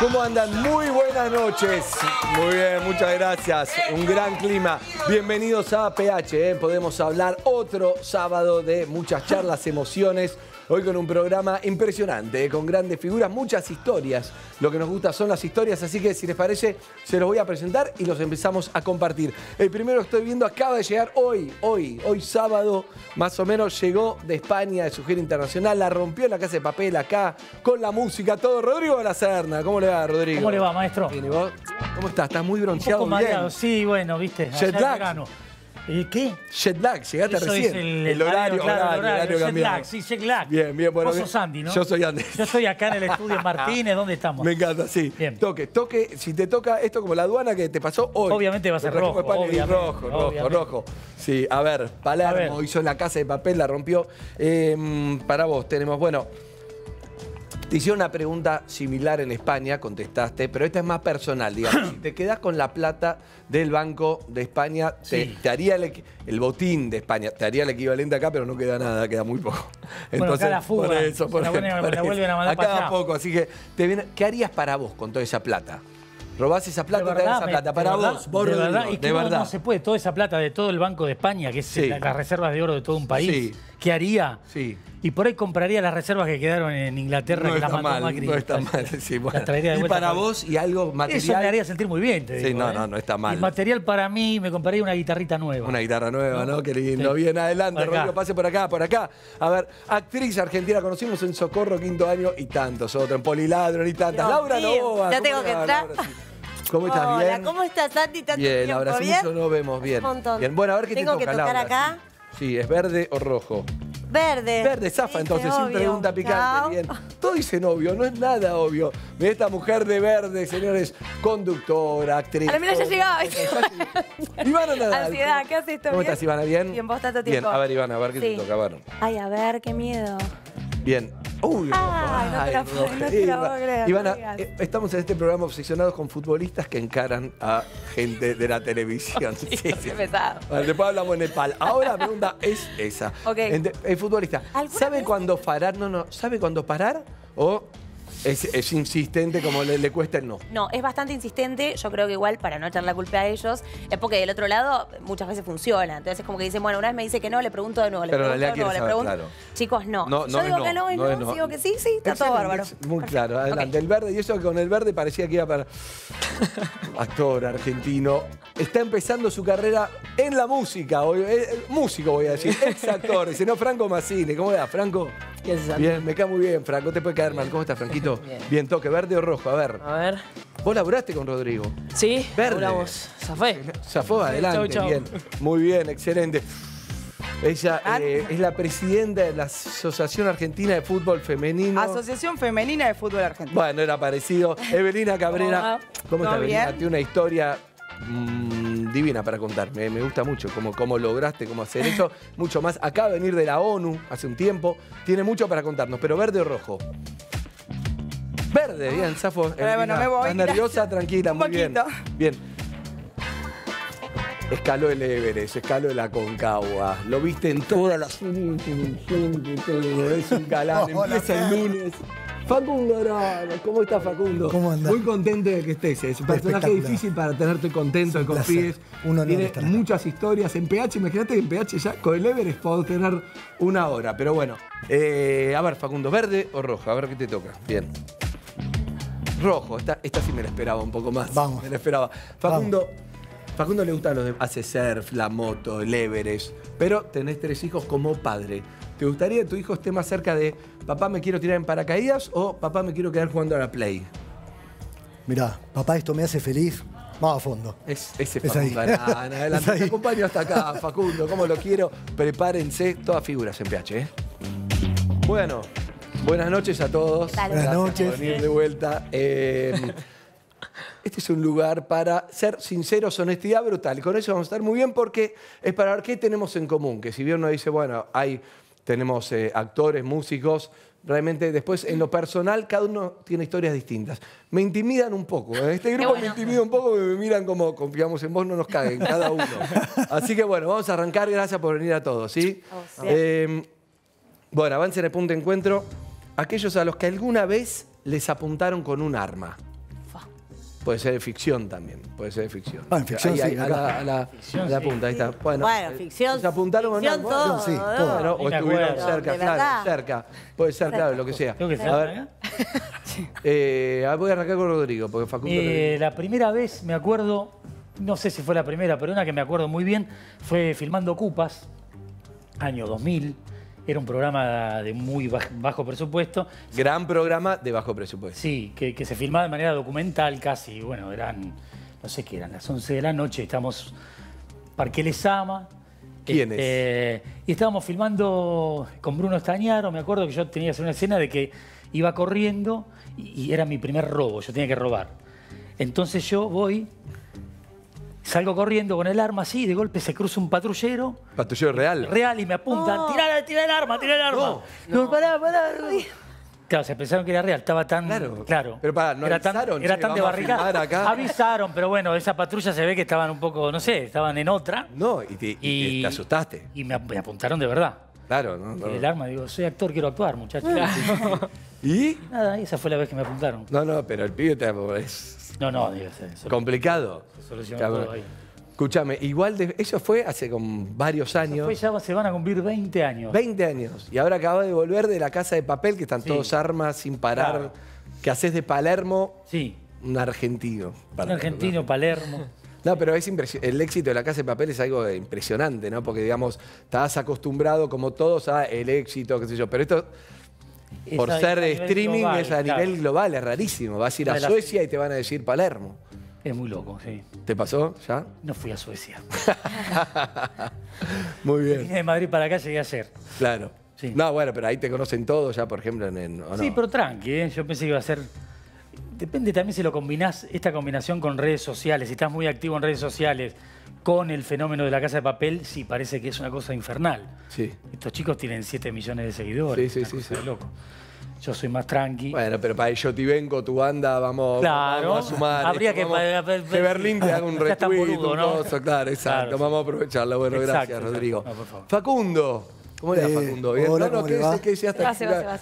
¿Cómo andan? Muy buenas noches. Muy bien, muchas gracias. Un gran clima. Bienvenidos a PH. ¿eh? Podemos hablar otro sábado de muchas charlas, emociones. Hoy con un programa impresionante, con grandes figuras, muchas historias. Lo que nos gusta son las historias, así que si les parece, se los voy a presentar y los empezamos a compartir. El primero que estoy viendo acaba de llegar hoy, hoy, hoy sábado, más o menos llegó de España, de su gira internacional, la rompió en la casa de papel acá, con la música, todo. Rodrigo de la Serna, ¿cómo le va, Rodrigo? ¿Cómo le va, maestro? ¿Cómo estás? ¿Estás muy bronceado? sí, bueno, viste. Jet gano ¿Y ¿Qué? Jet lag, llegaste recién. el, horario, claro, horario, el horario, cambiado. Jet lag, sí, jet lag. Bien, bien, bueno. Vos sos Andy, ¿no? Yo soy Andy. Yo soy acá en el estudio Martínez, ¿dónde estamos? Me encanta, sí. Bien. Toque, toque, si te toca esto como la aduana que te pasó hoy. Obviamente va a ser rojo. Obviamente, rojo, rojo, rojo. Sí, a ver, Palermo hizo la casa de papel, la rompió. Em, para vos tenemos, bueno. Te hicieron una pregunta similar en España, contestaste, pero esta es más personal, digamos. si te quedas con la plata del Banco de España, te, haría el, botín de España, te haría el equivalente acá, pero no queda nada, queda muy poco. Entonces, bueno, acá la fuga, por eso, vuelven a mandar acá para poco, así que, ¿qué harías para vos con toda esa plata? Robás esa plata, verdad, te das esa plata. para vos, de verdad, se puede. Toda esa plata de todo el Banco de España, que es la, las reservas de oro de todo un país, sí. ¿Qué haría. Sí. Y por ahí compraría las reservas que quedaron en Inglaterra no que las mal, No está mal, sí, bueno. Y para vos y algo material. Eso me haría sentir muy bien, te digo. Sí, no, ¿eh? no, no está mal. Y material para mí, me compraría una guitarrita nueva. Una guitarra nueva, ¿no? ¿no? lindo. Bien, adelante, Rodrigo, pase por acá, por acá. A ver, actriz argentina, conocimos en Socorro, quinto año, y tantos otros, en Poliladron y tantas. Laura Novoa. Ya tengo que entrar. ¿Cómo estás? Hola, ¿cómo estás, Santi? bien, ahora sí, no vemos bien. Un montón. Bien, bueno, a ver qué Tengo te toca, que tocar acá. Sí, es verde o rojo. Verde. Verde, zafa entonces, sin pregunta picante. Bien. Todo dicen obvio, no es nada obvio. Mira esta mujer de verde, señores, conductora, actriz. Al menos ya llegaba. Ivana Nadal. Ansiedad, ¿qué haces? tú? ¿Cómo estás, Ivana? ¿Bien? Bien, vos tanto tiempo. Bien, a ver, Ivana, a ver qué te toca, Ay, a ver, qué miedo. Bien. Uy, no eh, estamos en este programa obsesionados con futbolistas que encaran a gente de la televisión. después hablamos en Nepal. Ahora la pregunta es esa. el futbolista, ¿sabe cuándo parar? No, no, ¿sabe cuándo parar? O es, es insistente, como le, cuesta el no. No, es bastante insistente. Yo creo que igual, para no echar la culpa a ellos, es porque del otro lado muchas veces funciona. Entonces es como que dicen, bueno, una vez me dice que no, le pregunto de nuevo, le pregunto de nuevo, le pregunto. Chicos, no. No, Yo digo que no, y no. digo que sí, sí, está todo bárbaro. Muy claro, adelante. Ah, el verde, y eso con el verde parecía que iba para actor argentino, está empezando su carrera en la música. Eh, eh, músico, voy a decir. Ex actor. si no, Franco Massini. ¿Cómo va, Franco? bien, me cae muy bien, Franco. Te puede caer mal. ¿Cómo estás, Franquito? Bien. toque. ¿Verde o rojo? A ver. A ver. Vos laburaste con Rodrigo. Sí, Verde. laburamos. Zafé. Zafó, adelante. Chau, chau. Muy bien, excelente. Ella ah. eh, es la presidenta de la Asociación Argentina de Fútbol Femenino. Asociación Femenina de Fútbol Argentino. Bueno, era parecido. Evelina Cabrera. ¿Cómo, ¿Cómo está, Evelina? Tiene una historia Mm, divina para contar. Me, gusta mucho cómo, cómo, lograste, cómo hacer eso. mucho más. Acaba de venir de la ONU hace un tiempo. Tiene mucho para contarnos, pero verde o rojo. Verde, bien, ah. Safo. nerviosa, tranquila, muy poquito. bien. Bien. Escaló el Everest, escaló la Concagua. Lo viste en todas las... Es un galán, empieza el lunes. Facundo ¿cómo estás Facundo? ¿Cómo Muy contento de que estés, es un personaje difícil para tenerte contento, y confíes. Uno muchas historias en PH, imagínate que en PH ya con el Everest puedo tener una hora, pero bueno. Eh, a ver Facundo, ¿verde o rojo? A ver qué te toca, bien. Rojo, esta, esta sí me la esperaba un poco más. Vamos. Me la esperaba. Facundo, Facundo le gustan los de hace surf, la moto, el Everest, pero tenés tres hijos como padre. ¿Te gustaría que tu hijo esté más cerca de papá me quiero tirar en paracaídas o papá me quiero quedar jugando a la play? Mirá, papá esto me hace feliz, más a fondo. Es, ese es Facundo Adelante, te acompaño hasta acá, Facundo, Cómo lo quiero. Prepárense, todas figuras en PH. ¿eh? Bueno, buenas noches a todos. Buenas noches. Por venir de vuelta. Em, este es un lugar para ser sinceros, honestidad brutal. Y con eso vamos a estar muy bien porque es para ver qué tenemos en común. Que si bien uno dice, bueno, hay tenemos eh, actores, músicos. Realmente después en lo personal cada uno tiene historias distintas. Me intimidan un poco. ¿eh? Este grupo me intimida un poco, me miran como confiamos en vos, no nos caguen, cada uno. Así que bueno, vamos a arrancar. Gracias por venir a todos. ¿sí? Em, avance en bueno, el punto de encuentro. Aquellos a los que alguna vez les apuntaron con un arma. Puede ser de ficción también, puede ser de ficción. Ah, en ficción, ahí, sí, a, la, la, punta, ahí está. Bueno, bueno eh, ficción. Se apuntaron o no. sí, todo. o estuvieron cerca, claro, cerca. Puede ser, claro, lo que sea. que a ver. ¿eh? Eh, voy a arrancar con Rodrigo, porque Facundo. la primera vez me acuerdo, no sé si fue la primera, pero una que me acuerdo muy bien, fue filmando Cupas, año 2000. Era un programa de muy bajo, presupuesto. Gran programa de bajo presupuesto. Sí, que, se filmaba de manera documental casi. Bueno, eran, no sé qué eran, las 11 de la noche. Estamos Parque Lesama. ¿Quién es? Este, y estábamos filmando con Bruno Estañaro. Me acuerdo que yo tenía que hacer una escena de que iba corriendo y era mi primer robo. Yo tenía que robar. Entonces yo voy Salgo corriendo con el arma así de golpe se cruza un patrullero. ¿Patrullero real? Real y me apuntan. tira el arma, tira el arma! No, pará, pará. Claro, se pensaron que era real, estaba tan... Claro, pero para, no era tan, avisaron, era tan de barricada. Avisaron, pero bueno, esa patrulla se ve que estaban un poco, no sé, estaban en otra. No, y te, asustaste. Y me apuntaron de verdad. Claro, ¿no? El arma, digo, soy actor, quiero actuar, muchachos. Ah. ¿Y? Nada, esa fue la vez que me apuntaron. No, no, pero el pibe te... es... No, no, Complicado. Se Escúchame, igual eso fue hace con varios años. Fue, ya se van a cumplir 20 años. 20 años. Y ahora acaba de volver de la casa de papel, que están todos armas sin parar. Que haces de Palermo. Sí. Un argentino. un argentino, Palermo. No, pero el éxito de la casa de papel es algo impresionante, ¿no? Porque, digamos, estás acostumbrado, como todos, a el éxito, qué sé yo. Pero esto, por ser streaming, es a nivel global, es rarísimo. Vas a ir a Suecia y te van a decir Palermo. Es muy loco, sí. ¿Te pasó ya? No fui a Suecia. muy bien. de Madrid para acá, llegué a ser. Claro. No, bueno, pero ahí te conocen todos ya, por ejemplo, en... Sí, pero tranqui, ¿eh? yo pensé que iba a ser Depende también si lo combinás, esta combinación con redes sociales, si estás muy activo en redes sociales, con el fenómeno de la casa de papel, sí, parece que es una cosa infernal. Sí. Estos chicos tienen 7 millones de seguidores. Sí, sí, sí. sí. loco. Yo soy más tranqui. Bueno, pero para Yo te vengo, tu banda, vamos, a sumar. Habría que... que Berlín te haga un retweet, ¿no? claro, exacto. Vamos a aprovecharlo. Bueno, gracias, Rodrigo. No, por favor. Facundo. ¿Cómo le eh, Facundo? ¿Bien? no,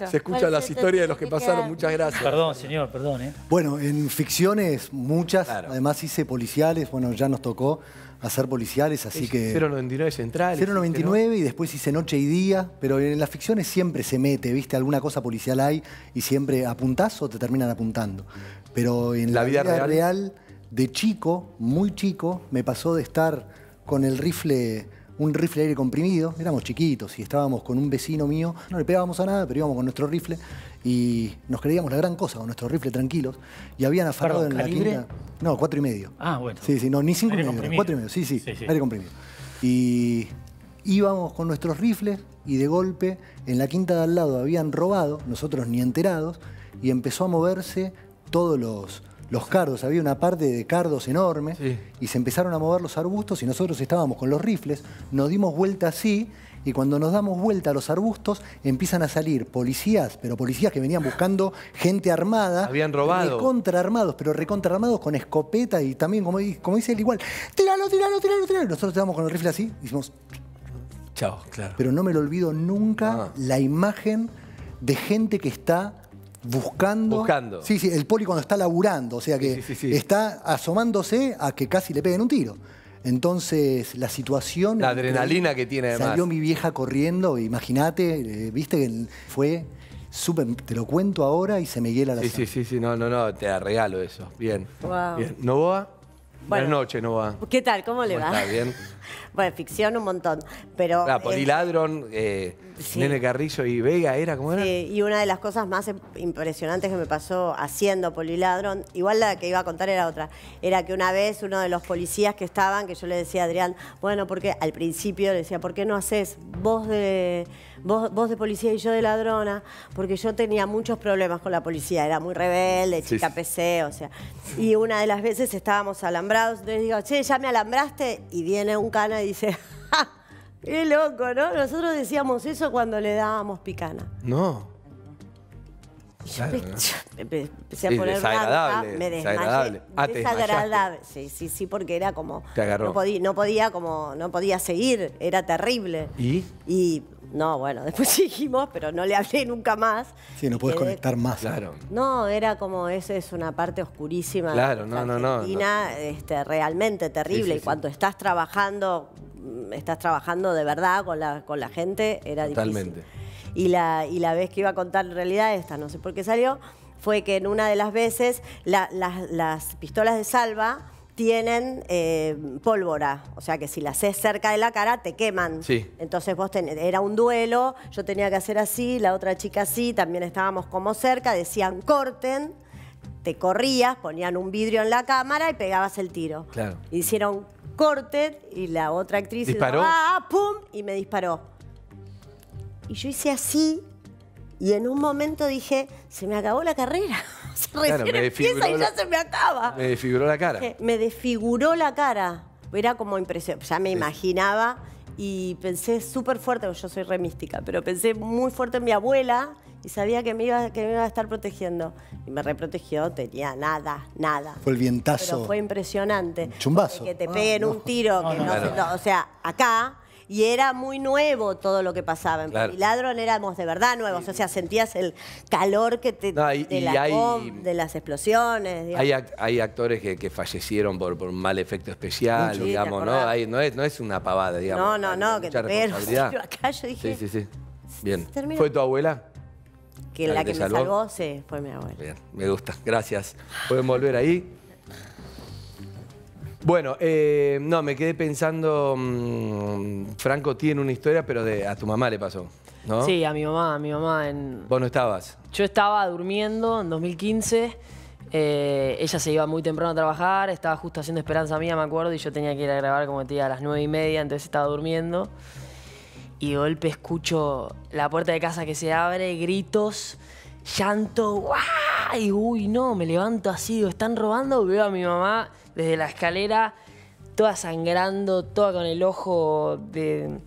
se, escuchan las historias de los que pasaron. Muchas gracias. Perdón, señor, perdón. ¿eh? Bueno, en ficciones muchas, además hice policiales, bueno, ya nos tocó hacer policiales, así que... 099 Central. 099 y después hice Noche y Día, pero en las ficciones siempre se mete, ¿viste? Alguna cosa policial hay y siempre apuntás o te terminan apuntando. Pero en la, vida, real, de chico, muy chico, me pasó de estar con el rifle un rifle aire comprimido. Éramos chiquitos y estábamos con un vecino mío. No le pegábamos a nada, pero íbamos con nuestro rifle y nos creíamos la gran cosa con nuestro rifle tranquilos. Y habían afarrado en la quinta. No, cuatro y medio. Ah, bueno. Sí, sí, no, ni cinco y cuatro y medio. sí, sí, aire comprimido. Y íbamos con nuestros rifles y de golpe en la quinta de al lado habían robado, nosotros ni enterados, y empezó a moverse todos los los cardos, había una parte de cardos enorme y se empezaron a mover los arbustos y nosotros estábamos con los rifles, nos dimos vuelta así y cuando nos damos vuelta a los arbustos empiezan a salir policías, pero policías que venían buscando gente armada. Habían robado. Recontraarmados, pero recontraarmados con escopeta y también, como, dice él, igual, tiralo, tiralo, tiralo, tiralo. Nosotros estábamos con los rifles así y hicimos... Chao, claro. Pero no me lo olvido nunca ah. la imagen de gente que está buscando. Buscando. Sí, sí, el poli cuando está laburando, o sea que está asomándose a que casi le peguen un tiro. Entonces, la situación. La adrenalina que tiene además. Salió mi vieja corriendo, imagínate, eh, viste que fue. súper te lo cuento ahora y se me hiela la Sí, sí, sí, sí, no, no, no, te regalo eso. Bien. Wow. Bien. ¿Novoa? Buenas noches, Novoa. ¿Qué tal? ¿Cómo le va? Está? ¿Bien? bueno, ficción un montón. Pero, la ah, Poliladron, eh, eh, Nene Carrillo y Vega era, como era? y una de las cosas más em, impresionantes que me pasó haciendo Poliladron, igual la que iba a contar era otra, era que una vez uno de los policías que estaban, que yo le decía a Adrián, bueno, porque al principio le decía, ¿por qué no haces vos de, voz, de policía y yo de ladrona? Porque yo tenía muchos problemas con la policía, era muy rebelde, chica PC, o sea. Y una de las veces estábamos alambrados, entonces digo, che, ya me alambraste y viene un y dice, ¡ja! ¡Qué loco, ¿no? Nosotros decíamos eso cuando le dábamos picana. No me, me empecé a desagradable, desagradable. Ah, sí, sí, sí, porque era como No, podía, como no podía seguir, era terrible. ¿Y? Y no, bueno, después seguimos, pero no le hablé nunca más. Sí, no puedes eh, conectar más. Claro. No, era como esa es una parte oscurísima de no, este realmente terrible y cuando estás trabajando estás trabajando de verdad con la con la gente era difícil. Totalmente y la, vez que iba a contar en realidad esta, no sé por qué salió, fue que en una de las veces las, pistolas de salva tienen eh, pólvora, o sea que si las haces cerca de la cara te queman. Sí. Entonces vos tenés, era un duelo, yo tenía que hacer así, la otra chica así, también estábamos como cerca, decían corten, te corrías, ponían un vidrio en la cámara y pegabas el tiro. Claro. Hicieron corte y la otra actriz disparó, ah, ah, pum y me disparó. Y yo hice así y en un momento dije, se me acabó la carrera. se me empieza y ya se me acaba. Me desfiguró la cara. Eh, me desfiguró la cara. Era como impresión. Ya me imaginaba y pensé súper fuerte, yo soy re mística, pero pensé muy fuerte en mi abuela y sabía que me iba, que me iba a estar protegiendo. Y me reprotegió, tenía nada, nada. Fue el vientazo. fue impresionante. Chumbazo. que te ah, peguen un tiro, o sea, acá y era muy nuevo todo lo que pasaba. En piladron éramos de verdad nuevos, o sea, sentías el calor que te, y, de, la hay, de las explosiones. Hay, hay actores que, que fallecieron por, un mal efecto especial, digamos, ¿no? no, es, no es una pavada, digamos. No, no, no, que te Yo acá yo dije... Sí, sí, sí. Bien. ¿Fue tu abuela? Que la, que, me salvó, salvó sí, fue mi abuela. Bien, me gusta, gracias. Pueden volver ahí. Bueno, eh, no, me quedé pensando, mm, Franco tiene una historia, pero a tu mamá le pasó, ¿no? Sí, a mi mamá, a mi mamá. En... Vos no estabas. Yo estaba durmiendo en 2015. Eh, ella se iba muy temprano a trabajar, estaba justo haciendo Esperanza Mía, me acuerdo, y yo tenía que ir a grabar como te a las nueve y media, entonces estaba durmiendo. Y de golpe escucho la puerta de casa que se abre, gritos, llanto, ¡guau! Y uy, no, me levanto así, están robando, veo a mi mamá desde la escalera, toda sangrando, toda con el ojo de,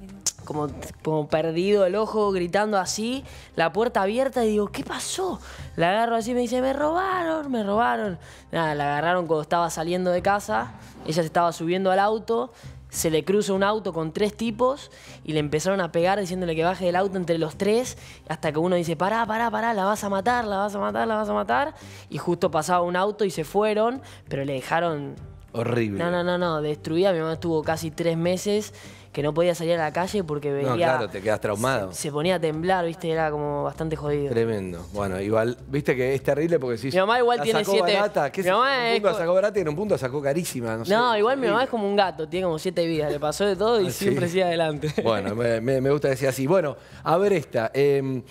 como, como perdido el ojo, gritando así, la puerta abierta y digo, ¿qué pasó? La agarro así y me dice, me robaron, me robaron. Nada, la agarraron cuando estaba saliendo de casa, ella se estaba subiendo al auto, se le cruza un auto con tres tipos y le empezaron a pegar diciéndole que baje del auto entre los tres, hasta que uno dice, pará, pará, pará, la vas a matar, la vas a matar, la vas a matar. Y justo pasaba un auto y se fueron, pero le dejaron Horrible. No, no, no, no, destruida. Mi mamá estuvo casi tres meses que no podía salir a la calle porque veía... No, claro, te quedas traumado. Se, ponía a temblar, viste, era como bastante jodido. Tremendo. Bueno, igual, viste que es terrible porque si... Mi mamá igual tiene siete... Barata. mi mamá un punto sacó barata y en un punto sacó carísima. No, igual mi mamá es como un gato, tiene como siete vidas, le pasó de todo y ah, siempre sigue adelante. Bueno, me, gusta decir así. Bueno, a ver esta. Em,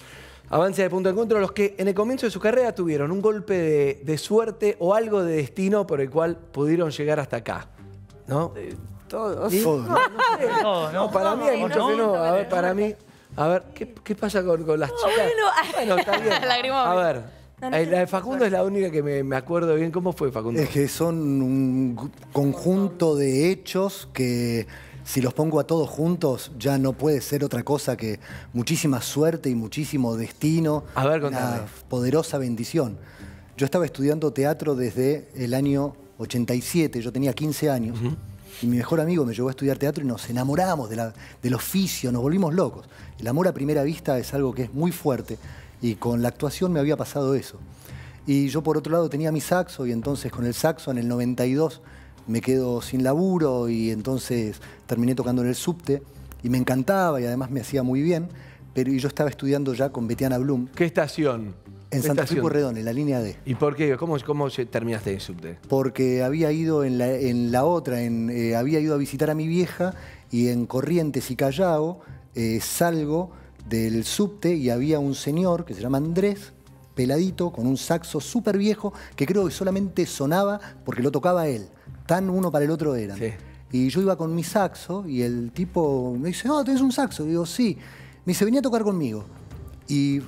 Avance de punto de encuentro, los que en el comienzo de su carrera tuvieron un golpe de, suerte o algo de destino por el cual pudieron llegar hasta acá. ¿No? todo, No, para mí hay mucho que A ver, para mí. A ver, ¿qué, pasa con, las chicas? Ah, bueno, está bien. A ver. Eh, la de Facundo es la única que me acuerdo bien. ¿Cómo fue Facundo? Es que son un conjunto de hechos que si los pongo a todos juntos, ya no puede ser otra cosa que muchísima suerte y muchísimo destino. A ver, Una poderosa bendición. Yo estaba estudiando teatro desde el año 87, yo tenía 15 años. Y mi mejor amigo me llevó a estudiar teatro y nos enamoramos del oficio, nos volvimos locos. El amor a primera vista es algo que es muy fuerte y con la actuación me había pasado eso. Y yo por otro lado tenía mi saxo y entonces con el saxo en el 92 me quedo sin laburo y entonces terminé tocando en el subte y me encantaba y además me hacía muy bien, pero yo estaba estudiando ya con Betiana Blum ¿Qué estación? En Santa Fe Corredón, en la línea D. ¿Y por qué? ¿Cómo, terminaste en subte? Porque había ido en la, otra, eh, había ido a visitar a mi vieja y en Corrientes y Callao eh, salgo del subte y había un señor que se llama Andrés, peladito, con un saxo súper viejo, que creo que solamente sonaba porque lo tocaba él tan uno para el otro eran. Y yo iba con mi saxo y el tipo me dice, ah, oh, un saxo? digo, sí. Me dice, venía a tocar conmigo. Y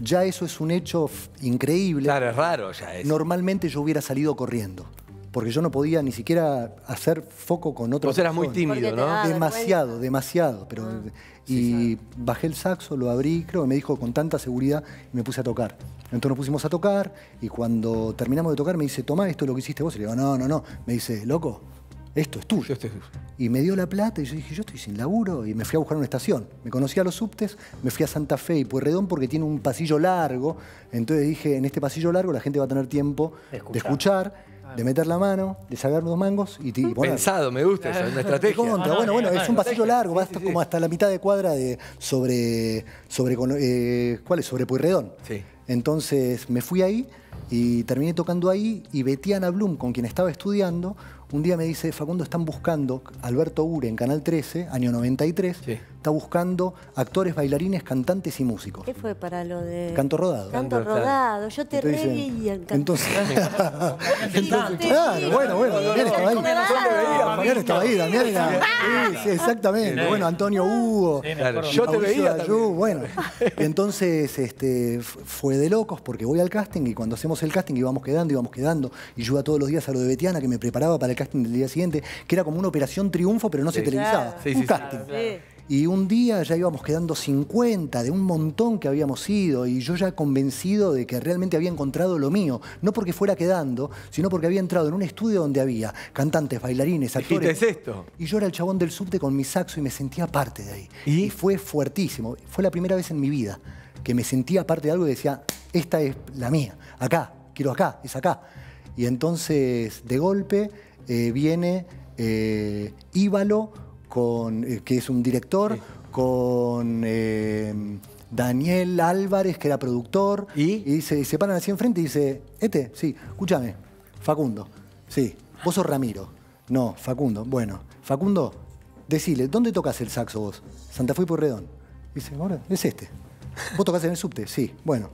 ya eso es un hecho increíble. Claro, es raro ya es Normalmente yo hubiera salido corriendo. Porque yo no podía ni siquiera hacer foco con otro. Vos eras muy tímido, ¿no? Demasiado, demasiado. Pero, ah. y bajé el saxo, lo abrí, creo que me dijo con tanta seguridad y me puse a tocar. Entonces nos pusimos a tocar y cuando terminamos de tocar me dice, toma esto es lo que hiciste vos. Y le digo, no, no, no. Me dice, loco, esto es tuyo. Y me dio la plata y yo dije, yo estoy sin laburo y me fui a buscar una estación. Me conocí a los subtes, me fui a Santa Fe y Pueyrredón porque tiene un pasillo largo. Entonces dije, en este pasillo largo la gente va a tener tiempo de escuchar, ah. de, meter la mano, de sacar los mangos y... Pensado, me gusta eso, es una estrategia. bueno, bueno, es un pasillo largo, va como hasta la mitad de cuadra de sobre... sobre eh, ¿Cuál es? Sobre Pueyrredón. Sí. Entonces me fui ahí y terminé tocando ahí y Betiana Bloom con quien estaba estudiando, un día me dice, Facundo, están buscando Alberto Ure en Canal 13, año 93, está buscando actores, bailarines, cantantes y músicos. ¿Qué fue para lo de...? Canto rodado. Canto, rodado. Yo te reía el Entonces... claro, bueno, bueno. Damián estaba ahí. Damián estaba ahí. Damián Sí, exactamente. Bueno, Antonio Hugo. Yo te veía Bueno, entonces este, fue de locos porque voy al casting y cuando hacemos el casting íbamos quedando, íbamos quedando. Y yo iba todos los días a lo de Betiana que me preparaba para el casting del día siguiente, que era como una operación triunfo pero no se televisaba. Un casting. Y un día ya íbamos quedando 50 de un montón que habíamos ido y yo ya convencido de que realmente había encontrado lo mío. No porque fuera quedando, sino porque había entrado en un estudio donde había cantantes, bailarines, actores. es esto? Y yo era el chabón del subte con mi saxo y me sentía parte de ahí. ¿Y? fue fuertísimo. Fue la primera vez en mi vida que me sentía parte de algo y decía, esta es la mía, acá, quiero acá, es acá. Y entonces, de golpe, eh, viene eh, Íbalo con, eh, que es un director, con eh, Daniel Álvarez, que era productor. ¿Y? Y se, paran así enfrente y dice, este, sí, escúchame, Facundo, sí, vos sos Ramiro. No, Facundo, bueno, Facundo, decile, ¿dónde tocas el saxo vos? Santa Fe y Porredón. Dice, ahora, es este. ¿Vos tocas en el subte? Sí, bueno.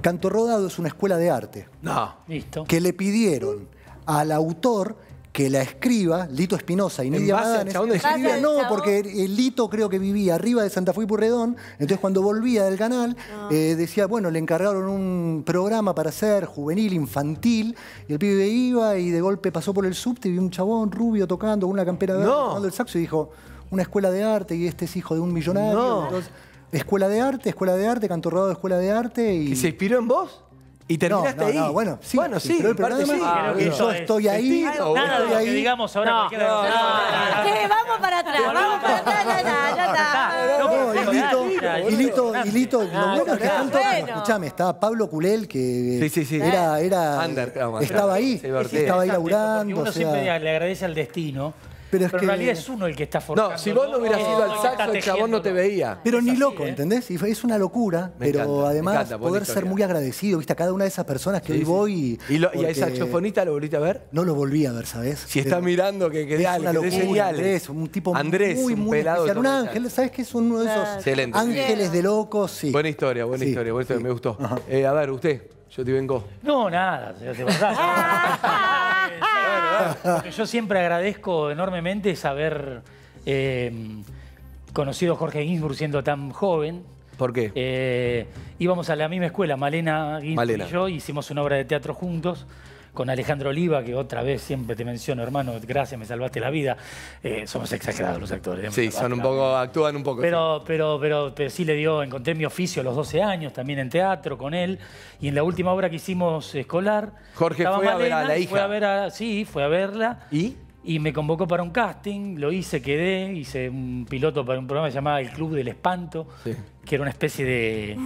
Canto Rodado es una escuela de arte. No. Listo. Que le pidieron al autor que la escriba Lito Espinosa y Nidia Madanes. escribía? No, porque eh, Lito creo que vivía arriba de Santa Fe y Purredón, entonces cuando volvía del canal ah. eh, decía, bueno, le encargaron un programa para ser juvenil, infantil, y el pibe iba y de golpe pasó por el subte y vi un chabón rubio tocando con una campera de no. tocando el saxo y dijo, una escuela de arte y este es hijo de un millonario. escuela de arte, escuela de arte, cantorrado de escuela de arte. Y... ¿Y se inspiró en vos? Y terminaste no, ahí. bueno, sí, pero yo estoy ahí, nada, estoy ahí. Que digamos ahora vamos para atrás, vamos para atrás, ya está. Hilito, Hilito, lo bueno es que tanto, escuchame, estaba Pablo Culel que era, era, estaba ahí, estaba ahí laburando. Uno siempre le agradece al destino pero, es en realidad es uno el que está forjando. No, si vos no hubieras ido al saxo, el chabón no te veía. Pero ni loco, ¿eh? ¿entendés? es una locura, pero además poder ser muy agradecido, ¿viste? A cada una de esas personas que hoy voy y... ¿Y, a esa chofonita lo volviste a ver? No lo volví a ver, sabes Si está mirando, que, que es una un tipo Andrés, muy, muy Un ángel, ¿sabes qué es uno de esos ángeles de locos? Sí. buena historia, buena historia, me gustó. Eh, a ver, usted. Yo te vengo. No, nada, se Lo yo siempre agradezco enormemente saber... Em, conocido a Jorge Ginsburg siendo tan joven. ¿Por qué? Eh, íbamos a la misma escuela, Malena Ginsburg y yo, hicimos una obra de teatro juntos con Alejandro Oliva, que otra vez siempre te menciono, hermano, gracias, me salvaste la vida. Eh, somos exagerados los actores. Eh, sí, son un poco, actúan un poco. Pero, sí. pero, pero, sí le dio, encontré mi oficio a los 12 años, también en teatro con él. Y en la última obra que hicimos escolar. Jorge fue a ver a la hija. Fue a ver a, sí, fue a verla. ¿Y? Y me convocó para un casting, lo hice, quedé, hice un piloto para un programa que se llamaba El Club del Espanto, que era una especie de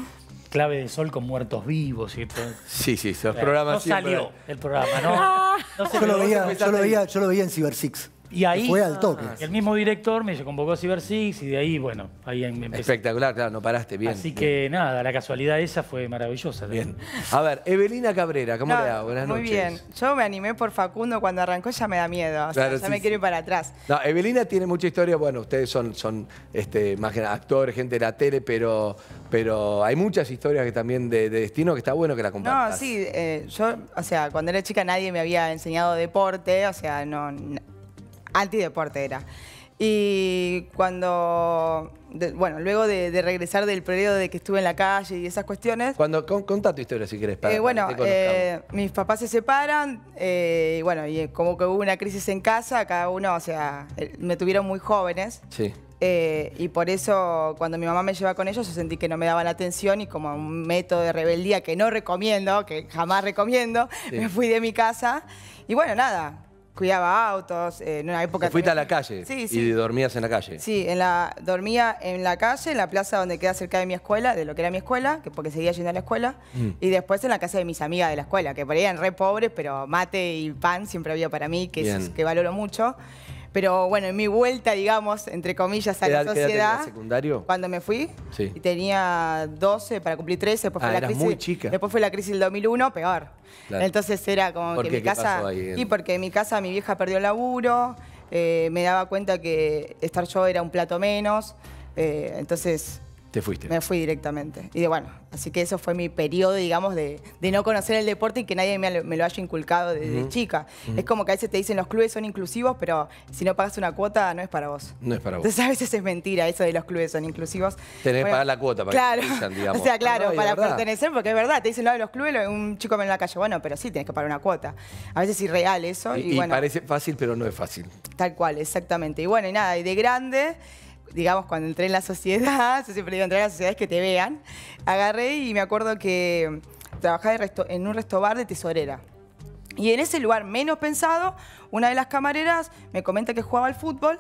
clave de sol con muertos vivos y todo. Sí, sí, esos eh, programas No salió el programa, ¿no? No se Yo lo, veía, yo, lo veía, yo lo veía en Cyber Six. Y ahí fue al toque. Ah, el mismo director me convocó a Cyber Six y de ahí, bueno, ahí me em- empecé. Espectacular, claro, no paraste, bien. Así que nada, la casualidad esa fue maravillosa. Bien. A ver, Evelina Cabrera, ¿cómo le va? Buenas muy noches. Muy bien. Yo me animé por Facundo cuando arrancó, ya me da miedo. O sea, ya me quiero ir para atrás. No, Evelina tiene mucha historia. Bueno, ustedes son, son este, más que actores, gente de la tele, pero, pero hay muchas historias que también de, destino que está bueno que la compartas. No, sí. Eh, yo, o sea, cuando era chica nadie me había enseñado deporte. O sea, no Antideporte era. Y cuando, bueno, luego de, regresar del periodo de que estuve en la calle y esas cuestiones. Cuando, con, contá tu historia si quieres eh, bueno, eh, mis papás se separan eh, y bueno, y como que hubo una crisis en casa, cada uno, o sea, me tuvieron muy jóvenes. Sí. y por eso cuando mi mamá me lleva con ellos yo sentí que no me daban atención y como un método de rebeldía que no recomiendo, que jamás recomiendo, me fui de mi casa y bueno, nada, cuidaba autos, eh, en una época... Te fuiste a la calle sí, y dormías en la calle. Sí, en la, dormía en la calle, en la plaza donde queda cerca de mi escuela, de lo que era mi escuela, que porque seguía yendo a la escuela, mm. y después en la casa de mis amigas de la escuela, que por ahí eran re pobres, pero mate y pan siempre había para mí, que, que valoro mucho. Pero bueno, en mi vuelta, digamos, entre comillas, a la sociedad. secundario? Cuando me fui. Y tenía 12 para cumplir 13. Después pues fue ah, la crisis. muy Después fue la crisis del 2001, peor. Entonces era como que mi casa. pasó Y porque en mi casa mi vieja perdió el laburo. Eh, me daba cuenta que estar yo era un plato menos. Eh, entonces fuiste. Me fui directamente. Y de, bueno, así que eso fue mi periodo, digamos, de, no conocer el deporte y que nadie me, lo haya inculcado desde chica. Es como que a veces te dicen los clubes son inclusivos, pero si no pagas una cuota no es para vos. No es para vos. Entonces a veces es mentira eso de los clubes son inclusivos. Tenés que pagar la cuota para claro. que O sea, claro, para pertenecer, porque es verdad, te dicen no de los clubes, un chico me en la calle, bueno, pero sí, tienes que pagar una cuota. A veces es irreal eso. Y, parece fácil, pero no es fácil. Tal cual, exactamente. Y bueno, y nada, y de grande digamos, cuando entré en la sociedad, yo siempre digo, entrar en la sociedad es que te vean, agarré y me acuerdo que trabajaba en un restobar de tesorera. Y en ese lugar menos pensado, una de las camareras me comenta que jugaba al fútbol.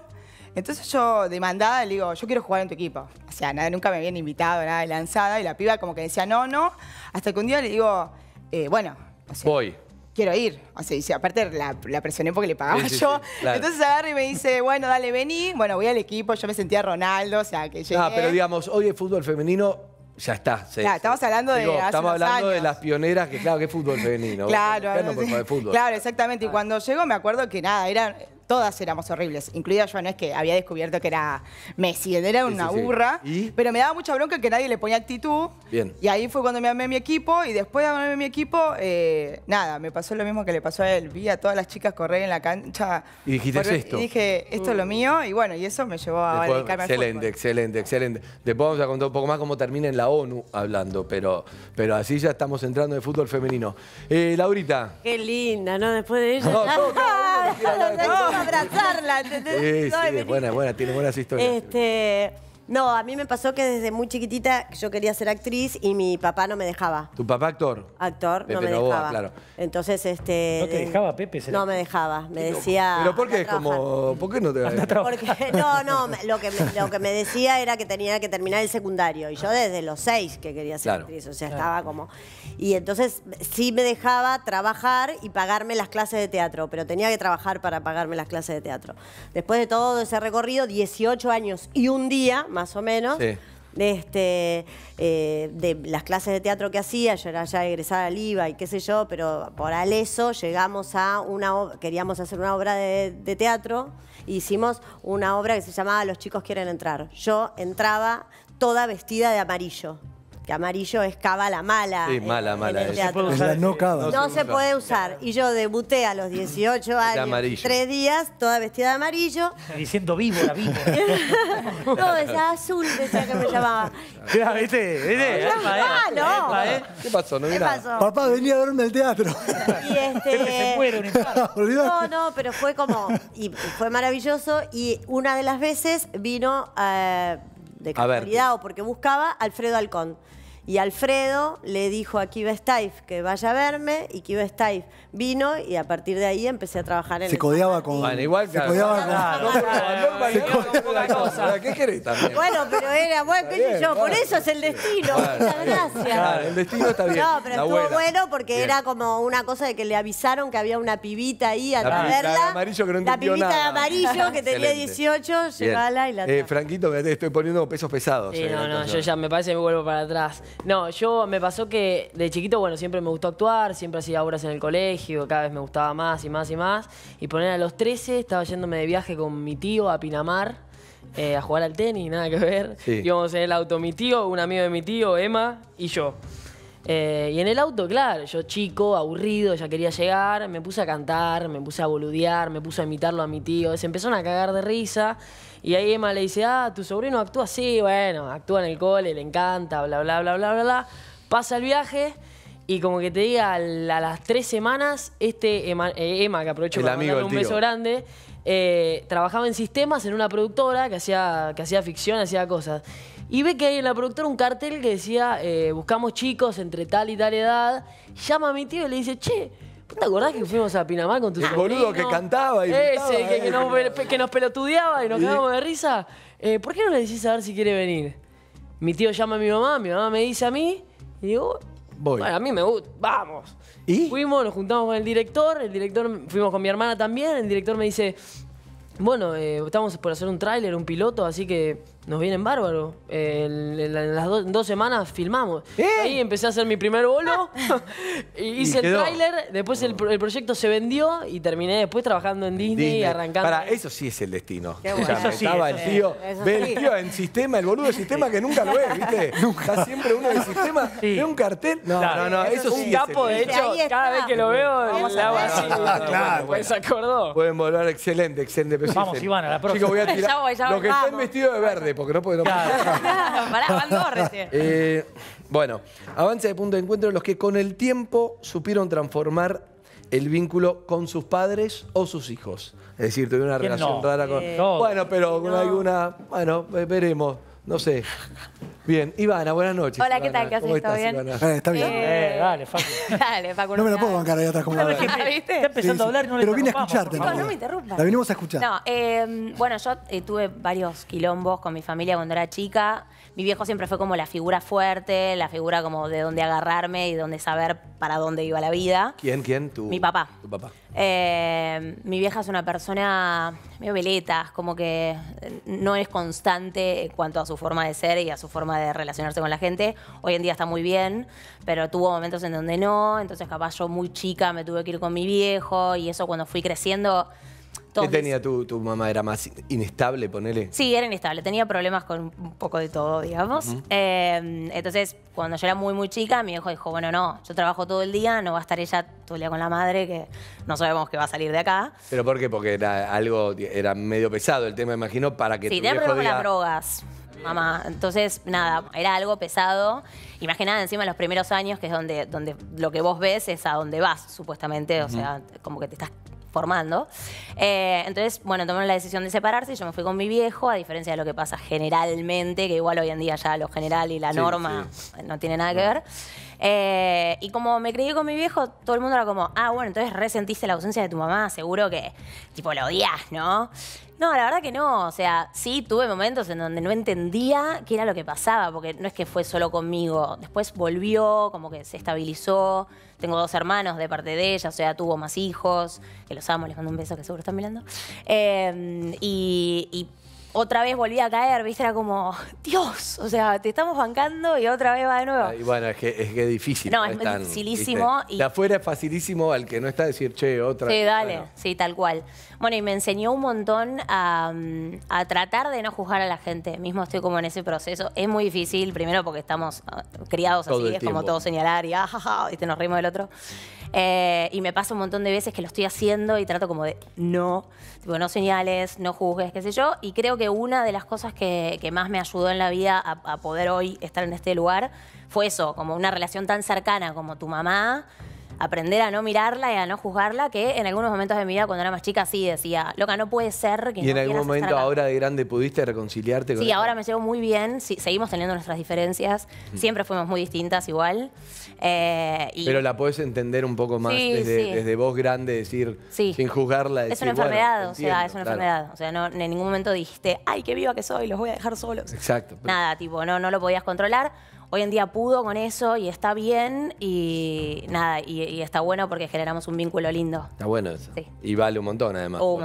Entonces yo, demandada, le digo, yo quiero jugar en tu equipo. O sea, nada, nunca me habían invitado, nada de lanzada. Y la piba como que decía, no, no. Hasta que un día le digo, eh, bueno. Voy quiero ir. O aparte la, presioné porque le pagaba yo. Entonces agarra y me dice, bueno, dale, vení. Bueno, voy al equipo, yo me sentía Ronaldo, o sea, que llegué. Ah, pero digamos, hoy el fútbol femenino ya está. claro, estamos hablando de. estamos hablando de las pioneras, que claro, que fútbol femenino. claro, Claro, exactamente. Y ah. cuando llego, me acuerdo que nada, eran todas éramos horribles, incluida yo, no es que había descubierto que era Messi, era una burra, pero me daba mucha bronca que nadie le ponía actitud. Bien. Y ahí fue cuando me amé mi equipo y después de a mi equipo, nada, me pasó lo mismo que le pasó a él. Vi a todas las chicas correr en la cancha. Y dijiste esto. Y dije, esto es lo mío y bueno, y eso me llevó a dedicarme excelente, Excelente, excelente, Después vamos a contar un poco más cómo termina en la ONU hablando, pero, pero así ya estamos entrando en fútbol femenino. Laurita. Qué linda, ¿no? Después de abrazarla, ¿entendés? Sí, sí, buena, buena, tiene buenas historias. Este, no, a mí me pasó que desde muy chiquitita yo quería ser actriz y mi papá no me dejaba. ¿Tu papá actor? Actor, no me dejaba. claro. Entonces, este... ¿No te dejaba, Pepe? No me dejaba, me decía... ¿Pero por qué es como...? ¿Por qué no te Porque, No, no, lo que, me, decía era que tenía que terminar el secundario y yo desde los seis que quería ser actriz, o sea, estaba como... Y entonces sí me dejaba trabajar y pagarme las clases de teatro, pero tenía que trabajar para pagarme las clases de teatro. Después de todo ese recorrido, 18 años y un día más o menos. Este, eh, de las clases de teatro que hacía, yo era ya egresada al IVA y qué sé yo, pero por al eso llegamos a una queríamos hacer una obra de, de teatro, e hicimos una obra que se llamaba Los chicos quieren entrar. Yo entraba toda vestida de amarillo que amarillo es cava la mala. Sí, mala, mala. No, se puede usar, no, se, puede usar. Y yo debuté a los 18 años, tres días, toda vestida de amarillo. Diciendo vivo la vivo. no, esa azul decía que me llamaba. viste, viste. Ah, eh. ah no. Eh. ¿Qué pasó? ¿Qué pasó? Papá venía a verme al teatro. Y este, No, no, pero fue como, y fue maravilloso. Y una de las veces vino... Eh, de casualidad o porque buscaba Alfredo Alcón. Y Alfredo le dijo a Kiva Staif que vaya a verme y Kiva Staif vino y a partir de ahí empecé a trabajar en Se codeaba con... Bueno, igual se codeaba con... ¿Qué querés también? Bueno, pero era, bueno, qué sé yo, por eso es el destino. Muchas gracias. Claro, el destino está bien. No, pero estuvo bueno porque era como una cosa de que le avisaron que había una pibita ahí a la verla. amarillo que no La pibita de amarillo que tenía 18, la y la... Eh, Franquito, me estoy poniendo pesos pesados. Sí, eh, no, no, yo ya me parece que me vuelvo para atrás. No, yo me pasó que de chiquito, bueno, siempre me gustó actuar, siempre hacía obras en el colegio, cada vez me gustaba más y más y más. Y poner a los 13, estaba yéndome de viaje con mi tío a Pinamar, eh, a jugar al tenis, nada que ver. Íbamos en el auto mi tío, un amigo de mi tío, Emma, y yo. Eh, y en el auto, claro, yo chico, aburrido, ya quería llegar, me puse a cantar, me puse a boludear, me puse a imitarlo a mi tío, se empezaron a cagar de risa y ahí Emma le dice, ah, tu sobrino actúa así, bueno, actúa en el cole, le encanta, bla, bla, bla, bla, bla, bla. Pasa el viaje y como que te diga, a las tres semanas, este Emma, eh, que aprovecho para un beso grande, eh, trabajaba en sistemas en una productora que hacía, que hacía ficción, hacía cosas. Y ve que hay en la productora un cartel que decía, eh, buscamos chicos entre tal y tal edad. Llama a mi tío y le dice, che, ¿Te acordás que fuimos a Pinamar con tus El boludo que cantaba y que, eh. que, nos, pelotudeaba y nos quedábamos de risa. Eh, ¿Por qué no le decís a ver si quiere venir? Mi tío llama a mi mamá, mi mamá me dice a mí, y digo, Voy. a mí me gusta, vamos. ¿Y? Fuimos, nos juntamos con el director, el director, fuimos con mi hermana también, el director me dice, bueno, eh, estamos por hacer un tráiler, un piloto, así que nos vienen bárbaros. En las dos semanas filmamos. ¿Eh? Ahí empecé a hacer mi primer bolo. hice el tráiler. Después el, el, proyecto se vendió y terminé después trabajando en Disney, y arrancando. eso sí es el destino. eso estaba el tío. ve el tío en sistema, el boludo de sistema que nunca lo es. ¿viste? nunca. Está siempre uno de sistema. Sí. Ve un cartel. No, no, no. Eso, un Un capo, de hecho, cada vez que lo veo, le hago así. Ah, claro. se acordó. Pueden volar excelente, excelente. Vamos, Iván, a la próxima. Chicos, voy a tirar. lo que está vestido de verde, porque no eh, bueno, avance de punto de encuentro los que con el tiempo supieron transformar el vínculo con sus padres o sus hijos. Es decir, tuvieron una relación rara con... Eh, bueno, pero con alguna... Bueno, veremos. No sé. Bien, Ivana, buenas noches. Hola, ¿qué tal? ¿Qué haces? ¿Todo bien? Eh, ¿Está bien? Eh, eh, dale, Facu. dale, Facu. No me lo puedo bancar ahí atrás como la ¿Viste? Está empezando a hablar no le Pero vine a escucharte. No, no me interrumpas. La vinimos a escuchar. No, eh, bueno, yo tuve varios quilombos con mi familia cuando era chica mi viejo siempre fue como la figura fuerte, la figura como de donde agarrarme y donde saber para dónde iba la vida. ¿Quién, quién? quién tú? mi papá. Tu papá. Eh, mi vieja es una persona medio veleta, como que eh, no es constante en cuanto a su forma de ser y a su forma de relacionarse con la gente. Hoy en día está muy bien, pero tuvo momentos en donde no, entonces capaz yo muy chica me tuve que ir con mi viejo y eso cuando fui creciendo ¿Qué tenía tu, tu mamá? ¿Era más inestable, ponele? Sí, era inestable. Tenía problemas con un poco de todo, digamos. Em, entonces, cuando yo era muy, muy chica, mi hijo dijo, bueno, no, yo trabajo todo el día, no va a estar ella todo el día con la madre, que no sabemos qué va a salir de acá. ¿Pero por qué? Porque era algo, era medio pesado el tema, imagino, para que Sí, tenía las drogas mamá. Entonces, nada, era algo pesado. imaginad encima los primeros años, que es donde, donde lo que vos ves es a dónde vas, supuestamente. O sea, como que te estás formando. Eh, entonces, bueno, tomaron la decisión de separarse y yo me fui con mi viejo, a diferencia de lo que pasa generalmente, que igual hoy en día ya lo general y la norma no tiene nada que ver. Eh, y como me creí con mi viejo, todo el mundo era como, ah, bueno, entonces resentiste la ausencia de tu mamá, seguro que, tipo, lo odias, ¿no? No, la verdad que no. O sea, sí tuve momentos en donde no entendía qué era lo que pasaba, porque no es que fue solo conmigo. Después volvió, como que se estabilizó. Tengo dos hermanos de parte de ella, o sea, tuvo más hijos, que los amo, les mando un beso que seguro están mirando. Eh, y otra vez volví a caer, ¿viste? Era como, Dios, o sea, te estamos bancando y otra vez va de nuevo. Y bueno, es que es, que es difícil. No, es, facilísimo. dificilísimo. Y... De afuera es facilísimo al que no está decir, che, otra vez. Sí, dale, sí, tal cual. Bueno, y me enseñó un montón mm, a, tratar de no juzgar a la gente. Mismo estoy como en ese proceso. Es muy difícil, primero porque estamos ah, criados así, es como todo señalar y, ah, y te nos rimos del otro. Eh, y me pasa un montón de veces que lo estoy haciendo y trato como de no, tipo, no señales, no juzgues, qué sé yo. Y creo que una de las cosas que, más me ayudó en la vida a poder hoy estar en este lugar fue eso, como una relación tan cercana como tu mamá, aprender a no mirarla y a no juzgarla, que en algunos momentos de mi vida cuando era más chica sí decía, loca, no puede ser que... Y en algún momento ahora de grande pudiste reconciliarte con... Sí, ahora me llevo muy bien, seguimos teniendo nuestras diferencias, siempre fuimos muy distintas igual. Eh, pero la puedes entender un poco más desde, voz vos grande, decir, sin juzgarla. es una enfermedad, o sea, es una enfermedad. O sea, en ningún momento dijiste, ay, qué viva que soy, los voy a dejar solos. Exacto. Nada, tipo, no, no lo podías controlar hoy en día pudo con eso y está bien y nada, y, está bueno porque generamos un vínculo lindo. Está bueno eso. Y vale un montón además. Uh, un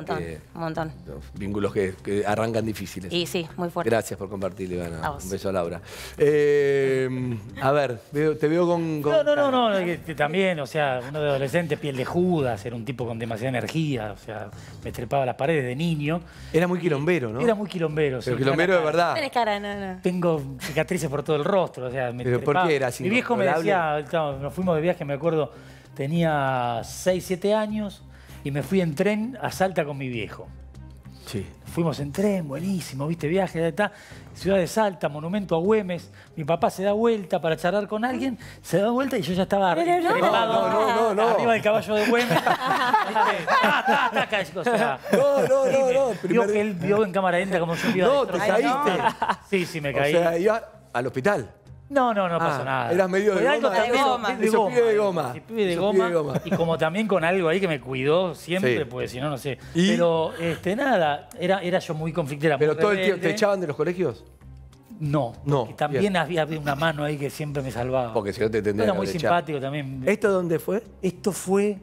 montón, Vínculos que, arrancan difíciles. Y sí, muy fuerte. Gracias por compartir, Ivana. Un beso a Laura. Em, a ver, te veo con, No, no, no, no, también, o sea, uno de adolescente, piel de Judas, era un tipo con demasiada energía, o sea, me trepaba las paredes de niño. Era muy quilombero, ¿no? Era muy quilombero, Pero quilombero de verdad. cara, Tengo cicatrices por todo el rostro, ¿Pero por qué era Mi viejo me decía, nos fuimos de viaje, me acuerdo, tenía 6, 7 años y me fui en tren a Salta con mi viejo. Fuimos en tren, buenísimo, viste, viaje, ciudad de Salta, monumento a Güemes. Mi papá se da vuelta para charlar con alguien, se da vuelta y yo ya estaba trepado arriba del caballo de Güemes. no, no, no, no. Vio él vio en cámara lenta como yo No, te caíste. Sí, sí, me caí. O sea, iba al hospital. No, no, no pasó ah, nada. Eras medio de goma. de eh, goma. Y como también con algo ahí que me cuidó siempre, pues. si no, no sé. Pero este, nada, era, era yo muy conflictera. ¿Pero todo el tiempo te echaban de los colegios? No, no también había, una mano ahí que siempre me salvaba. Porque si no te Era muy simpático también. ¿Esto dónde fue? Esto fue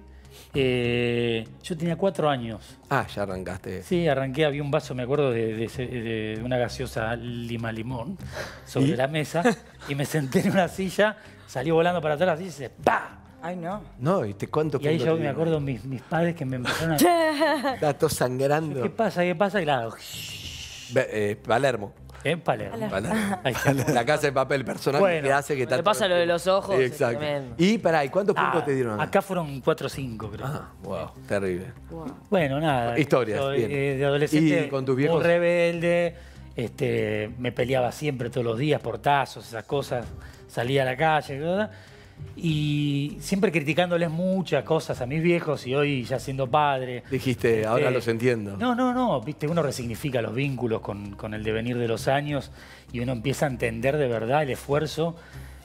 eh, yo tenía cuatro años. Ah, ya arrancaste. Sí, arranqué, había un vaso, me acuerdo, de, una gaseosa lima limón sobre la mesa y me senté en una silla, salió volando para atrás y dice ¡pa! Ay, no. No, ¿y te cuánto Y ahí yo me acuerdo mis, mis padres que me empezaron a... sangrando. ¿Qué pasa? ¿Qué pasa? Y claro... Eh, Palermo. En Palermo. Palermo. La casa de papel, personal que hace que te pasa lo de los ojos, Exacto. Y pará, ¿y cuántos ah, puntos te dieron? Acá fueron 4 o 5, creo. Ah, wow, terrible. Bueno, nada. Historias, eh, de adolescente, ¿Y con rebelde. Este, me peleaba siempre todos los días, portazos, esas cosas. Salía a la calle. ¿verdad? Y siempre criticándoles muchas cosas a mis viejos y hoy ya siendo padre. Dijiste, este, ahora los entiendo. No, no, no. Viste, uno resignifica los vínculos con, el devenir de los años y uno empieza a entender de verdad el esfuerzo,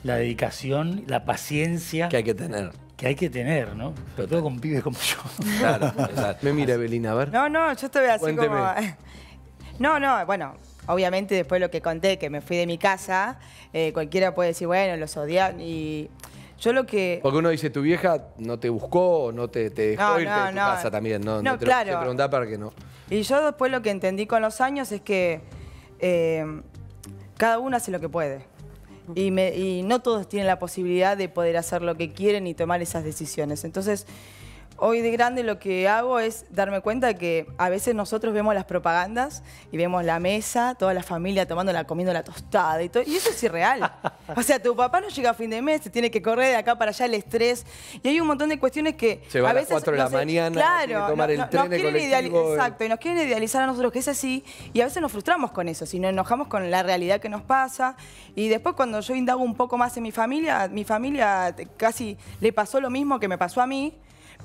la dedicación, la paciencia. Que hay que tener que hay que tener, ¿no? Pero todo con pibes como yo. Claro, Me mira Belina, a ver. No, no, yo te voy así como. No, no, bueno. Obviamente después de lo que conté, que me fui de mi casa, eh, cualquiera puede decir, bueno, los odiaban y yo lo que... Porque uno dice, tu vieja no te buscó, no te, dejó irte de tu casa también, ¿no? claro. para no. Y yo después lo que entendí con los años es que eh, cada uno hace lo que puede. Y, y no todos tienen la posibilidad de poder hacer lo que quieren y tomar esas decisiones. Entonces hoy de grande lo que hago es darme cuenta que a veces nosotros vemos las propagandas y vemos la mesa, toda la familia la, comiendo la tostada y todo. Y eso es irreal. O sea, tu papá no llega a fin de mes, se tiene que correr de acá para allá el estrés. Y hay un montón de cuestiones que. Se va a, veces, a las 4 de la mañana, claro, nos quieren Exacto, y nos quieren idealizar a nosotros que es así. Y a veces nos frustramos con eso, si nos enojamos con la realidad que nos pasa. Y después, cuando yo indago un poco más en mi familia, mi familia casi le pasó lo mismo que me pasó a mí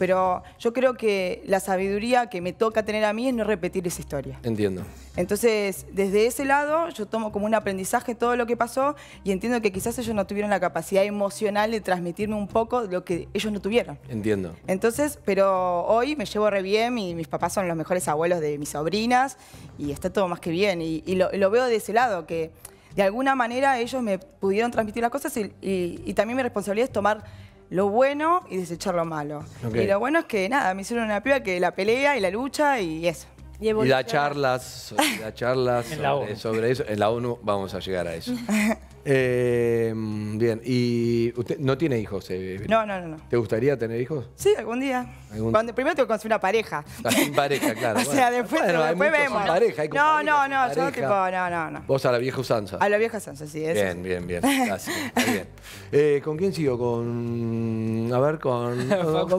pero yo creo que la sabiduría que me toca tener a mí es no repetir esa historia. Entiendo. Entonces, desde ese lado, yo tomo como un aprendizaje todo lo que pasó y entiendo que quizás ellos no tuvieron la capacidad emocional de transmitirme un poco lo que ellos no tuvieron. Entiendo. Entonces, pero hoy me llevo re bien y mis papás son los mejores abuelos de mis sobrinas y está todo más que bien. Y, lo, veo de ese lado, que de alguna manera ellos me pudieron transmitir las cosas y también mi responsabilidad es tomar lo bueno y desechar lo malo. Y lo bueno es que nada, me hicieron una piba que la pelea y la lucha y eso. Y, charlas, las charlas sobre, sobre, eso. En la ONU vamos a llegar a eso. Eh, bien, y usted no tiene hijos. Eh, no, no, no, no. ¿Te gustaría tener hijos? Sí, algún día. primero tengo que conseguir una pareja. sin pareja, claro. o sea, después, después vemos. Pareja, no, pareja, no, no, no, yo tipo, no, no, no. Vos a la vieja usanza. A la vieja usanza, sí. Eso. Bien, bien, bien. Así, bien. Eh, ¿Con quién sigo? Con. A ver, con.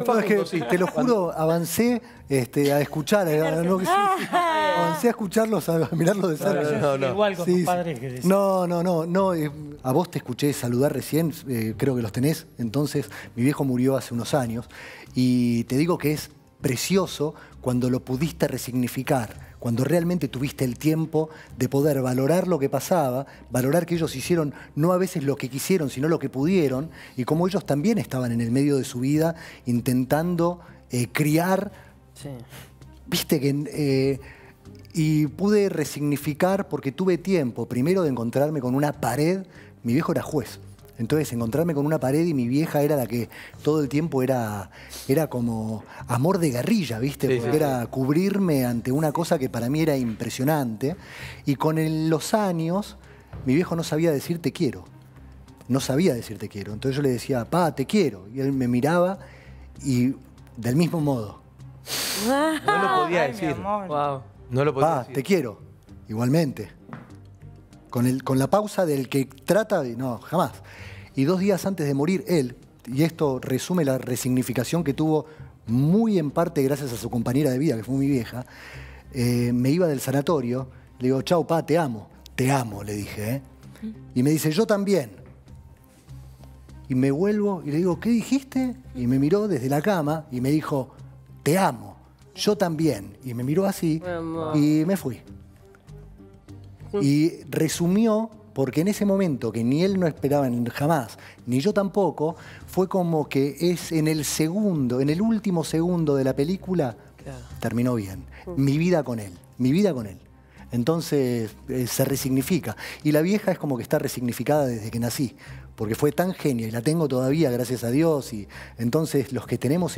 con que Te lo juro, avancé este, a escuchar. avancé a escucharlos, a mirarlos de cerca. Igual con sus padres No, no, no, no a vos te escuché saludar recién, eh, creo que los tenés, entonces mi viejo murió hace unos años y te digo que es precioso cuando lo pudiste resignificar, cuando realmente tuviste el tiempo de poder valorar lo que pasaba, valorar que ellos hicieron no a veces lo que quisieron, sino lo que pudieron, y cómo ellos también estaban en el medio de su vida intentando eh, criar. Viste que... Eh, y pude resignificar porque tuve tiempo primero de encontrarme con una pared. Mi viejo era juez. Entonces encontrarme con una pared y mi vieja era la que todo el tiempo era, era como amor de guerrilla, ¿viste? Porque era cubrirme ante una cosa que para mí era impresionante. Y con los años, mi viejo no sabía decir te quiero. No sabía decir te quiero. Entonces yo le decía, pa, te quiero. Y él me miraba y del mismo modo. No lo podía decir. Wow. No lo te quiero, igualmente. Con, el, con la pausa del que trata de... No, jamás. Y dos días antes de morir, él, y esto resume la resignificación que tuvo muy en parte gracias a su compañera de vida, que fue muy vieja, eh, me iba del sanatorio, le digo, chau, pa, te amo. Te amo, le dije. ¿eh? Y me dice, yo también. Y me vuelvo y le digo, ¿qué dijiste? Y me miró desde la cama y me dijo, te amo yo también. Y me miró así y me fui. Y resumió, porque en ese momento, que ni él no esperaba jamás, ni yo tampoco, fue como que es en el segundo, en el último segundo de la película, terminó bien. Mi vida con él, mi vida con él. Entonces eh, se resignifica. Y la vieja es como que está resignificada desde que nací, porque fue tan genial, y la tengo todavía, gracias a Dios. Y entonces los que tenemos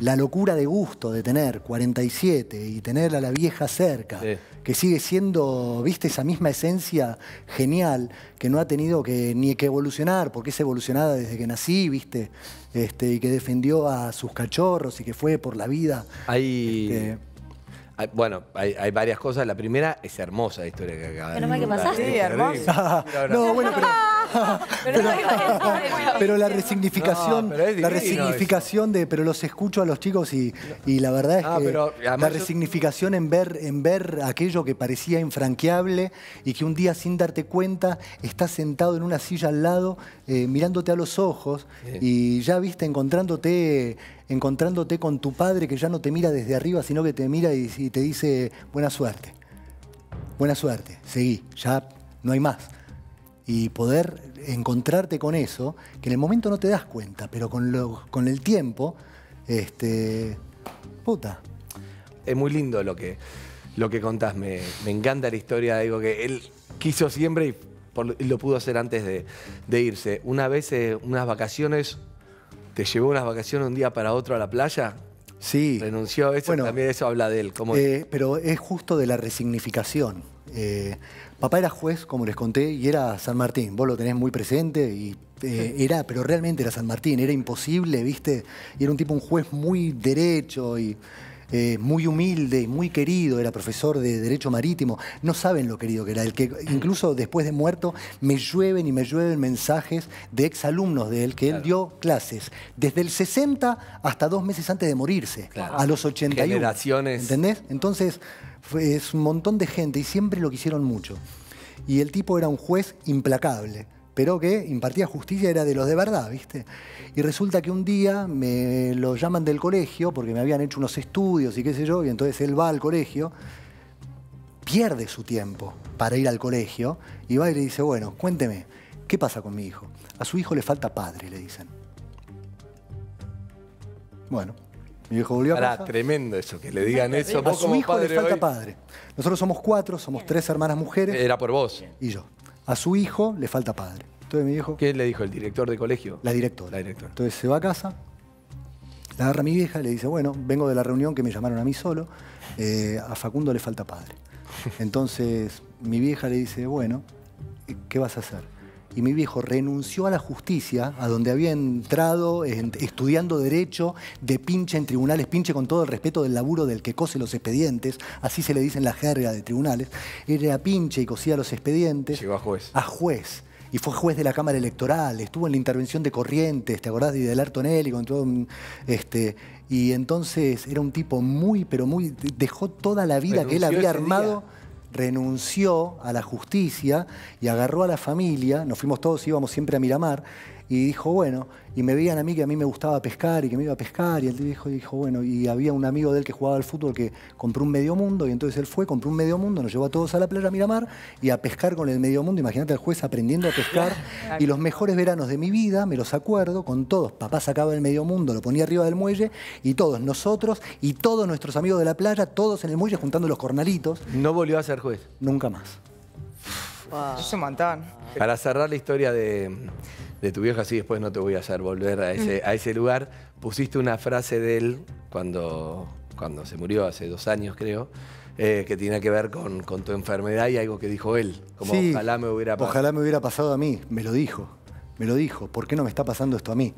la locura de gusto de tener 47 y tener a la vieja cerca, que sigue siendo, viste, esa misma esencia genial que no ha tenido que ni que evolucionar, porque es evolucionada desde que nací, viste, este, y que defendió a sus cachorros y que fue por la vida. ahí bueno, hay, varias cosas. La primera es hermosa la historia que acaba de Menos mal que pasaste. Sí, hermosa. no, bueno, pero... pero, la resignificación, la resignificación de, pero los escucho a los chicos y, la verdad es que la resignificación en ver, en ver aquello que parecía infranqueable y que un día sin darte cuenta estás sentado en una silla al lado, eh, mirándote a los ojos y ya viste encontrándote encontrándote con tu padre que ya no te mira desde arriba, sino que te mira y, te dice, buena suerte, buena suerte, seguí, ya no hay más. Y poder encontrarte con eso, que en el momento no te das cuenta, pero con, con el tiempo, este, puta. Es muy lindo lo que, lo que contás, me, me encanta la historia, digo que él quiso siempre y lo pudo hacer antes de, irse. Una vez, eh, unas vacaciones, ¿Te llevó unas vacaciones un día para otro a la playa? Sí. Renunció a eso, bueno, también eso habla de él. Eh, pero es justo de la resignificación. Eh, papá era juez, como les conté, y era San Martín. Vos lo tenés muy presente y eh, era, pero realmente era San Martín, era imposible, ¿viste? Y era un tipo, un juez muy derecho y eh, muy humilde y muy querido, era profesor de Derecho Marítimo, no saben lo querido que era, el que incluso después de muerto me llueven y me llueven mensajes de exalumnos de él, que él dio clases desde el 60 hasta dos meses antes de morirse, a los 81. ¿Entendés? Entonces, es un montón de gente y siempre lo quisieron mucho. Y el tipo era un juez implacable pero que impartía justicia, era de los de verdad, ¿viste? Y resulta que un día me lo llaman del colegio porque me habían hecho unos estudios y qué sé yo, y entonces él va al colegio, pierde su tiempo para ir al colegio y va y le dice, bueno, cuénteme, ¿qué pasa con mi hijo? A su hijo le falta padre, le dicen. Bueno, mi hijo volvió a casa. tremendo eso, que le digan eso. A su hijo le falta padre. Nosotros somos cuatro, somos tres hermanas mujeres. Era por vos. Y yo. A su hijo le falta padre. Entonces mi dijo ¿Qué le dijo el director de colegio? La directora. La directora. Entonces se va a casa, la agarra mi vieja, y le dice, bueno, vengo de la reunión que me llamaron a mí solo, eh, a Facundo le falta padre. Entonces mi vieja le dice, bueno, ¿qué vas a hacer? y mi viejo renunció a la justicia, a donde había entrado estudiando derecho de pinche en tribunales, pinche con todo el respeto del laburo del que cose los expedientes, así se le dice en la jerga de tribunales, era pinche y cosía los expedientes. Llegó a juez. A juez y fue juez de la Cámara Electoral, estuvo en la intervención de Corrientes, ¿te acordás de artonel y Con todo, este, y entonces era un tipo muy, pero muy, dejó toda la vida que él había armado renunció a la justicia y agarró a la familia, nos fuimos todos, íbamos siempre a Miramar, y dijo, bueno, y me veían a mí que a mí me gustaba pescar y que me iba a pescar, y él dijo, dijo, bueno, y había un amigo de él que jugaba al fútbol que compró un medio mundo, y entonces él fue, compró un medio mundo, nos llevó a todos a la playa Miramar y a pescar con el medio mundo, imagínate al juez aprendiendo a pescar, y los mejores veranos de mi vida, me los acuerdo, con todos, papá sacaba el medio mundo, lo ponía arriba del muelle, y todos, nosotros y todos nuestros amigos de la playa, todos en el muelle juntando los cornalitos. ¿No volvió a ser juez? Nunca más. Wow. se mantaban. Para cerrar la historia de de tu vieja, así después no te voy a hacer volver a ese, lugar. Pusiste una frase de él cuando, cuando se murió, hace dos años creo, eh, que tiene que ver con, tu enfermedad y algo que dijo él, como me hubiera Ojalá me hubiera pasado a mí, me lo dijo, me lo dijo, ¿por qué no me está pasando esto a mí?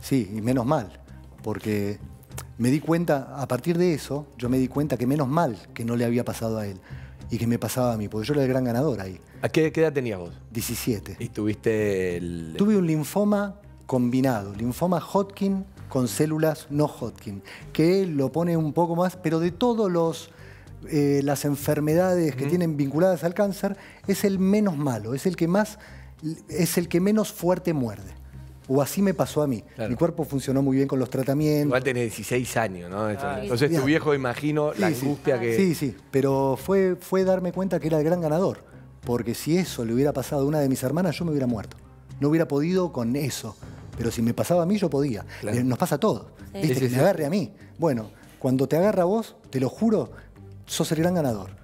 Sí, y menos mal, porque me di cuenta, a partir de eso, yo me di cuenta que menos mal que no le había pasado a él y que me pasaba a mí, porque yo era el gran ganador ahí. ¿A qué, edad tenías vos? 17. ¿Y tuviste el...? Tuve un linfoma combinado, linfoma Hodgkin con células no Hodgkin, que lo pone un poco más, pero de todos eh, las enfermedades que tienen vinculadas al cáncer, es el menos malo, es el que más, es el que menos fuerte muerde o así me pasó a mí. Mi cuerpo funcionó muy bien con los tratamientos. Igual tenés 16 años, ¿no? Entonces tu viejo, imagino, la angustia que... Sí, sí, pero fue, fue darme cuenta que era el gran ganador, porque si eso le hubiera pasado a una de mis hermanas, yo me hubiera muerto. No hubiera podido con eso, pero si me pasaba a mí, yo podía. Eh, nos pasa a todos. me agarre a mí. Bueno, cuando te agarra a vos, te lo juro, sos el gran ganador.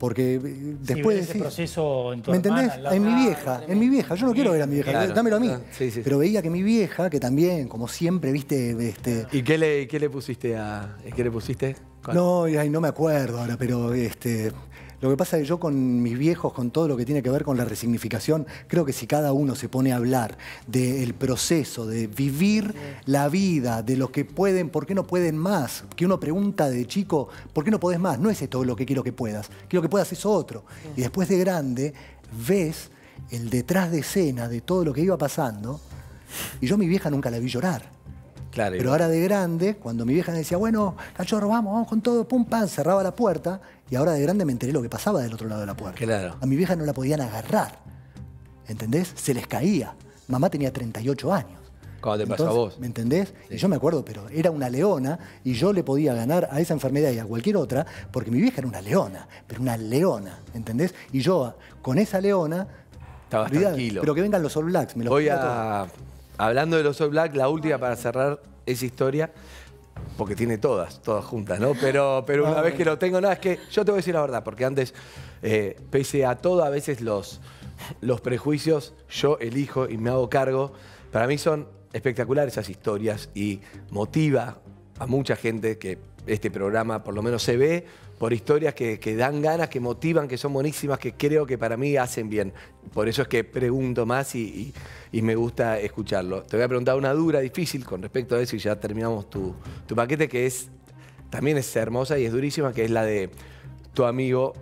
Porque eh, después. Sí, ese proceso en ¿Me entendés? En mi vieja, en mi vieja. Yo no quiero ver a mi vieja, dámelo a mí. Ah, pero veía que mi vieja, que también, como siempre, viste. Este... ¿Y qué le, le pusiste a. ¿Qué le pusiste? No, no me acuerdo ahora, pero este. Lo que pasa es que yo con mis viejos, con todo lo que tiene que ver con la resignificación, creo que si cada uno se pone a hablar del proceso, de vivir la vida, de los que pueden, por qué no pueden más, que uno pregunta de chico, ¿por qué no podés más? No es esto lo que quiero que puedas, quiero que puedas eso otro. Y después de grande ves el detrás de escena de todo lo que iba pasando, y yo mi vieja nunca la vi llorar. Claro, Pero ahora de grande, cuando mi vieja me decía, bueno, cachorro, vamos, vamos con todo, pum, pan, cerraba la puerta y ahora de grande me enteré lo que pasaba del otro lado de la puerta. Claro. A mi vieja no la podían agarrar. ¿Entendés? Se les caía. Mamá tenía 38 años. ¿Cómo te pasó a vos. ¿Me entendés? Y yo me acuerdo, pero era una leona y yo le podía ganar a esa enfermedad y a cualquier otra, porque mi vieja era una leona, pero una leona, ¿entendés? Y yo con esa leona. estaba tranquilo. Pero que vengan los All Blacks, me Voy a. Hablando de los All Blacks, la última para cerrar esa historia porque tiene todas, todas juntas, ¿no? Pero, pero una ah, vez que lo tengo, nada, es que yo te voy a decir la verdad, porque antes, eh, pese a todo, a veces los, los prejuicios, yo elijo y me hago cargo. Para mí son espectaculares esas historias y motiva a mucha gente que este programa por lo menos se ve por historias que, que, dan ganas, que motivan, que son buenísimas, que creo que para mí hacen bien. Por eso es que pregunto más y, me gusta escucharlo. Te voy a preguntar una dura, difícil con respecto a eso y ya terminamos tu, paquete, que es también es hermosa y es durísima, que es la de tu amigo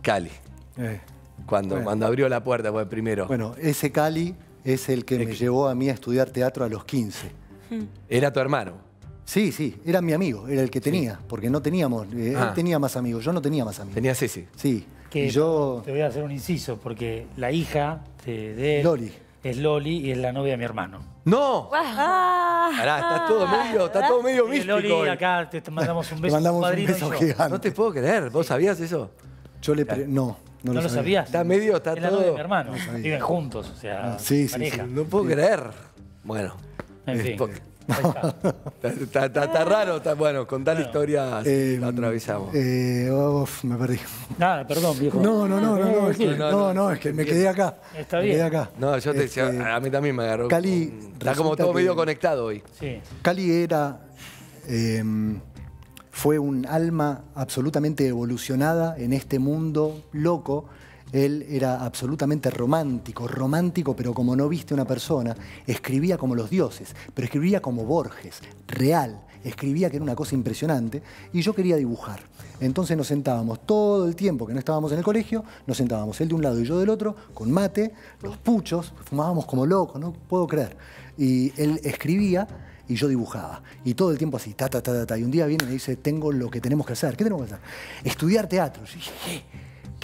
Cali. Eh, cuando, cuando abrió la puerta fue primero. Bueno, ese Cali es el que me llevó a mí a estudiar teatro a los 15. Mm. Era tu hermano. Sí, sí, era mi amigo, era el que tenía, porque no teníamos, eh, él ah. tenía más amigos, yo no tenía más amigos. Tenía Ceci. Sí. Que y yo... Te voy a hacer un inciso, porque la hija de, él Loli. es Loli y es la novia de mi hermano. ¡No! Ah, Ará, está todo medio, está todo medio místico. Loli, acá te mandamos un beso. te mandamos un, gigante. No te puedo creer, ¿vos sabías eso? Yo le... Pre... No. No, lo, sabías. Está medio, está es La novia de mi hermano. Viven juntos, o sea, ah, sí, sí, sí, No puedo creer. Bueno. En fin está, raro, está, bueno, con tal historia atravesamos. uf, me perdí. Nada, perdón, viejo. No, no, no, no, no, es que, me quedé acá. Está bien. Me quedé acá. No, yo te decía, a mí también me agarró. Cali. está como todo medio conectado hoy. Sí. Cali era. fue un alma absolutamente evolucionada en este mundo loco él era absolutamente romántico, romántico, pero como no viste una persona, escribía como los dioses, pero escribía como Borges, real, escribía que era una cosa impresionante, y yo quería dibujar. Entonces nos sentábamos todo el tiempo que no estábamos en el colegio, nos sentábamos él de un lado y yo del otro, con mate, los puchos, fumábamos como locos, no puedo creer. Y él escribía y yo dibujaba. Y todo el tiempo así, ta, ta, ta, ta, Y un día viene y me dice, tengo lo que tenemos que hacer. ¿Qué tenemos que hacer? Estudiar teatro. yo dije, ¿qué?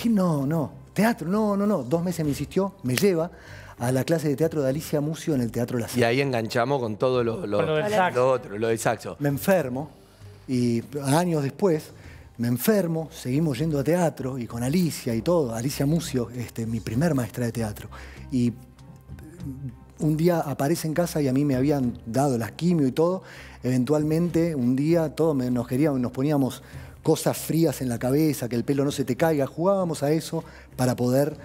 ¿Qué no, no? Teatro, no, no, no. Dos meses me insistió, me lleva a la clase de teatro de Alicia Mucio en el Teatro La Y ahí enganchamos con todo lo, lo, del Me enfermo y años después me enfermo, seguimos yendo a teatro y con Alicia y todo. Alicia Mucio, este, mi primer maestra de teatro. Y mm, un día aparece en casa y a mí me habían dado la quimio y todo. Eventualmente, un día todos nos queríamos, nos poníamos cosas frías en la cabeza, que el pelo no se te caiga, jugábamos a eso, para poder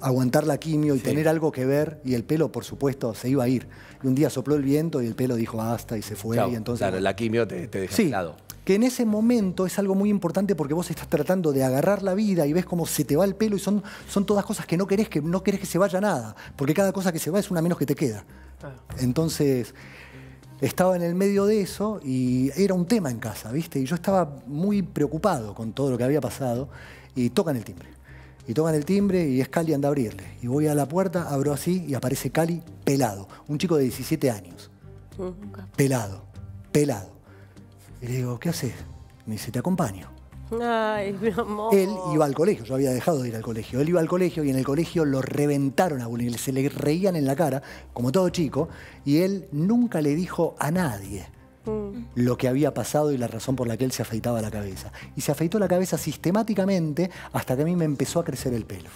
aguantar la quimio y tener algo que ver y el pelo, por supuesto, se iba a ir. Y un día sopló el viento y el pelo dijo hasta y se fue. Claro, y entonces, la quimio te, te lado. Que en ese momento es algo muy importante porque vos estás tratando de agarrar la vida y ves cómo se te va el pelo y son, son todas cosas que no querés que no querés que se vaya nada, porque cada cosa que se va es una menos que te queda. Entonces, estaba en el medio de eso y era un tema en casa, ¿viste? Y yo estaba muy preocupado con todo lo que había pasado y tocan el timbre. Y tocan el timbre y es Cali anda a abrirle. Y voy a la puerta, abro así y aparece Cali pelado. Un chico de 17 años. Pelado, pelado. Y le digo, ¿qué haces? Me dice, te acompaño. Ay, mi Él iba al colegio, yo había dejado de ir al colegio. Él iba al colegio y en el colegio lo reventaron a bullying, se le reían en la cara, como todo chico, y él nunca le dijo a nadie. Mm. lo que había pasado y la razón por la que él se afeitaba la cabeza. Y se afeitó la cabeza sistemáticamente hasta que a mí me empezó a crecer el pelo.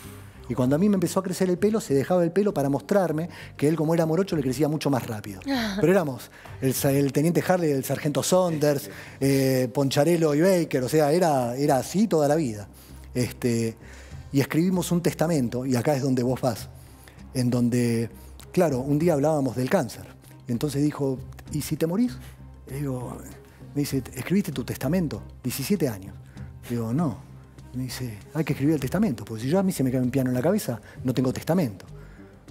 Y cuando a mí me empezó a crecer el pelo, se dejaba el pelo para mostrarme que él, como era morocho, le crecía mucho más rápido. Ah. Pero éramos el, teniente Harley, el sargento Saunders, eh, Poncharello y Baker, o sea, era, era así toda la vida. Este, y escribimos un testamento, y acá es donde vos vas, en donde, claro, un día hablábamos del cáncer. Entonces dijo, ¿y si te morís? digo, me dice, ¿escribiste tu testamento? 17 años. Le digo, no. Me dice, hay que escribir el testamento, porque si yo a mí se me cae un piano en la cabeza, no tengo testamento.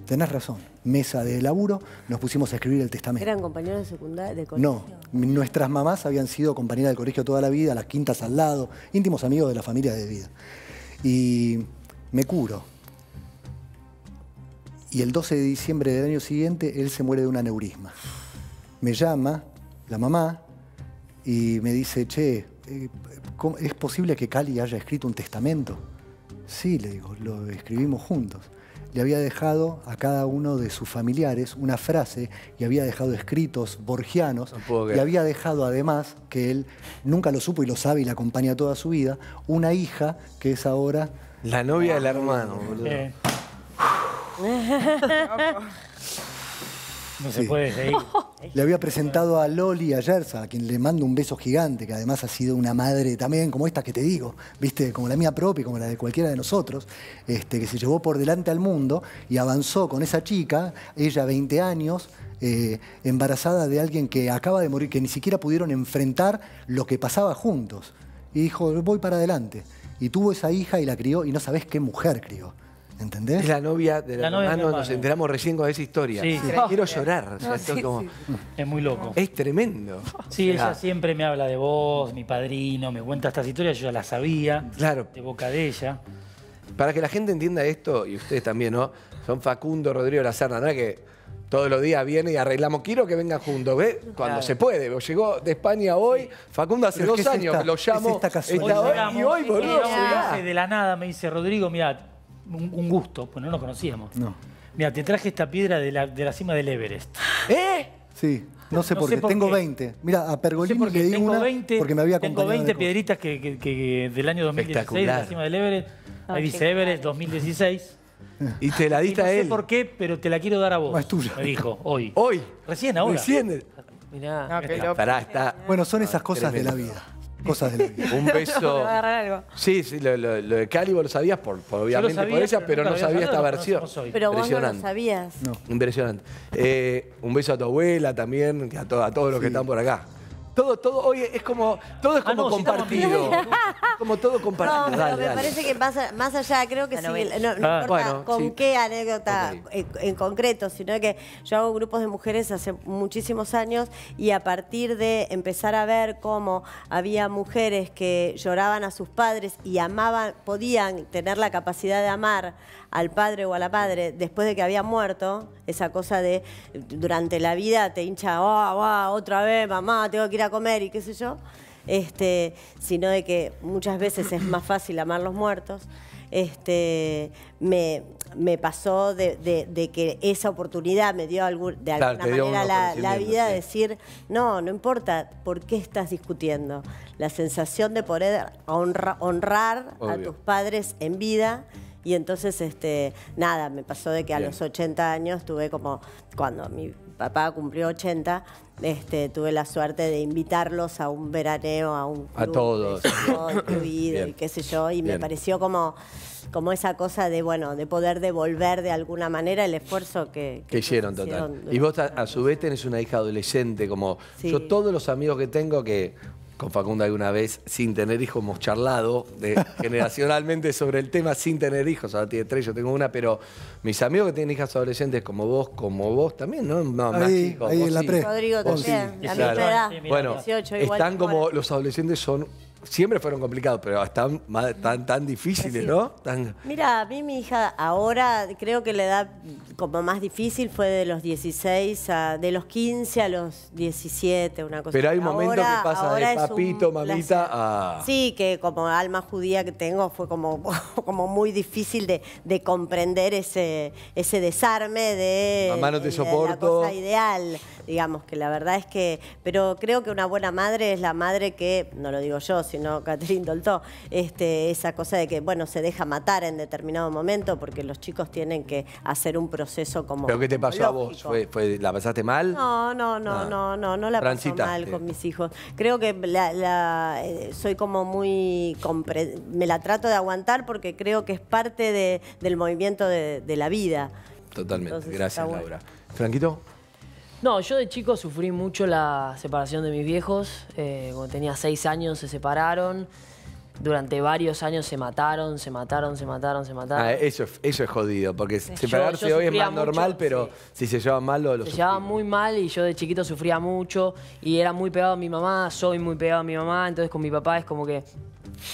Tenés razón. Mesa de laburo, nos pusimos a escribir el testamento. ¿Eran compañeros de secundaria, de colegio? No, nuestras mamás habían sido compañeras del colegio toda la vida, las quintas al lado, íntimos amigos de la familia de vida. Y me curo. Y el 12 de diciembre del año siguiente, él se muere de un aneurisma. Me llama la mamá, y me dice, che, eh, ¿es posible que Cali haya escrito un testamento? Sí, le digo, lo escribimos juntos. Le había dejado a cada uno de sus familiares una frase y había dejado escritos borgianos y había dejado además, que él nunca lo supo y lo sabe y la acompaña toda su vida, una hija que es ahora... La novia del ah. hermano, boludo. Eh. No se puede seguir. Le había presentado a Loli ayer, a quien le mando un beso gigante, que además ha sido una madre también, como esta que te digo, viste, como la mía propia, como la de cualquiera de nosotros, este, que se llevó por delante al mundo y avanzó con esa chica, ella 20 años, eh, embarazada de alguien que acaba de morir, que ni siquiera pudieron enfrentar lo que pasaba juntos. Y dijo, voy para adelante. Y tuvo esa hija y la crió, y no sabés qué mujer crió. ¿Entendés? Es la novia de la, nos enteramos recién con esa historia. Quiero llorar. Es muy loco. Es tremendo. Sí, ella siempre me habla de vos, mi padrino, me cuenta estas historias, yo ya las sabía. De boca de ella. Para que la gente entienda esto, y ustedes también, ¿no? Son Facundo, Rodrigo la No ¿no? Que todos los días viene y arreglamos. Quiero que venga juntos, ¿ves? Cuando se puede. Llegó de España hoy, Facundo hace dos años, lo llamo. esta Hoy, y hoy, De la nada me dice, Rodrigo, mirad un, gusto, pues no nos conocíamos. No. Mira, te traje esta piedra de la, de la cima del Everest. ¿Eh? Sí, no sé, por, qué. tengo 20. Mira, a Pergolini le di una porque me había Tengo 20 piedritas que, que, del año 2016 de la cima del Everest. Ah, Ahí dice Everest 2016. Y te la diste a él. No sé por qué, pero te la quiero dar a vos. No es tuya. Me dijo, hoy. Hoy. Recién ahora. Recién. Mirá. No, está. Bueno, son esas cosas de la vida. Cosas de Un beso. sí, sí, lo, lo- de Calibur lo sabías, por, obviamente por ella, pero no sabía esta versión. Pero vos no lo sabías. No. Impresionante. Eh, un beso a tu abuela también, a, a todos los que están por acá. Todo, todo, hoy es como, todo es ah, como compartido. como todo compartido. No, me parece que más, más allá, creo que ah, sí, no, con qué anécdota en, concreto, sino que yo hago grupos de mujeres hace muchísimos años y a partir de empezar a ver cómo había mujeres que lloraban a sus padres y amaban, podían tener la capacidad de amar al padre o a la madre después de que había muerto, esa cosa de durante la vida te hincha, ah, otra vez, mamá, tengo que ir a comer y qué sé yo, este, sino de que muchas veces es más fácil amar los muertos. Este, me, pasó de, que esa oportunidad me dio de alguna manera la, vida de decir, no, no importa por qué estás discutiendo. La sensación de poder honrar a tus padres en vida y entonces, este, nada, me pasó de que a los 80 años tuve como, cuando mi papá cumplió 80, este, tuve la suerte de invitarlos a un veraneo, a un... Club, a todos. y qué sé yo, y me pareció como como esa cosa de, bueno, de poder devolver de alguna manera el esfuerzo que, que, hicieron, total. y vos a, su vez tenés una hija adolescente, como yo todos los amigos que tengo que con Facundo alguna vez, sin tener hijos, hemos charlado de, eh, generacionalmente sobre el tema sin tener hijos. Ahora tiene tres, yo tengo una, pero mis amigos que tienen hijas adolescentes como vos, como vos también, ¿no? ahí, más en la Rodrigo también, a mi edad. Bueno, igual están como los adolescentes son siempre fueron complicados, pero están tan, tan difíciles, ¿no? Tan... Mira, a mí mi hija ahora creo que la edad como más difícil fue de los 16 a de los 15 a los 17, una cosa. Pero hay un momento que pasa de papito, mamita a Sí, que como alma judía que tengo fue como como muy difícil de, de comprender ese ese desarme de Mamá no te de, soporto. la cosa ideal digamos, que la verdad es que, pero creo que una buena madre es la madre que, no lo digo yo, sino Catherine Doltó, este, esa cosa de que, bueno, se deja matar en determinado momento porque los chicos tienen que hacer un proceso como... ¿Pero qué te pasó a vos? la pasaste mal? No, no, no, ah. no, no, no la pasé mal con mis hijos. Creo que la, eh, soy como muy... me la trato de aguantar porque creo que es parte del movimiento de, la vida. Totalmente, gracias Laura. Franquito. No, yo de chico sufrí mucho la separación de mis viejos. Eh, cuando tenía seis años se separaron. Durante varios años se mataron, se mataron, se mataron, se mataron. Ah, eso, es jodido, porque separarse hoy es más normal, pero si se llevan mal, lo, Se llevaban muy mal y yo de chiquito sufría mucho y era muy pegado a mi mamá, soy muy pegado a mi mamá, entonces con mi papá es como que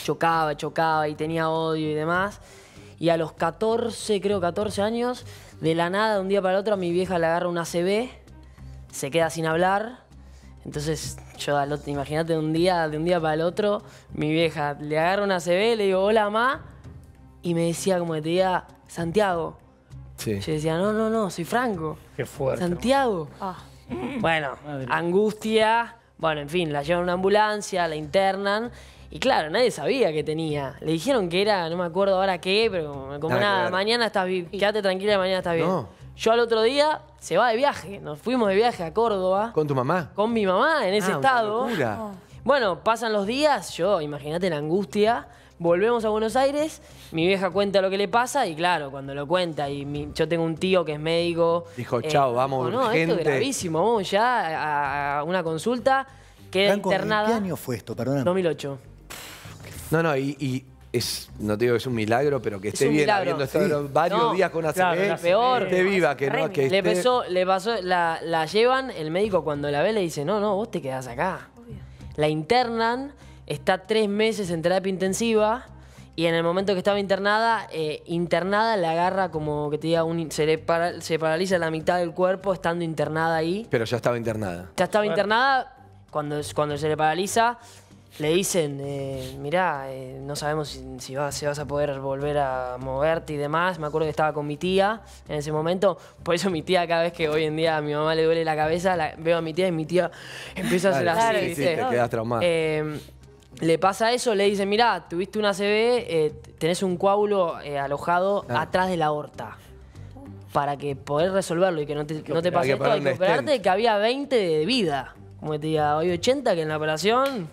chocaba, chocaba y tenía odio y demás. Y a los 14, creo 14 años, de la nada, de un día para el otro, mi vieja le agarra una CB se queda sin hablar. Entonces, yo imagínate un día, de un día para el otro, mi vieja le agarra una CB, le digo, hola mamá y me decía como que te diga, Santiago. Sí. Yo decía, no, no, no, soy Franco. Qué fuerte. Santiago. Ah. Bueno, angustia. Bueno, en fin, la llevan a una ambulancia, la internan. Y claro, nadie sabía que tenía. Le dijeron que era, no me acuerdo ahora qué, pero como nada, mañana estás bien, quédate tranquila, mañana estás bien. No. Yo al otro día se va de viaje, nos fuimos de viaje a Córdoba. ¿Con tu mamá? Con mi mamá en ese ah, estado. locura. Oh. Bueno, pasan los días, yo, imagínate la angustia. Volvemos a Buenos Aires, mi vieja cuenta lo que le pasa y claro, cuando lo cuenta y yo tengo un tío que es médico. Dijo, eh, chao, vamos, dijo, no, esto es gravísimo, vamos ya a una consulta, queda internada. ¿Qué año fue esto, 2008. No, no, y es, no te digo que es un milagro, pero que esté bien habiendo estado varios días con ACP, claro, peor, esté viva, que no, que esté... Le, le pasó, la, llevan, el médico cuando la ve le dice, no, no, vos te quedás acá. La internan, está tres meses en terapia intensiva y en el momento que estaba internada, eh, internada la agarra como que te diga, un, se, le paraliza la mitad del cuerpo estando internada ahí. Pero ya estaba internada. Ya estaba internada, cuando, cuando se le paraliza, le dicen, eh, mirá, eh, no sabemos si, vas, a poder volver a moverte y demás. Me acuerdo que estaba con mi tía en ese momento. Por eso mi tía, cada vez que hoy en día a mi mamá le duele la cabeza, veo a mi tía y mi tía empieza a hacer así. sí, sí, te quedas em, le pasa eso, le dicen, mirá, tuviste una CB, eh, tenés un coágulo alojado ah. atrás de la aorta para que poder resolverlo y que no te, no te pase esto, hay que que había 20 de vida. Como que te diga, hoy 80 que en la operación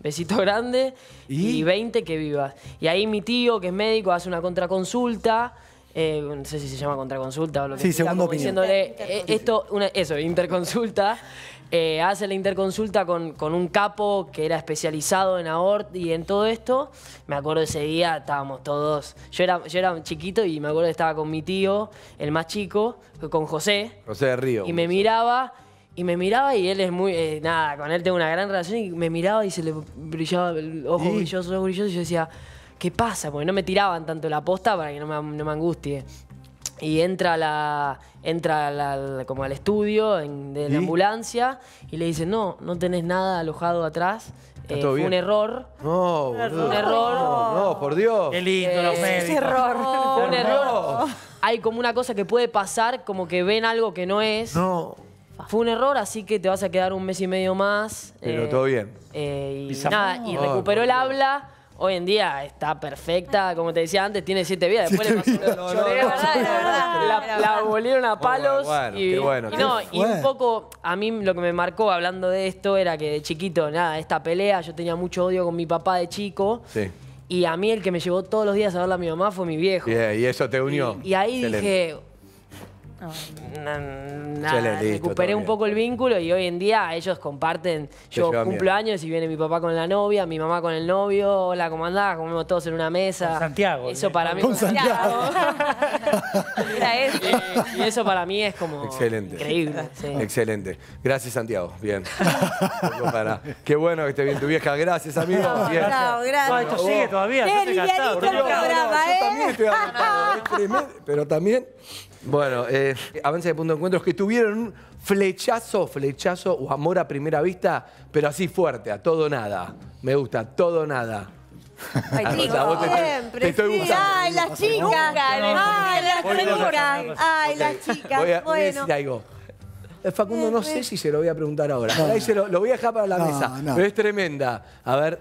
Besito grande ¿Y? 20 que vivas. Y ahí mi tío, que es médico, hace una contraconsulta. Eh, no sé si se llama contraconsulta o lo que sí, sea. Diciéndole, eh, esto, una, eso, interconsulta. Eh, hace la interconsulta con, con, un capo que era especializado en aort y en todo esto. Me acuerdo ese día, estábamos todos. Yo era, yo era chiquito y me acuerdo que estaba con mi tío, el más chico, con José. José de Río. Y me miraba y me miraba y él es muy. Eh, nada, con él tengo una gran relación y me miraba y se le brillaba el ojo brilloso, el ojo brilloso. Y yo decía, ¿qué pasa? Porque no me tiraban tanto la posta para que no me, angustie. Y entra la. entra como al estudio de la ambulancia y le dice no, no tenés nada alojado atrás. Eh, un error. No, un Un error. No, por Dios. Qué lindo, error. Eh, un error. Hay como una cosa que puede pasar, como que ven algo que no es. No. Fue un error, así que te vas a quedar un mes y medio más. Pero eh, todo bien. Eh, y, recuperó el habla. Hoy en día está perfecta, como te decía antes, tiene siete vidas. Después le pasó. la, volvieron a palos. bueno, y, bueno, y, no, y un poco, a mí lo que me marcó hablando de esto era que de chiquito, nada, esta pelea, yo tenía mucho odio con mi papá de chico. Sí. Y a mí el que me llevó todos los días a verla a mi mamá fue mi viejo. y eso te unió. Y, ahí dije, recuperé un poco el vínculo y hoy en día ellos comparten. Yo cumplo años y viene mi papá con la novia, mi mamá con el novio, hola, ¿cómo andás? Comemos todos en una mesa. Santiago. Eso para mí. y, eso para mí es como increíble. Excelente. Gracias, Santiago. Bien. Qué bueno que esté bien tu vieja. Gracias, amigo. gracias. esto sigue todavía. el Yo ¿eh? también estoy Pero también bueno, eh, avance de punto de encuentros que tuvieron un flechazo, flechazo o amor a primera vista, pero así fuerte, a todo nada. Me gusta, todo nada. Ay, chicos, siempre. Te, estoy gustando. Ay, las chicas. Ay, las chicas. Ay, las chicas. Voy a, voy a decir algo. Facundo, no sé si se lo voy a preguntar ahora. lo, voy a dejar para la mesa. Pero es tremenda. A ver,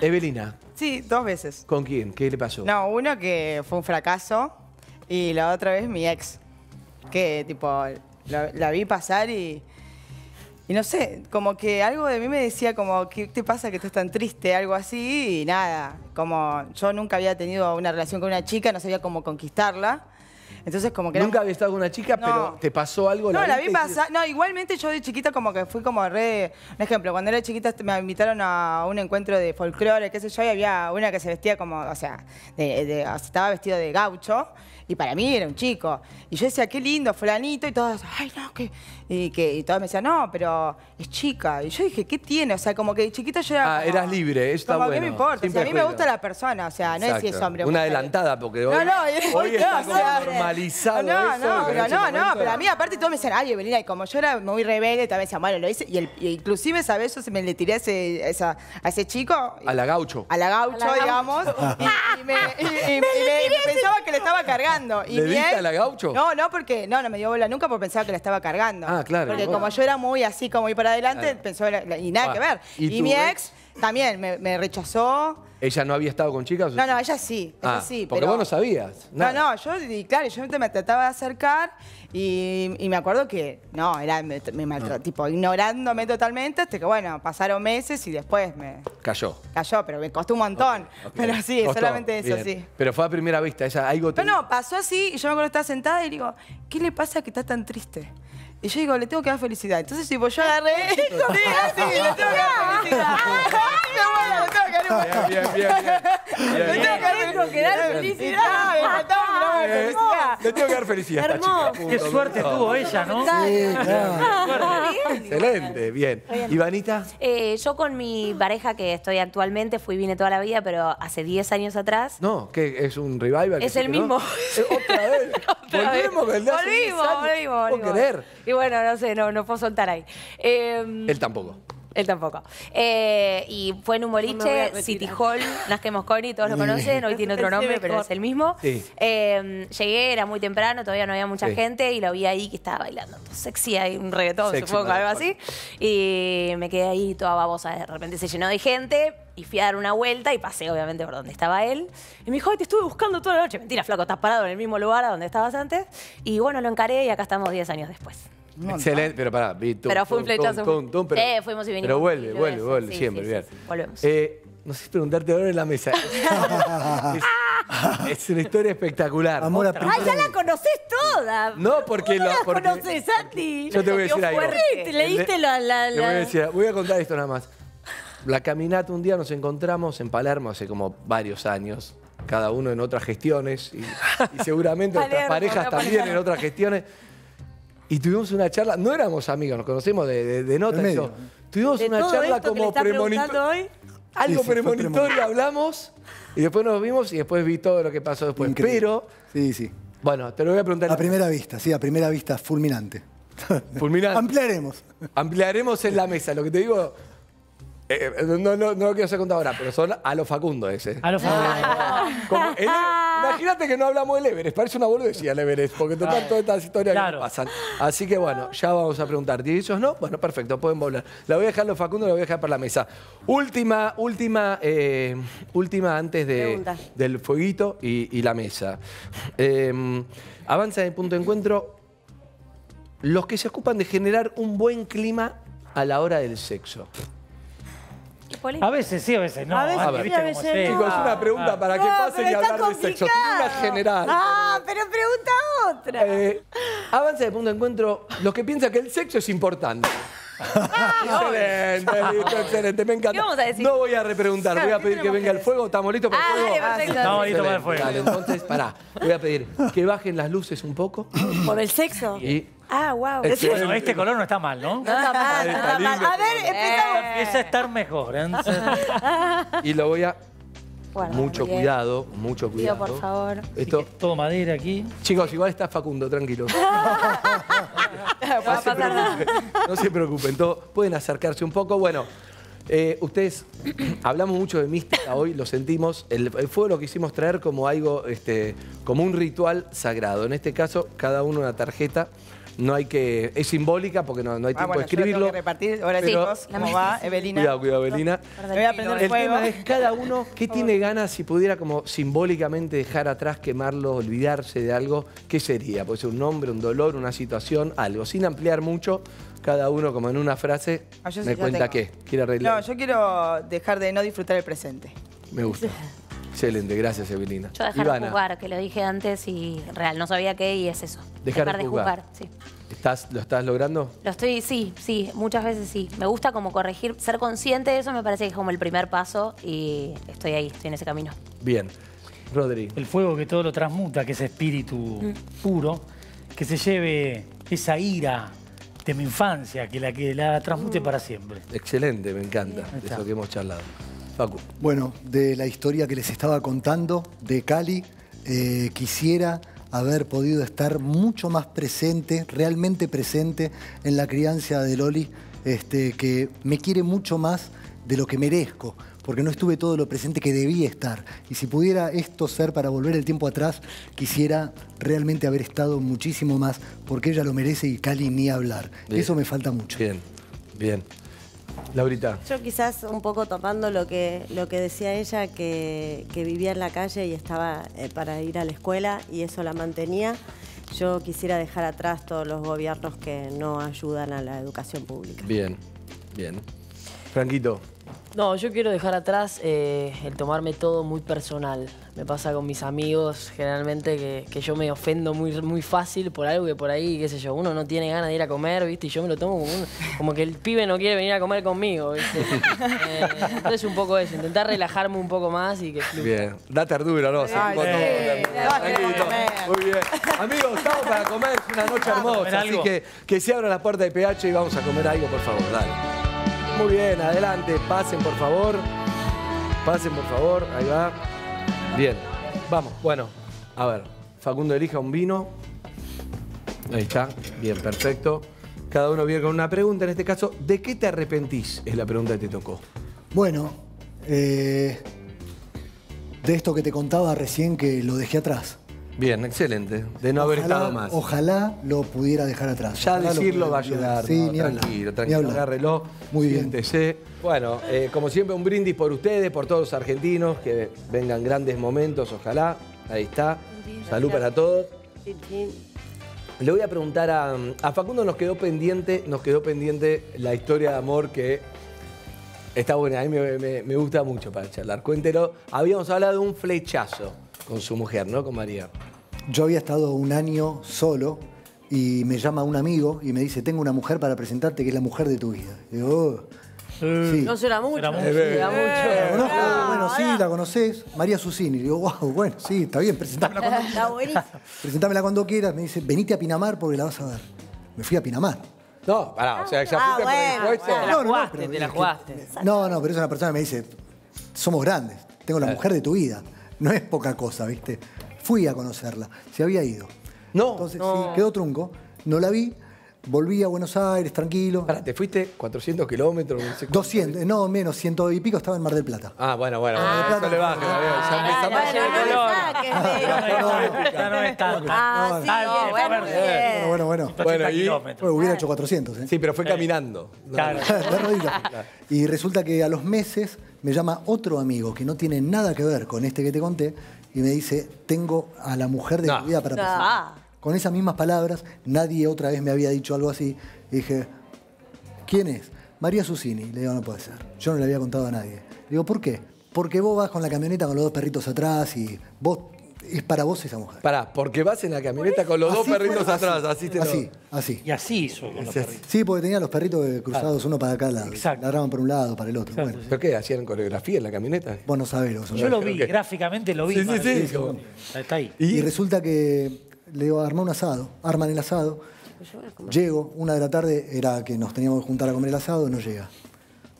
Evelina. Sí, dos veces. ¿Con quién? ¿Qué le pasó? No, uno que fue un fracaso. Y la otra vez mi ex, que tipo, la, vi pasar y... Y no sé, como que algo de mí me decía como, ¿qué te pasa que estás tan triste? Algo así, y nada. Como yo nunca había tenido una relación con una chica, no sabía cómo conquistarla. Entonces como que... Nunca había estado con una chica, pero te pasó algo. No, la, vi pasar. No, igualmente yo de chiquita como que fui como re... Un ejemplo, cuando era chiquita me invitaron a un encuentro de folclore, qué sé yo, y había una que se vestía como, o sea, o sea estaba vestida de gaucho. Y para mí era un chico. Y yo decía, qué lindo, fulanito. Y todos ay, no, que... Y, que, me decían, no, pero es chica. Y yo dije, ¿qué tiene? O sea, como que chiquito yo era... Ah, eras libre, está como, que me importa? a mí me gusta la persona, o sea, no es si es hombre Una adelantada, porque no, no, hoy no, está normalizado No, no, pero no, no, pero a mí aparte todos me decían, ay, Evelina, y como yo era muy rebelde, también decían, bueno, lo hice. Y, el, y inclusive, ¿sabes? Yo se me le tiré a ese, a ese chico. A la gaucho. A la gaucho, digamos. y, me, me pensaba que le estaba cargando. ¿Y ¿Le a la gaucho? No, no, porque no, no me dio bola nunca porque pensaba que la estaba cargando. Ah, claro. Porque como yo era muy así, como ir para adelante, pensó, y nada ah, que ver. y mi ex también me, rechazó. ¿Ella no había estado con chicas? No, no, ella sí, ah, Porque pero... vos no sabías. No, no, yo, claro, yo me trataba de acercar y, me acuerdo que, no, era, ah. tipo, ignorándome totalmente, hasta que, bueno, pasaron meses y después me... Cayó. Cayó, pero me costó un montón. Pero sí, solamente eso, sí. Pero fue a primera vista, esa, algo... Te... Pero no, pasó así y yo me acuerdo que estaba sentada y digo, ¿qué le pasa que está tan triste? Y yo digo, le tengo que dar felicidad. Entonces, tipo, yo agarré esto. Sí, le tengo que dar felicidad. le tengo que dar felicidad bien, bien. Le tengo que dar felicidad. Le tengo que dar felicidad Qué suerte tuvo ella, ¿no? Sí, ah, Excelente, bien. ¿Ivanita? Eh, yo con mi pareja que estoy actualmente, fui y vine toda la vida, pero hace 10 años atrás. No, que es un revival. Es el mismo. Eh, otra vez. Volvimos, Volvimos, volvimos. querer y bueno, no sé, no, no puedo soltar ahí. Em, Él tampoco. Él tampoco. Eh, y fue en un boliche, City Hall, Nazque Mosconi, todos lo conocen, hoy tiene otro nombre, pero es el mismo. Em, llegué, era muy temprano, todavía no había mucha gente y lo vi ahí que estaba bailando sexy, ahí, un reggaetón, supongo, algo así. Y me quedé ahí toda babosa, de repente se llenó de gente, y fui a dar una vuelta y pasé obviamente por donde estaba él. Y me dijo, te estuve buscando toda la noche. Mentira, flaco, estás parado en el mismo lugar a donde estabas antes. Y bueno, lo encaré y acá estamos 10 años después. Excelente, pero pará, vi tú. Pero fue un flechazo. pero, fuimos y vinimos. Pero vuelve, vuelve, vuelve, siempre, bien. Volvemos. Eh, no sé si preguntarte ahora en la mesa. es, una historia espectacular. Amor, ah, ya la conoces toda. No, porque la conoces, Santi. Yo te voy a decir algo. leíste la, Te voy a decir, voy a contar esto nada más la caminata un día nos encontramos en Palermo hace como varios años, cada uno en otras gestiones y, seguramente otras parejas también en otras gestiones. Y tuvimos una charla, no éramos amigos, nos conocemos de, de, nota. tuvimos una charla como hoy Algo premonitorio hablamos y después nos vimos y después vi todo lo que pasó después. Pero. Sí, sí. Bueno, te lo voy a preguntar. A primera vista, sí, a primera vista, fulminante. Fulminante. Ampliaremos. Ampliaremos en la mesa. Lo que te digo, eh, eh, no, no, lo quiero hacer contar ahora, pero son a lo Facundo ese. A lo Facundo. Ah, imagínate que no hablamos del Everest, parece una boludecía el Everest, porque total todas estas historias pasan. Así que bueno, ya vamos a preguntar. ¿Divisos no? Bueno, perfecto, pueden volar. La voy a dejar a lo Facundo, la voy a dejar para la mesa. Última, última, eh, última antes de, del fueguito y, la mesa. Em, avanza en punto de encuentro los que se ocupan de generar un buen clima a la hora del sexo. A veces sí, a veces no. A veces ah, sí, a veces no. es una pregunta ah. para que pase. pasen y hablar de sexo. Una general. Ah, pero pregunta otra. Eh, avance de punto de encuentro los que piensan que el sexo es importante. Ah, excelente, excelente, me encanta. ¿Qué vamos a decir? No voy a repreguntar, voy a pedir que venga el fuego. ¿Estamos listos para el fuego? Ah, Estamos para el fuego. entonces, pará, voy a pedir que bajen las luces un poco. Por el sexo. Y Ah, wow. Este, color no está mal, ¿no? No está mal, A ver, eh. a estar mejor. y lo voy a... mucho cuidado, mucho cuidado. por favor. Esto... Todo madera aquí. Chicos, igual está Facundo, tranquilo. no, se preocupen, no pueden acercarse un poco. Bueno, eh, ustedes, hablamos mucho de mística hoy, lo sentimos. El, fuego lo quisimos traer como algo, este, como un ritual sagrado. En este caso, cada uno una tarjeta no hay que... Es simbólica porque no, hay tiempo escribirlo. repartir. ¿cómo va? Evelina. Cuidado, cuidado, Evelina. voy a aprender el cada uno qué tiene ganas, si pudiera como simbólicamente dejar atrás, quemarlo, olvidarse de algo, ¿qué sería? Puede ser un nombre, un dolor, una situación, algo. Sin ampliar mucho, cada uno como en una frase ah, me cuenta qué. Quiere arreglar. No, yo quiero dejar de no disfrutar el presente. Me gusta. Excelente, gracias Evelina. Yo dejar de jugar, que lo dije antes y real, no sabía qué y es eso. Dejar, de jugar, ¿Estás, ¿Lo estás logrando? Lo estoy, sí, sí, muchas veces sí. Me gusta como corregir, ser consciente de eso me parece que es como el primer paso y estoy ahí, estoy en ese camino. Bien. Rodri. El fuego que todo lo transmuta, que es espíritu mm. puro, que se lleve esa ira de mi infancia, que la, que la transmute mm. para siempre. Excelente, me encanta, eso que hemos charlado. Bueno, de la historia que les estaba contando de Cali, eh, quisiera haber podido estar mucho más presente, realmente presente en la crianza de Loli, este, que me quiere mucho más de lo que merezco, porque no estuve todo lo presente que debía estar. Y si pudiera esto ser para volver el tiempo atrás, quisiera realmente haber estado muchísimo más, porque ella lo merece y Cali ni hablar. Eso me falta mucho. Bien, bien. Laurita. Yo quizás un poco tomando lo que, lo que decía ella, que, vivía en la calle y estaba eh, para ir a la escuela y eso la mantenía. Yo quisiera dejar atrás todos los gobiernos que no ayudan a la educación pública. Bien, bien. Franquito. No, yo quiero dejar atrás eh, el tomarme todo muy personal. Me pasa con mis amigos generalmente que, yo me ofendo muy, muy fácil por algo que por ahí, qué sé yo, uno no tiene ganas de ir a comer, ¿viste? Y yo me lo tomo como, que el pibe no quiere venir a comer conmigo, ¿viste? Eh, entonces un poco eso, intentar relajarme un poco más y que fluya. Bien, da ternura, ¿no? Ay, muy bien. Amigos, estamos para comer, una noche hermosa, así que que se abra la puerta de PH y vamos a comer algo, por favor, dale. Muy bien, adelante, pasen por favor. Pasen por favor, ahí va. Bien, vamos, bueno, a ver, Facundo elija un vino. Ahí está, bien, perfecto. Cada uno viene con una pregunta, en este caso, ¿de qué te arrepentís? Es la pregunta que te tocó. Bueno, eh, de esto que te contaba recién que lo dejé atrás. Bien, excelente. De no haber estado más. Ojalá lo pudiera dejar atrás. Ya decirlo va a ayudar. Sí, tranquilo, tranquilo. agárrelo. Muy bien. Bueno, eh, como siempre, un brindis por ustedes, por todos los argentinos, que vengan grandes momentos, ojalá. Ahí está. Salud para todos. Le voy a preguntar a, a Facundo, nos quedó pendiente, nos quedó pendiente la historia de amor que está buena, a mí me, me gusta mucho para charlar. Cuéntelo. Habíamos hablado de un flechazo con su mujer, ¿no? Con María. Yo había estado un año solo y me llama un amigo y me dice, tengo una mujer para presentarte que es la mujer de tu vida. Y digo, oh. Sí. No será mucho. bueno, sí, la conoces, María Susini. digo, wow, bueno, sí, está bien, presentámela cuando quieras. Presentámela cuando quieras. Me dice, venite a Pinamar porque la vas a ver. Me fui a Pinamar. No, pará, o sea, ya ah, bueno, No, no, no, te la jugaste. no, no, pero es una persona que me dice, somos grandes, tengo la eh. mujer de tu vida no es poca cosa, ¿viste? Fui a conocerla, se había ido. No. Entonces, quedó trunco, no la vi, volví a Buenos Aires, tranquilo. ¿Te fuiste 400 kilómetros? 200, no, menos, ciento y pico estaba en Mar del Plata. Ah, bueno, bueno, ah, ya no me Ah, sí, bueno, bueno, bueno. Bueno, bueno, hubiera ah. hecho 400, ¿eh? Sí, pero fue caminando. Claro. Y resulta que a los meses me llama otro amigo que no tiene nada que ver con este que te conté y me dice, tengo a la mujer de mi vida para con esas mismas palabras, nadie otra vez me había dicho algo así. dije, ¿quién es? María Susini. Le digo, no puede ser. Yo no le había contado a nadie. Le digo, ¿por qué? Porque vos vas con la camioneta con los dos perritos atrás y vos es para vos esa mujer. Para, porque vas en la camioneta con los dos perritos atrás, así, así Y así hizo Sí, porque tenía los perritos cruzados uno para acá, la, agarraban por un lado, para el otro. ¿Pero qué? ¿Hacían coreografía en la camioneta? Vos no sabés Yo lo vi, gráficamente lo vi. Sí, sí, sí. Está ahí. y resulta que le digo, arma un asado, arman el asado. Pues Llego, una de la tarde era que nos teníamos que juntar a comer el asado, no llega.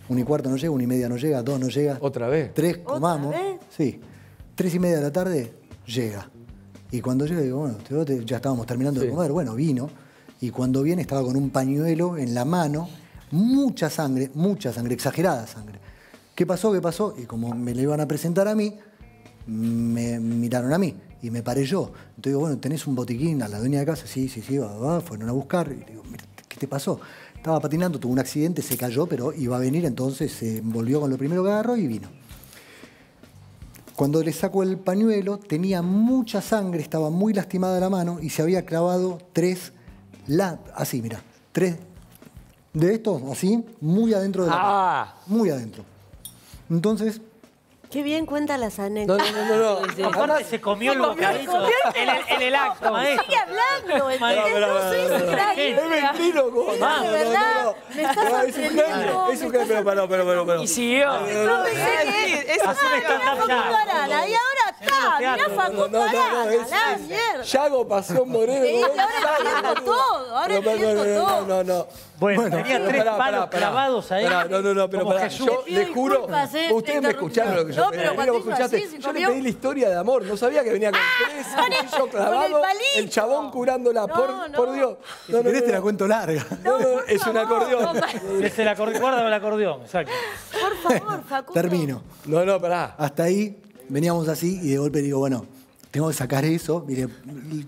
Una y cuarto no llega, una y media no llega, dos no llega. ¿Otra vez? Tres comamos. Sí. Tres y media de la tarde llega. Y cuando llega, digo, bueno, ya estábamos terminando de comer. Bueno, vino. Y cuando viene estaba con un pañuelo en la mano, mucha sangre, mucha sangre, exagerada sangre. ¿Qué pasó? ¿Qué pasó? Y como me le iban a presentar a mí, me miraron a mí y me paré yo. Entonces digo, bueno, ¿tenés un botiquín a la dueña de casa? Sí, sí, sí, va, va. fueron a buscar. Y digo, mira, ¿qué te pasó? Estaba patinando, tuvo un accidente, se cayó, pero iba a venir, entonces se eh, volvió con lo primero que agarró y vino. Cuando le sacó el pañuelo, tenía mucha sangre, estaba muy lastimada la mano y se había clavado tres, la, así, mira, tres de estos, así, muy adentro de la ah. mano. Muy adentro. Entonces, Qué bien cuenta las anécdotas. No, no, no, no. no. Aparte se comió el bocadillo. En el, en el acto, maestro. Sigue hablando. Es maestro, no, no, soy no, no, Es ventrílogo. No, Me estás sorprendiendo. Es un gran, pero paró, pero, pero, pero. Y siguió. No pensé que... Es un stand-up ya. Y ahora está. Mirá Facu Parada. La mierda. Yago, pasó Moreno. Sí, ahora entiendo todo. Ahora entiendo todo. No, no, no. Bueno, tenía tres palos clavados ahí. no, no, no, pero pará. Yo le juro, ¿eh? ustedes me escucharon lo que yo no, yo le pedí la historia de amor, no sabía que venía con ah, tres anillos clavados, el, chabón curándola, por, por Dios. No, querés te la cuento larga. No, es un acordeón. Es el acordeón, guarda el acordeón, exacto. Por favor, Facundo. Termino. No, no, pará. Hasta ahí veníamos así y de golpe digo, bueno, tengo que sacar eso, mire,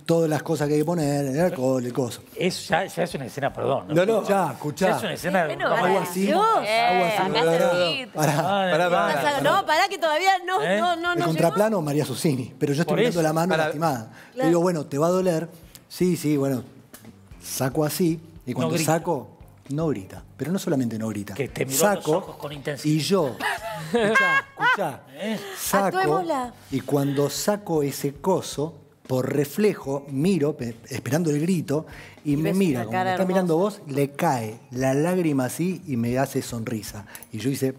todas las cosas que hay que poner, el alcohol, el coso. Eso ya, es una escena, perdón. No, no, ya, escuchá. es una escena. de bueno, algo así. Eh, algo así. Pará, pará, No, pará, que todavía no, ¿Eh? no, no. El contraplano, María Susini, pero yo estoy poniendo la mano lastimada. digo, bueno, ¿te va a doler? Sí, sí, bueno, saco así, y cuando saco, no grita. Pero no solamente no grita. Que te miró saco ojos con intensidad. Y yo, escuchá, escuchá, ¿Eh? saco. Y cuando saco ese coso, por reflejo, miro, esperando el grito, y, me mira, como me está mirando vos, le cae la lágrima así y me hace sonrisa. Y yo hice...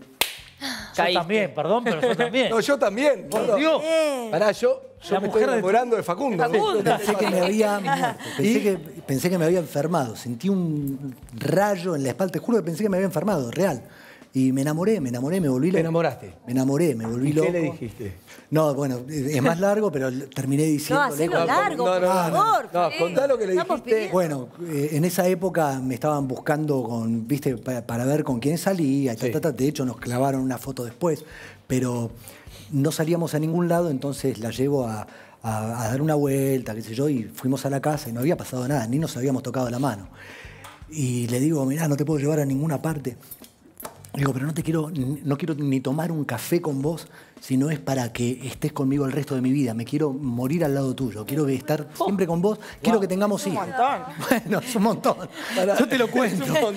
Yo también, perdón, pero yo también. No, yo también. Por Dios. Eh. Pará, yo yo la mujer enamorando de, Facundo. Pensé, que me había Pensé, que, me había enfermado. Sentí un rayo en la espalda. Te juro que pensé que me había enfermado, real. Y me enamoré, me enamoré, me volví loco. ¿Te enamoraste? Me enamoré, me volví ¿Y ¿Qué le dijiste? No, bueno, es más largo, pero terminé diciendo. No, largo, por favor. No, contá lo que le dijiste. Bueno, eh, en esa época me estaban buscando con, viste, para, ver con quién salía. De hecho, nos clavaron una foto después. Pero no salíamos a ningún lado, entonces la llevo a, dar una vuelta, qué sé yo, y fuimos a la casa y no había pasado nada, ni nos habíamos tocado la mano. Y le digo, mirá, no te puedo llevar a ninguna parte. Digo, pero no te quiero, no quiero ni tomar un café con vos sino es para que estés conmigo el resto de mi vida. Me quiero morir al lado tuyo, quiero estar oh. siempre con vos, quiero que tengamos hijos. Un montón. Bueno, es un montón. Yo te lo cuento. Es un Vos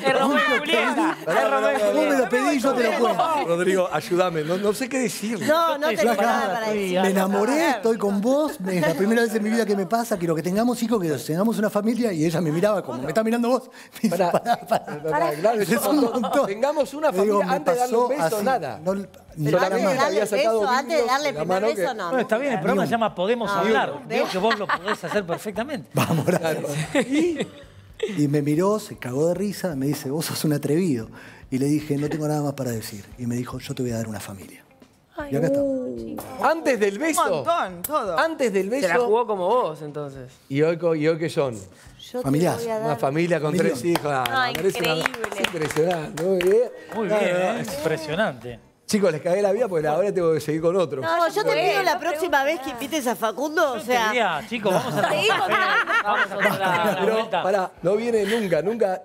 me lo pedís, yo te lo cuento. Rodrigo, ayúdame, no, no sé qué decir. No, no te nada. Para Me enamoré, estoy con vos, es la primera vez en mi vida que me pasa, quiero que tengamos hijos, que tengamos una familia, y ella me miraba como, me está mirando vos. Para para, Tengamos una familia antes de darle un beso, nada. Pero antes de darle el antes de darle primer beso, no. está bien, el programa se llama Podemos ah, Hablar. Veo que vos lo podés hacer perfectamente. Vamos, y me miró, se cagó de risa, me dice, vos sos un atrevido. Y le dije, no tengo nada más para decir. Y me dijo, yo te voy a dar una familia. y acá está. Uh, antes del beso. Un montón, todo. Antes del beso. Se la jugó como vos, entonces. ¿Y hoy, y qué son? Familias. Una familia con tres hijos. increíble. impresionante. Muy bien. Muy bien, ¿eh? impresionante. Chicos, les cagué la vida porque ahora tengo que seguir con otro. No, yo te pido la próxima vez que invites a Facundo, o sea... chicos, vamos a... Vamos pero, pará, no viene nunca, nunca...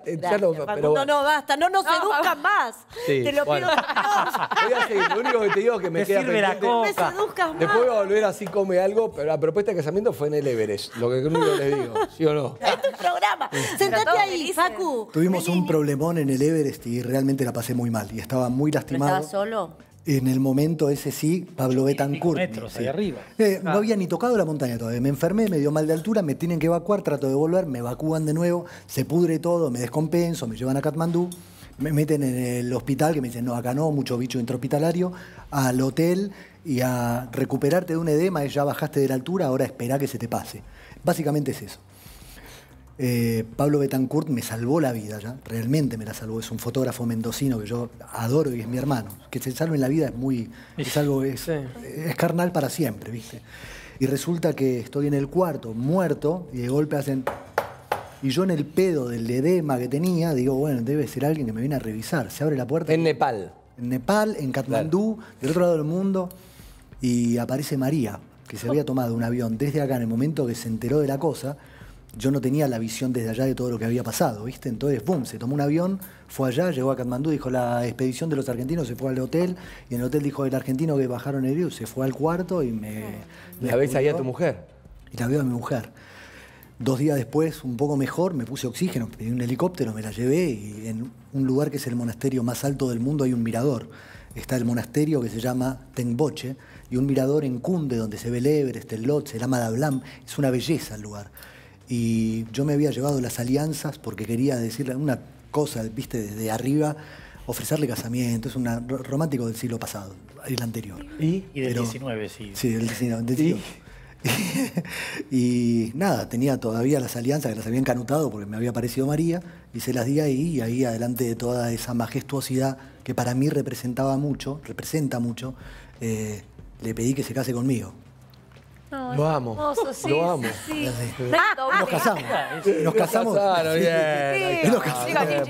no, no, basta, no nos seduzcan más. te lo pido. Voy a seguir, lo único que te digo es que me queda sirve la Después voy a volver así, come algo, pero la propuesta de casamiento fue en el Everest, lo que único les digo, ¿sí o no? Es tu programa, sentate ahí, Facu. Tuvimos un problemón en el Everest y realmente la pasé muy mal y estaba muy lastimado. ¿Estaba solo? en el momento ese sí, Pablo Betancourt. Eh, no había ni tocado la montaña todavía. Me enfermé, me dio mal de altura, me tienen que evacuar, trato de volver, me evacúan de nuevo, se pudre todo, me descompenso, me llevan a Katmandú, me meten en el hospital, que me dicen, no, acá no, mucho bicho intrahospitalario, al hotel y a recuperarte de un edema, ya bajaste de la altura, ahora espera que se te pase. Básicamente es eso. Eh, Pablo Betancourt me salvó la vida realmente me la salvó. Es un fotógrafo mendocino que yo adoro y es mi hermano. Que se salve en la vida es muy. Es algo. Es, carnal para siempre, ¿viste? Y resulta que estoy en el cuarto, muerto, y de golpe hacen. Y yo en el pedo del edema que tenía, digo, bueno, debe ser alguien que me viene a revisar. Se abre la puerta. En Nepal. En Nepal, en Katmandú, del otro lado del mundo. Y aparece María, que se había tomado un avión desde acá en el momento que se enteró de la cosa yo no tenía la visión desde allá de todo lo que había pasado, ¿viste? Entonces, boom, se tomó un avión, fue allá, llegó a Katmandú, dijo la expedición de los argentinos, se fue al hotel, y en el hotel dijo el argentino que bajaron el virus, se fue al cuarto y me. ¿La ves ahí a tu mujer? Y la veo a mi mujer. Dos días después, un poco mejor, me puse oxígeno, pedí un helicóptero, me la llevé y en un lugar que es el monasterio más alto del mundo hay un mirador. Está el monasterio que se llama Tengboche y un mirador en Cunde donde se ve el Everest, el Lhotse, el Amadablam. Es una belleza el lugar y yo me había llevado las alianzas porque quería decirle una cosa, viste, desde arriba, ofrecerle casamiento, es un romántico del siglo pasado, el anterior. ¿Y? del 19, sí. Sí, del 19. ¿Y? nada, tenía todavía las alianzas que las habían canutado porque me había parecido María y se las di ahí y ahí adelante de toda esa majestuosidad que para mí representaba mucho, representa mucho, eh, le pedí que se case conmigo. Vamos, lo amo. lo amo. Nos casamos. Nos casamos. bien. Nos casamos.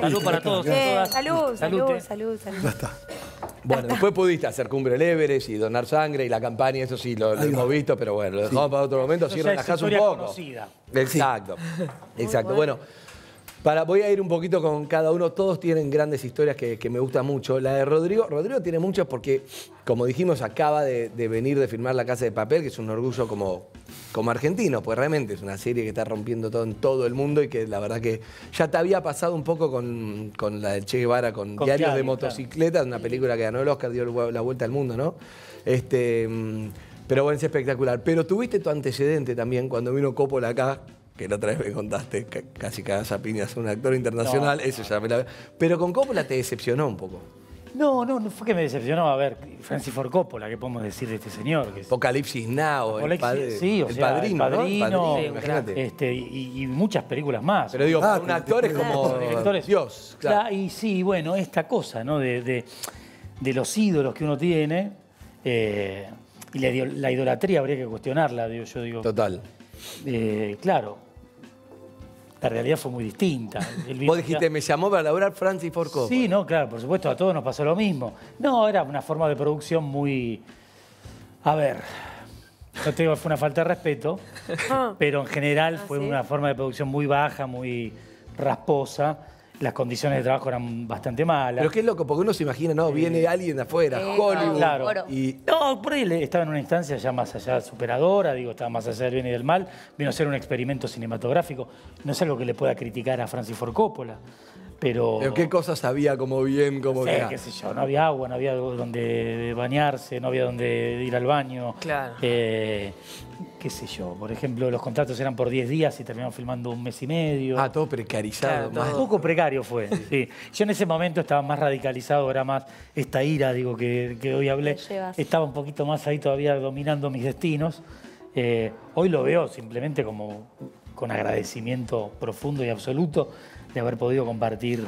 Salud para todos. Salud, salud, salud. Bueno, después pudiste hacer Cumbre el Everest y donar sangre y la campaña, eso sí, lo, hemos visto, pero bueno, lo dejamos para otro momento, así relajás un poco. Exacto, exacto. bueno para, voy a ir un poquito con cada uno. Todos tienen grandes historias que, me gustan mucho. La de Rodrigo. Rodrigo tiene muchas porque, como dijimos, acaba de, venir de firmar La Casa de Papel, que es un orgullo como, como argentino, pues realmente es una serie que está rompiendo todo en todo el mundo y que la verdad que ya te había pasado un poco con, la de Che Guevara, con, Diarios de Motocicleta, una película que ganó el Oscar, dio la vuelta al mundo, ¿no? Este, mm, pero bueno, es espectacular. Pero tuviste tu antecedente también cuando vino Coppola acá, que la otra vez me contaste, casi cada Zapiña es un actor internacional, eso ya me la... Pero con Coppola te decepcionó un poco. No, no, no fue que me decepcionó. A ver, Francis Ford Coppola, ¿qué podemos decir de este señor? Apocalipsis Now, el, sí, o sea, padrino, el padrino, este, y, muchas películas más. Pero digo, ah, un actor es como Dios. Claro. Y sí, bueno, esta cosa, ¿no? De, de, los ídolos que uno tiene eh, y la, idolatría habría que cuestionarla, yo digo. Total. Eh, claro, la realidad fue muy distinta. El Vos dijiste, me llamó para laburar Francis Ford Sí, no, claro, por supuesto, a todos nos pasó lo mismo. No, era una forma de producción muy... A ver, no te digo fue una falta de respeto, ah. pero en general ah, fue una forma de producción muy baja, muy rasposa las condiciones de trabajo eran bastante malas. Pero es loco, porque uno se imagina, no, viene alguien de afuera, eh, Hollywood. Claro. Y... No, por ahí estaba en una instancia ya más allá superadora, digo, estaba más allá del bien y del mal, vino a ser un experimento cinematográfico. No es algo que le pueda criticar a Francis Ford Coppola. Pero, qué cosas había como bien, como no no había agua, no había donde bañarse, no había donde ir al baño. Eh, qué sé yo, por ejemplo, los contratos eran por 10 días y terminamos filmando un mes y medio. Ah, todo precarizado. Claro, poco precario fue, Yo en ese momento estaba más radicalizado, era más esta ira, digo, que, hoy hablé. Estaba un poquito más ahí todavía dominando mis destinos. Eh, hoy lo veo simplemente como con agradecimiento profundo y absoluto haber podido compartir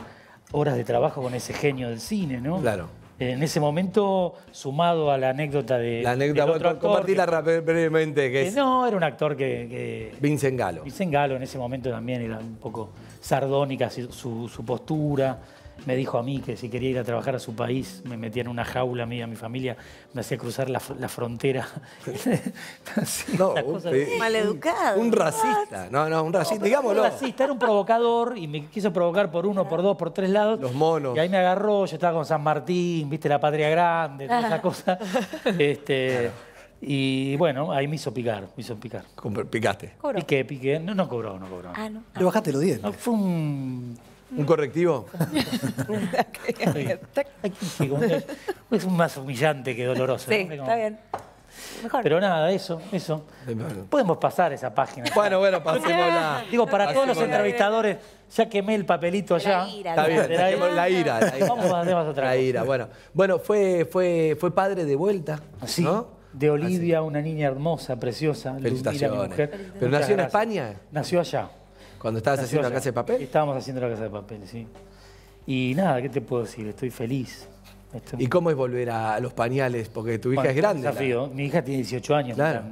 horas de trabajo con ese genio del cine, ¿no? Claro. En ese momento, sumado a la anécdota de. La anécdota, otro brevemente. Que eh, no, era un actor que, Vincent Galo. Vincent Galo en ese momento también era un poco sardónica su postura me dijo a mí que si quería ir a trabajar a su país, me metía en una jaula a mí y a mi familia, me hacía cruzar la, frontera. no, un, maleducado. Un racista, no, no, un racista, digámoslo. Un racista, era un provocador y me quiso provocar por uno, por dos, por tres lados. Los monos. Y ahí me agarró, yo estaba con San Martín, viste, la patria grande, toda esa cosa. Este, Y bueno, ahí me hizo picar, me hizo picar. ¿Picaste? Piqué, piqué. No, no cobró, no cobró. Ah, Le bajaste los dientes. fue un ¿Un correctivo? es más humillante que doloroso. Sí, está bien. Pero nada, eso, eso. Podemos pasar esa página. Bueno, bueno, pasémosla. Digo, para todos los entrevistadores, ya quemé el papelito allá. La ira, Está bien, la, La ira, la Vamos a más otra La ira, bueno. Bueno, fue, fue, fue padre de vuelta, De Olivia, una niña hermosa, preciosa. Felicitaciones. ¿Pero nació en España? Nació allá. Cuando estabas haciendo la casa de papel. Estábamos haciendo la casa de papel, sí. Y nada, ¿qué te puedo decir? Estoy feliz. ¿Y cómo es volver a los pañales? Porque tu hija es grande. Mi hija tiene 18 años, claro.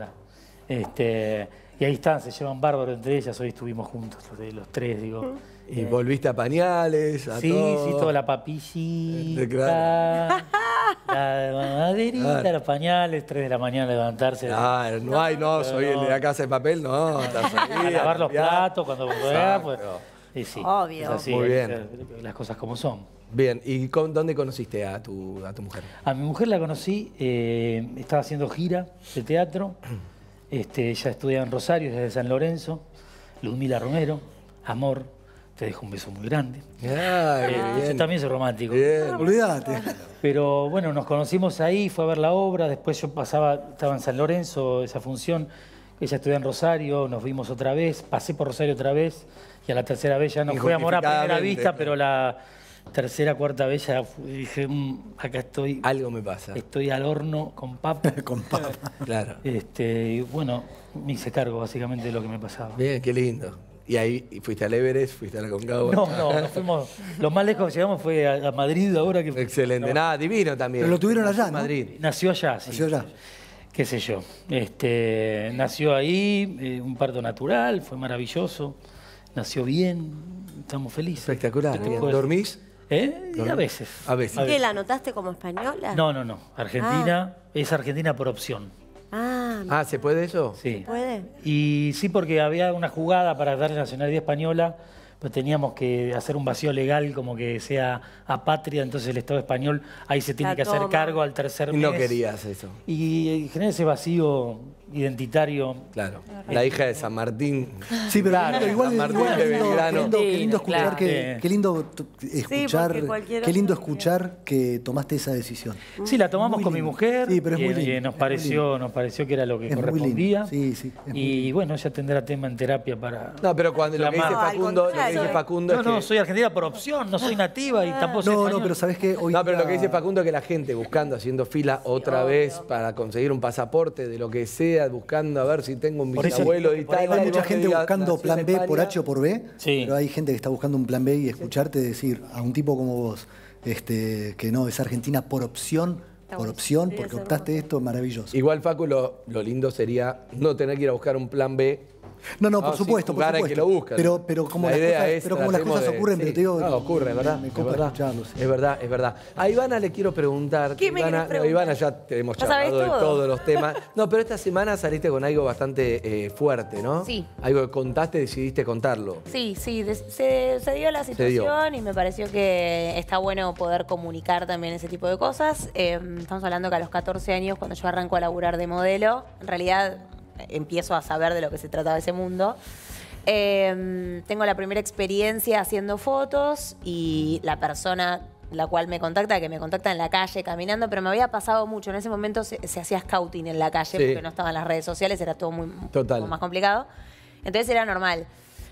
Este, y ahí están, se llevan bárbaro entre ellas. Hoy estuvimos juntos, los tres, digo. Y eh, volviste a pañales, a sí, todo. Sí, sí, toda la papillita, eh, la maderita, los pañales, 3 de la mañana levantarse. Ah, no hay, no, soy el de la casa de papel, no. a lavar los platos cuando pueda, pues. Sí, sí. Obvio. Muy bien. Las cosas como son. Bien, ¿y dónde conociste a tu, a tu mujer? A mi mujer la conocí, eh, estaba haciendo gira de teatro. Este, ella estudiaba en Rosario, desde San Lorenzo. Ludmila Romero, Amor, te dejo un beso muy grande. Yo eh, también soy romántico. Bien, ah, olvídate. Pero bueno, nos conocimos ahí, fue a ver la obra, después yo pasaba, estaba en San Lorenzo, esa función, ella estudió en Rosario, nos vimos otra vez, pasé por Rosario otra vez, y a la tercera vez ya no fue amor a primera vista, pero la tercera, cuarta vez ya dije, mm, acá estoy. Algo me pasa. Estoy al horno con papa. con papa. Claro. Este, y bueno, me hice cargo básicamente de lo que me pasaba. Bien, qué lindo. Y ahí fuiste al Everest, fuiste a la Concagua. No, no, no fuimos. Lo más lejos que llegamos fue a, Madrid ahora que. Excelente, nada, divino también. Pero lo tuvieron allá, en Madrid. Nació allá, sí. Nació allá. Qué sé yo. Este, nació ahí, eh, un parto natural, fue maravilloso. Nació bien, estamos felices. Espectacular. ¿Dormís? ¿Eh? Y a veces. A veces. ¿Qué, la anotaste como española? No, no, no. Argentina, ah. es Argentina por opción. Ah, ah, ¿se puede eso? Sí. puede? Y sí, porque había una jugada para darle nacionalidad española, pues teníamos que hacer un vacío legal como que sea patria, entonces el Estado español ahí se tiene que hacer cargo al tercer mes. No querías eso. Y, y genera ese vacío identitario. Claro, la hija de San Martín. Sí, pero igual, qué lindo escuchar, qué lindo escuchar, que tomaste esa decisión. Sí, la tomamos con mi mujer. Sí, pero es y, muy eh, nos pareció, nos pareció que era lo que correspondía. Sí, sí, y bueno, ella tendrá tema en terapia para. No, pero cuando lo que Facundo, no, no, no, soy argentina por opción, no soy nativa y ah. tampoco soy No, no, pero sabes qué. No, pero lo que dice Facundo es que la gente buscando, haciendo fila otra vez para conseguir un pasaporte de lo que sea buscando a ver si tengo un bisabuelo y tal. Hay mucha gente buscando plan B por H o por B, pero hay gente que está buscando un plan B y escucharte decir a un tipo como vos este, que no, es Argentina por opción, por opción, porque optaste esto, maravilloso. Igual, Facu, lo, lo lindo sería no tener que ir a buscar un plan B no, no, por ah, supuesto, por supuesto. lo Pero, como las cosas, pero como las cosas ocurren, pero te digo. No, ocurre, ¿verdad? es, verdad es verdad, es verdad. A Ivana le quiero preguntar. ¿Qué Ivana, a Ivana ya te hemos charlado de todos los temas. No, pero esta semana saliste con algo bastante eh, fuerte, ¿no? Sí. Algo que contaste, decidiste contarlo. Sí, sí. se, dio la situación y me pareció que está bueno poder comunicar también ese tipo de cosas. Em, estamos hablando que a los 14 años, cuando yo arranco a laburar de modelo, en realidad empiezo a saber de lo que se trataba ese mundo. Em, tengo la primera experiencia haciendo fotos y la persona la cual me contacta, que me contacta en la calle caminando, pero me había pasado mucho. En ese momento se, hacía scouting en la calle porque no estaban las redes sociales, era todo muy más complicado. Entonces era normal.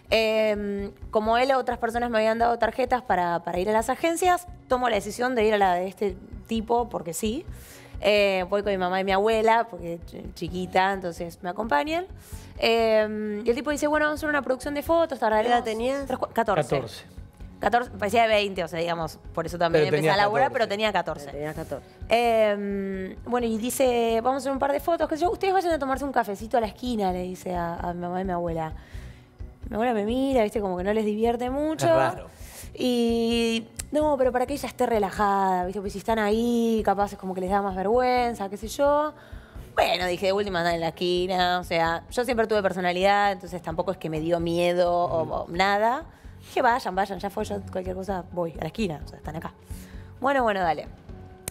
Em, como él o otras personas me habían dado tarjetas para, para ir a las agencias, tomo la decisión de ir a la de este tipo porque sí. Eh, voy con mi mamá y mi abuela, porque chiquita, entonces me acompañan. Eh, y el tipo dice, bueno, vamos a hacer una producción de fotos, tardaremos... ¿Qué edad tenías? 14. 14. parecía de 20, o sea, digamos, por eso también empecé a laburar, pero tenía 14. Tenía 14. Em, bueno, y dice, vamos a hacer un par de fotos, que ustedes vayan a tomarse un cafecito a la esquina, le dice a, mi mamá y mi abuela. Mi abuela me mira, viste, como que no les divierte mucho. Y no, pero para que ella esté relajada, ¿viste? Pues si están ahí, capaz es como que les da más vergüenza, qué sé yo. Bueno, dije, de última en la esquina, o sea, yo siempre tuve personalidad, entonces tampoco es que me dio miedo o, nada. Dije, vayan, vayan, ya fue, cualquier cosa voy a la esquina, o sea, están acá. Bueno, bueno, dale.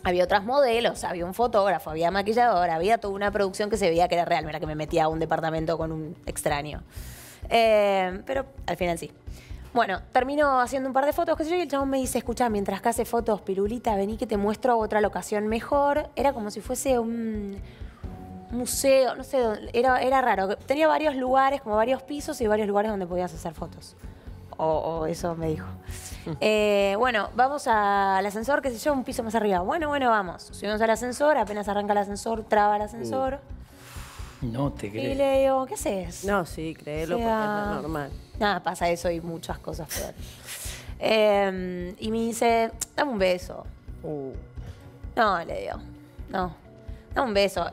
Había otras modelos, había un fotógrafo, había maquillador, había toda una producción que se veía que era real, era que me metía a un departamento con un extraño. Eh, pero al final sí. Bueno, termino haciendo un par de fotos, que sé yo, y el chabón me dice, escucha, mientras que hace fotos, pirulita, vení que te muestro otra locación mejor. Era como si fuese un museo, no sé, era, era raro. Tenía varios lugares, como varios pisos y varios lugares donde podías hacer fotos. O, eso me dijo. Eh, bueno, vamos al ascensor, qué sé yo, un piso más arriba. Bueno, bueno, vamos. Subimos al ascensor, apenas arranca el ascensor, traba el ascensor. Uh. No te crees. Y le digo, ¿qué haces? No, sí, creerlo porque es normal. Nada, pasa eso y muchas cosas peores. Em, y me dice, dame un beso. Uh. No, le digo, no. Dame un beso.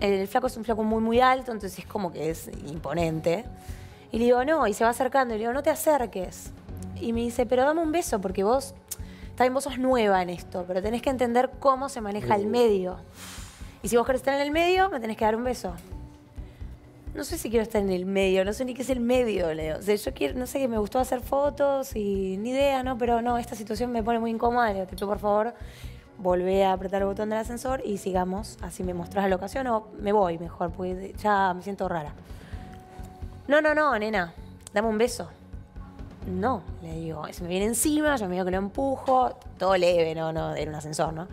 El, flaco es un flaco muy, muy alto, entonces es como que es imponente. Y le digo, no, y se va acercando. Y le digo, no te acerques. Y me dice, pero dame un beso, porque vos, también vos sos nueva en esto, pero tenés que entender cómo se maneja el uh. medio. Y si vos querés estar en el medio, me tenés que dar un beso no sé si quiero estar en el medio, no sé ni qué es el medio, Leo. O yo quiero, no sé, que me gustó hacer fotos y ni idea, ¿no? Pero no, esta situación me pone muy incómoda, Leo. Te pido, por favor, volvé a apretar el botón del ascensor y sigamos, así me mostrás la locación o me voy mejor, porque ya me siento rara. No, no, no, nena, dame un beso. No, le digo, se me viene encima, yo me digo que lo empujo, todo leve, no, no, era un ascensor, ¿no?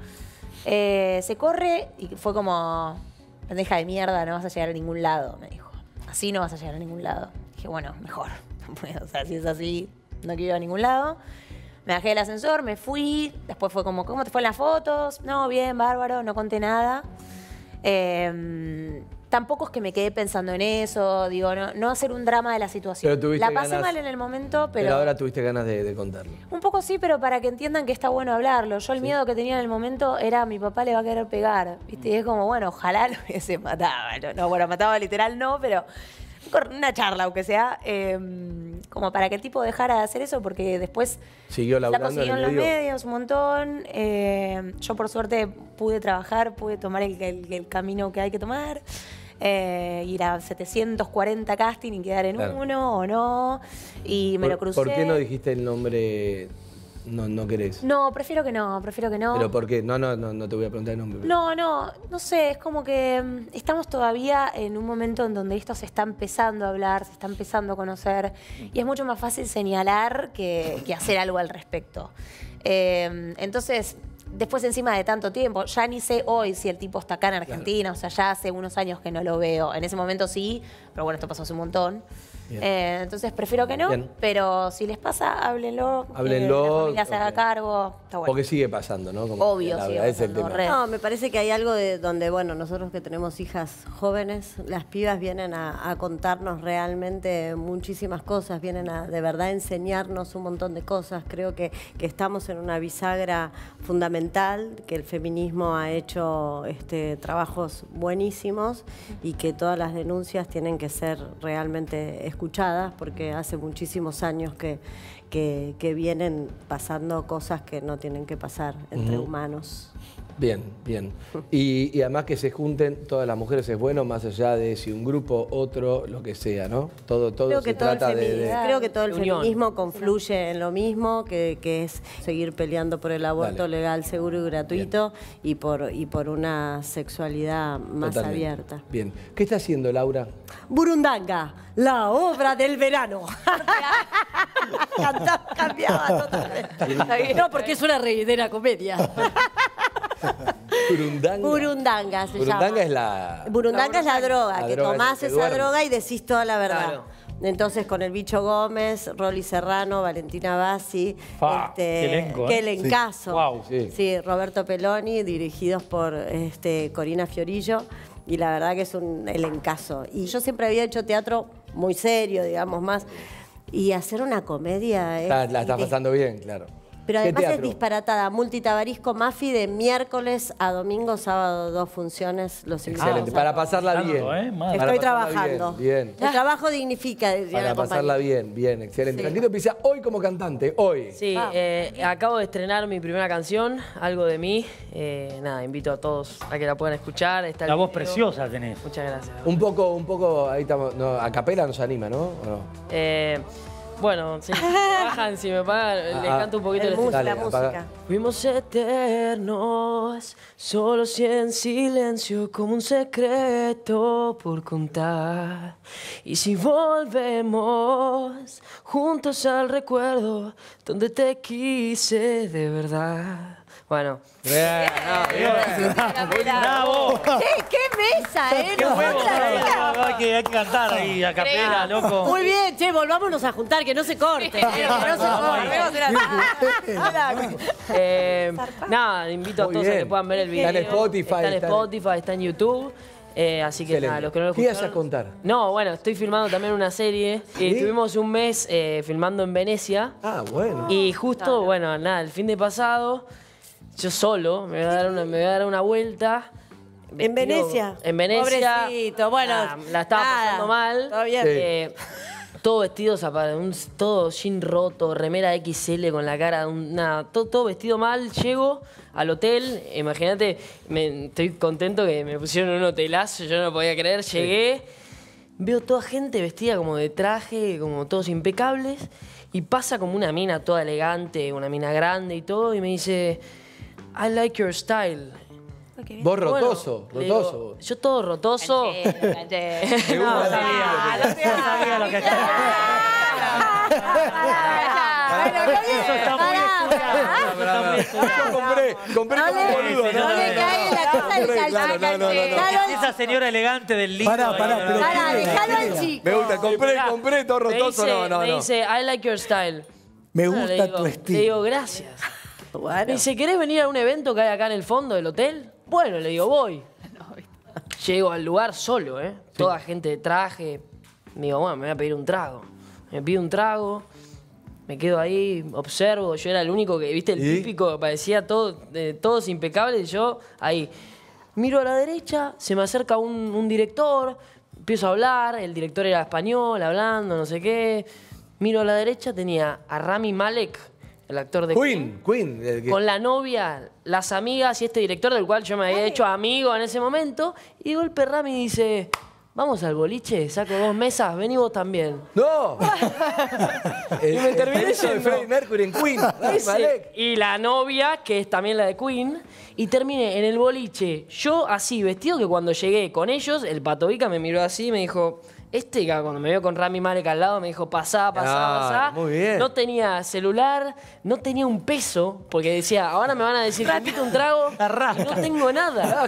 Eh, se corre y fue como, pendeja de mierda, no vas a llegar a ningún lado, me dijo así no vas a llegar a ningún lado. Dije, bueno, mejor. o sea, si es así, no quiero ir a ningún lado. Me bajé del ascensor, me fui. Después fue como, ¿cómo te fueron las fotos? No, bien, bárbaro, no conté nada. Eh, tampoco es que me quedé pensando en eso, digo, no, hacer un drama de la situación. la pasé mal en el momento, pero... Pero ahora tuviste ganas de, contarlo. Un poco sí, pero para que entiendan que está bueno hablarlo. Yo el miedo que tenía en el momento era, mi papá le va a querer pegar, ¿viste? Y es como, bueno, ojalá lo hubiese matado. No, bueno, mataba literal no, pero una charla, aunque sea, em, como para que el tipo dejara de hacer eso, porque después Siguió la consiguió en, los medios un montón. Em, yo, por suerte, pude trabajar, pude tomar el, el camino que hay que tomar. Eh, ir a 740 casting y quedar en uno o no. Y me lo crucé. ¿Por qué no dijiste el nombre? No, no querés. No, prefiero que no, prefiero que no. ¿Pero por qué? No, no, no, no te voy a preguntar el nombre. No, no, no sé, es como que mm, estamos todavía en un momento en donde esto se está empezando a hablar, se está empezando a conocer y es mucho más fácil señalar que, hacer algo al respecto. Eh, entonces, después encima de tanto tiempo, ya ni sé hoy si el tipo está acá en Argentina, o sea, ya hace unos años que no lo veo. En ese momento sí, pero bueno, esto pasó hace un montón. Eh, entonces prefiero que no, pero si les pasa, háblenlo. Háblenlo. la familia se haga cargo. Está Porque sigue pasando, ¿no? Obvio, sigue tema. No, me parece que hay algo de donde, bueno, nosotros que tenemos hijas jóvenes, las pibas vienen a, contarnos realmente muchísimas cosas, vienen a de verdad enseñarnos un montón de cosas. Creo que, que estamos en una bisagra fundamental, que el feminismo ha hecho este, trabajos buenísimos y que todas las denuncias tienen que ser realmente escuchadas porque hace muchísimos años que, que, vienen pasando cosas que no tienen que pasar entre humanos. Bien, bien. Y, además que se junten todas las mujeres es bueno, más allá de si un grupo, otro, lo que sea, ¿no? Todo, todo se trata de, Creo que todo el feminismo confluye en lo mismo, que, que, es seguir peleando por el aborto legal, seguro y gratuito y por, y por una sexualidad más abierta. Bien. ¿Qué está haciendo Laura? Burundanga, la obra del verano. cambiaba No, porque es una reidera comedia. Burundanga. Burundanga se es la... Burundanga es la droga, que tomás esa droga y decís toda la verdad. Entonces con el bicho Gómez, Rolly Serrano, Valentina Bassi, que este, encaso ¿eh? sí. Roberto Peloni, dirigidos por este, Corina Fiorillo. Y la verdad que es un encaso Y yo siempre había hecho teatro muy serio, digamos, más. Y hacer una comedia... la estás pasando bien, claro. Pero además es disparatada, multitabarisco Mafi de miércoles a domingo, sábado, dos funciones. Los Excelente, para pasarla bien. Eh, Estoy trabajando. Bien, El trabajo dignifica. Para pasarla bien, bien, excelente. Tranquilo, Tantito Pisa, hoy como cantante, hoy. Sí, eh, acabo de estrenar mi primera canción, Algo de mí. Eh, nada, invito a todos a que la puedan escuchar. la voz preciosa tenés. Muchas gracias. Un poco, un poco, ahí estamos, no, a capela nos anima, ¿no? ¿O no? Bueno, me bajan, si me pagan, ah, Le ah, canto un poquito el el música, la música. Fuimos eternos, solos y en silencio, como un secreto por contar. Y si volvemos juntos al recuerdo donde te quise de verdad. Bueno. Bien, ¡Bravo! ¿Qué, mesa, eh! ¡Qué huevo! Hay que, cantar ahí a capela, loco. Muy bien, che, volvámonos a juntar, que no se corte. no se corte. Eh, nada, invito a todos a que puedan ver el video. Está en Spotify. Está en Spotify, está en YouTube. Eh, así que nada, los que no lo ¿Qué ibas a contar? No, bueno, estoy filmando también una serie. ¿Sí? Y eh, tuvimos un mes eh, filmando en Venecia. Ah, bueno. Y justo, bueno, nada, el fin de pasado yo solo, me voy a dar una, vuelta. ¿En Venecia? En Venecia. Pobrecito, bueno. Ah, la, estaba pasando mal. Todo eh, todo vestido, todo jean roto, remera XL con la cara, nada, todo, todo vestido mal. Llego al hotel, imagínate, estoy contento que me pusieron un hotelazo, yo no podía creer. Llegué, veo toda gente vestida como de traje, como todos impecables, y pasa como una mina toda elegante, una mina grande y todo, y me dice I like your style. Okay. Vos rotoso, rotoso. Digo, yo todo rotoso. Canchero, no, no, sabía, no, sabía, no sabía lo que Eso está pará. yo compré, compré como un boludo. No, le cae la cosa del salsero. Esa señora elegante del libro. Pará, pará. Pero pará, dejalo al chico. Me gusta, compré, compré, todo rotoso. no, no, no. Me dice, I like your style. Me gusta tu estilo. Le digo, gracias. Y si querés venir a un evento que hay acá en el fondo del hotel, bueno, le digo, voy. Llego al lugar solo, ¿eh? Toda gente de traje. Me digo, bueno, me voy a pedir un trago. Me pido un trago, me quedo ahí, observo. Yo era el único que, viste, el típico, parecía todo, todos impecables. yo ahí miro a la derecha, se me acerca un director, empiezo a hablar. El director era español, hablando, no sé qué. Miro a la derecha, tenía a Rami Malek el actor de Queen, Queen, con la novia, las amigas y este director del cual yo me había hecho amigo en ese momento. Y de golpe Rami dice, vamos al boliche, saco dos mesas, vení vos también. ¡No! y me terminé de Mercury en Queen. y la novia, que es también la de Queen. Y terminé en el boliche, yo así, vestido que cuando llegué con ellos, el patovica me miró así y me dijo... Este, cuando me vio con Rami Malek al lado, me dijo, pasá, pasá, pasá. Muy bien. No tenía celular, no tenía un peso, porque decía, ahora me van a decir, te un trago, no tengo nada.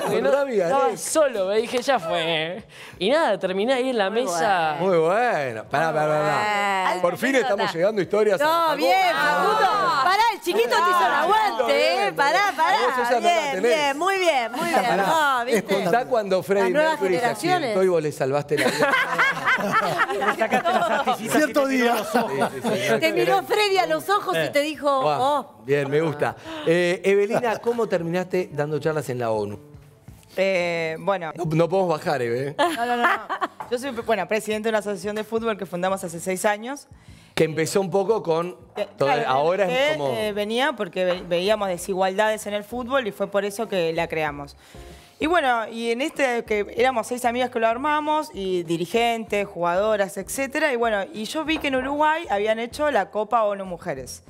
estaba solo, me dije, ya fue. Y nada, terminé ahí en la mesa. Muy bueno. Pará, pará, pará. Por fin estamos llegando a historias. No, bien, Facundo. Pará, el chiquito te hizo aguante, ¿eh? Pará, pará. Bien, bien, muy bien, muy bien. Pará. cuando Freddy Mercury dice vos le salvaste la vida. Cierto día. Te miró Freddy a los ojos y eh. te dijo, oh". Bien, me gusta. Eh, Evelina, ¿cómo terminaste dando charlas en la ONU? Eh, bueno. No, podemos bajar, Eve. No, no, no. Yo soy, bueno, presidente de una asociación de fútbol que fundamos hace seis años. Que empezó un poco con... ahora es como... venía porque veíamos desigualdades en el fútbol y fue por eso que la creamos. Y bueno, y en este que éramos seis amigas que lo armamos, y dirigentes, jugadoras, etcétera, y bueno, y yo vi que en Uruguay habían hecho la Copa ONU Mujeres.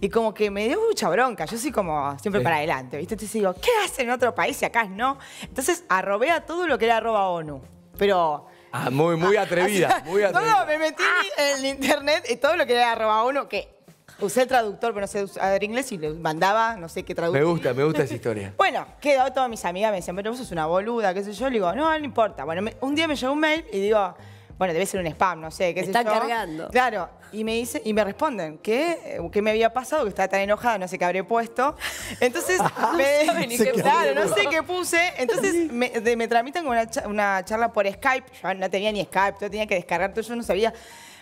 Y como que me dio mucha bronca, yo soy como siempre para adelante, ¿viste? Entonces digo, ¿qué hacen en otro país si acá no? Entonces arrobé a todo lo que era arroba ONU. Pero ah, muy, muy atrevida, muy atrevida. No, me metí en internet y todo lo que era arroba ONU, que usé el traductor, pero no sé usar inglés y le mandaba, no sé qué traducir. Me gusta, me gusta esa historia. bueno, quedó todas mis amigas, me decían, pero vos sos una boluda, qué sé yo. Le digo, no, no importa. Bueno, un día me llegó un mail y digo, bueno, debe ser un spam, no sé, qué Está sé yo. cargando. Claro, y me dice, y me responden, ¿qué? Eh, ¿Qué me había pasado? Que estaba tan enojada, no sé qué habré puesto. Entonces, me, no sé claro, no sé qué puse. Entonces, me, tramitan una, una charla por Skype. Yo no tenía ni Skype, yo tenía que descargar, todo, yo no sabía.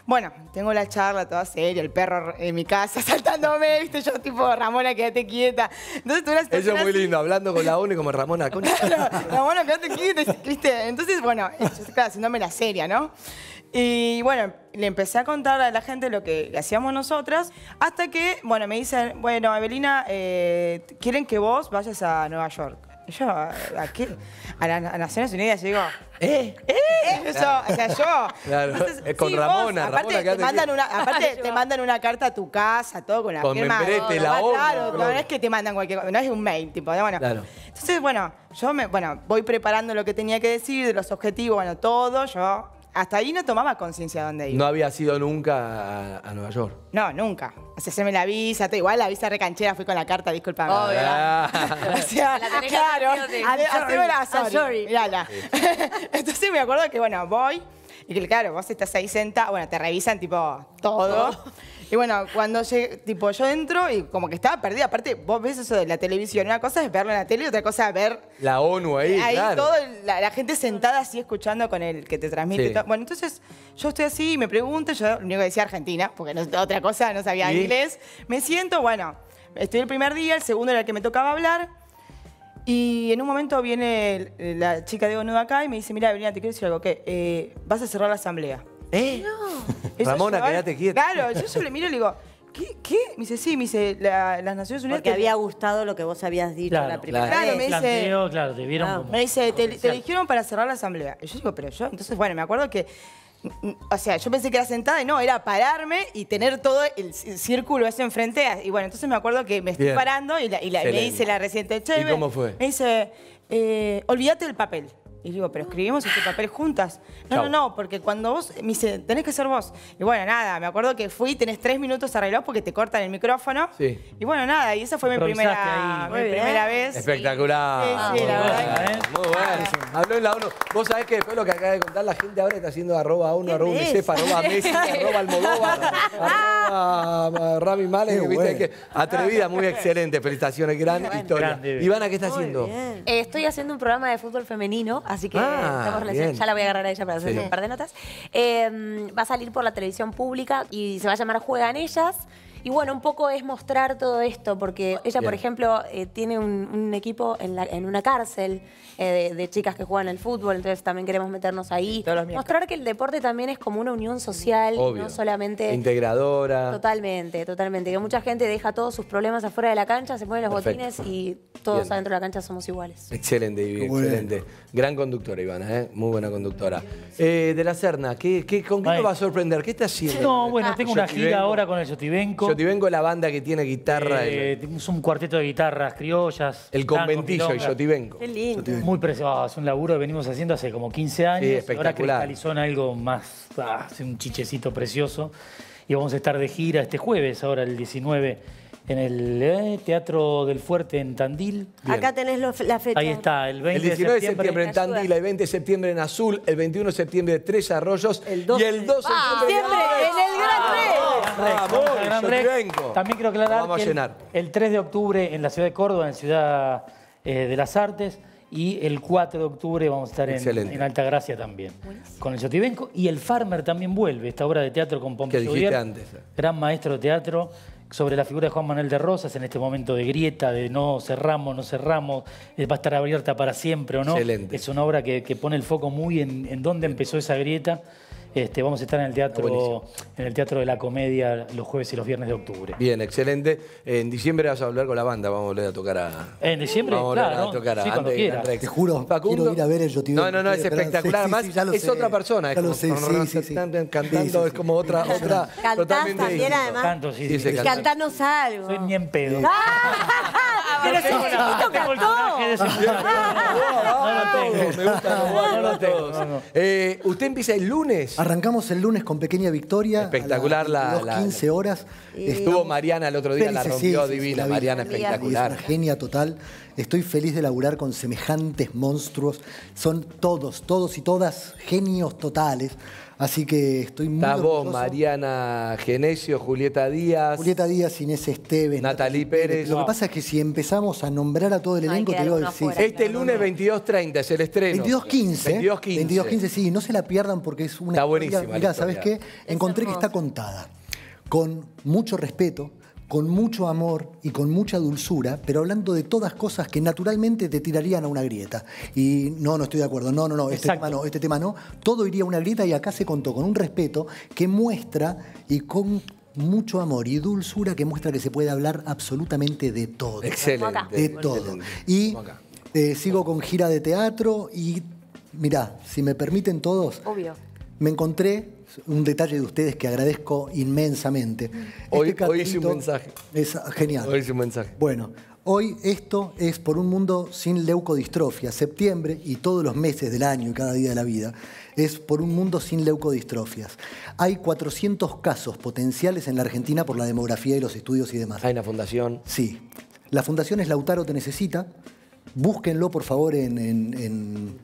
Bueno, tengo la charla toda seria, el perro en mi casa saltándome, ¿viste? Yo tipo, Ramona, quédate quieta. Entonces tú las Ella es muy lindo, hablando con la uni como Ramona. Ramona, quédate quieta, ¿viste? Entonces, bueno, eh, yo, estaba haciéndome la seria, ¿no? Y bueno, le empecé a contar a la gente lo que hacíamos nosotras, hasta que, bueno, me dicen, bueno, Evelina, eh, quieren que vos vayas a Nueva York. Yo, aquí, a, Naciones Unidas, digo, ¿eh? ¿eh? Eso, o sea, yo. Claro. es con Ramona, aparte, te mandan una, aparte te mandan una carta a tu casa, todo con la con firma. la onda, claro, no es que te mandan cualquier cosa, no es un mail, tipo, bueno. Claro. Entonces, bueno, yo me, bueno, voy preparando lo que tenía que decir, los objetivos, bueno, todo, yo hasta ahí no tomaba conciencia de dónde iba. No había sido nunca a, Nueva York. No, nunca. O se me la visa, te, igual la visa recanchera fui con la carta, disculpa. Obvio. o ah. sea, claro, la ah, Entonces me acuerdo que, bueno, voy y que, claro, vos estás ahí sentada. bueno, te revisan tipo todo. Y bueno, cuando tipo, yo entro y como que estaba perdida. Aparte, vos ves eso de la televisión. Una cosa es verlo en la tele y otra cosa es ver... La ONU ahí, Ahí todo, la, gente sentada así escuchando con el que te transmite. Bueno, entonces yo estoy así y me pregunto. Yo lo único que decía Argentina, porque no, otra cosa no sabía inglés. Me siento, bueno, estoy el primer día, el segundo era el que me tocaba hablar. Y en un momento viene la chica de ONU acá y me dice, mira, Evelina, te quiero decir algo, que eh, vas a cerrar la asamblea. ¿Eh? No. Ramona, quédate quieta. Claro, yo solo le miro y le digo, ¿Qué? ¿Qué? Me dice, sí, me dice, las Naciones Unidas. Porque te... había gustado lo que vos habías dicho claro, la primera claro, Me dice, claro, te vieron ah. Me dice, te, eligieron para cerrar la asamblea. Y yo digo, pero yo, entonces, bueno, me acuerdo que. Mm, mm, o sea, yo pensé que era sentada y no, era pararme y tener todo el, círculo ese enfrente. Y bueno, entonces me acuerdo que me estoy parando y, la, me dice la reciente, che, ¿Y cómo fue? Me dice, eh, olvídate del papel. Y digo, pero escribimos este papel juntas. No, no, no, porque cuando vos me dice, tenés que ser vos. Y bueno, nada, me acuerdo que fui, tenés tres minutos arreglados porque te cortan el micrófono. Sí. Y bueno, nada, y esa fue mi primera, primera vez. Espectacular. Sí, verdad. ¿eh? Muy bueno. Habló en la ONU. Vos sabés que después lo que acaba de contar la gente ahora está haciendo arroba uno, arroba arroba Messi, arroba Almodóvar, arroba Rami Males. atrevida, muy excelente. Felicitaciones, gran historia. Ivana, ¿qué está haciendo? Eh, estoy haciendo un programa de fútbol femenino así que ah, ya la voy a agarrar a ella para hacer un par de notas. Eh, va a salir por la televisión pública y se va a llamar Juegan Ellas. Y bueno, un poco es mostrar todo esto, porque ella, por ejemplo, eh, tiene un, equipo en, una cárcel eh, de, chicas que juegan el fútbol, entonces también queremos meternos ahí. Mostrar que el deporte también es como una unión social, no solamente... Integradora. Totalmente, totalmente. Que mucha gente deja todos sus problemas afuera de la cancha, se ponen los botines y todos adentro de la cancha somos iguales. Excelente, Ivana, excelente. Gran conductora, Ivana, ¿eh? muy buena conductora. de la Serna, ¿qué, con qué nos va a sorprender? ¿Qué está haciendo? No, bueno, tengo ah. una gira ahora con el Yotibenco. Yotivenco es la banda que tiene guitarra. Es eh, un cuarteto de guitarras criollas. El conventillo y Yotivenco Qué lindo. Muy precioso ah, Es un laburo que venimos haciendo hace como 15 años. espectacular. Ahora cristalizó en algo más, ah, hace un chichecito precioso. Y vamos a estar de gira este jueves, ahora el 19 en el eh, Teatro del Fuerte en Tandil. Acá tenés la fecha. Ahí está, el 20 el 19 de septiembre, en Tandil, el 20 de septiembre en Azul, el 21 de septiembre en Tres Arroyos y el 2 de ah, septiembre, en el Gran Rex. Ah, también quiero aclarar vamos a que llenar. El, 3 de octubre en la ciudad de Córdoba, en Ciudad eh, de las Artes, y el 4 de octubre vamos a estar en, en, Altagracia también, con el Yotibenco. Y el Farmer también vuelve, esta obra de teatro con Pompeyo. Que dijiste antes. Gran maestro de teatro sobre la figura de Juan Manuel de Rosas en este momento de grieta, de no cerramos, no cerramos, eh, va a estar abierta para siempre o no. Es una obra que, pone el foco muy en, en dónde empezó esa grieta. Este, vamos a estar en el teatro, en el teatro de la comedia los jueves y los viernes de octubre. Bien, excelente. En diciembre vas a hablar con la banda, vamos a volver a tocar a. En diciembre, vamos a a tocar a sí, cuando quieras. Te juro, quiero ir a ver el Yotibé. No, no, no, es espectacular. Además, es otra persona. Ya lo sé, sí, Cantando es como otra, otra. Cantás también, además. Canto, sí, sí. Cantanos algo. Soy ni en pedo. Pero si chiquito cantó. No lo tengo. Me gusta. No lo tengo. Usted empieza el lunes. Arrancamos el lunes con pequeña victoria. Espectacular a la, 15 horas. estuvo Mariana el otro día, la rompió divina, Mariana, espectacular. genia total. Estoy feliz de laburar con semejantes monstruos. Son todos, todos y todas genios totales. Así que estoy muy A vos, Mariana Genesio, Julieta Díaz. Julieta Díaz, Inés Esteves. Natalie Pérez. Lo que pasa es que si empezamos a nombrar a todo el elenco, te a decir. Este lunes 22.30 es el estreno. 22.15. 22.15. 22.15, sí. No se la pierdan porque es una... Está buenísima. Mirá, ¿sabes qué? Encontré que está contada con mucho respeto, con mucho amor y con mucha dulzura, pero hablando de todas cosas que naturalmente te tirarían a una grieta. Y no, no estoy de acuerdo, no, no, no, este tema no, este tema no. Todo iría a una grieta y acá se contó con un respeto que muestra y con mucho amor y dulzura que muestra que se puede hablar absolutamente de todo. Excelente. De todo. Y eh, sigo con gira de teatro y mirá, si me permiten todos, me encontré un detalle de ustedes que agradezco inmensamente. Mm. Este hoy, hice un mensaje. Es genial. Hoy hice un mensaje. Bueno, hoy esto es por un mundo sin leucodistrofias. Septiembre y todos los meses del año y cada día de la vida es por un mundo sin leucodistrofias. Hay 400 casos potenciales en la Argentina por la demografía y los estudios y demás. Hay una fundación. Sí. La fundación es Lautaro Te Necesita. Búsquenlo, por favor, en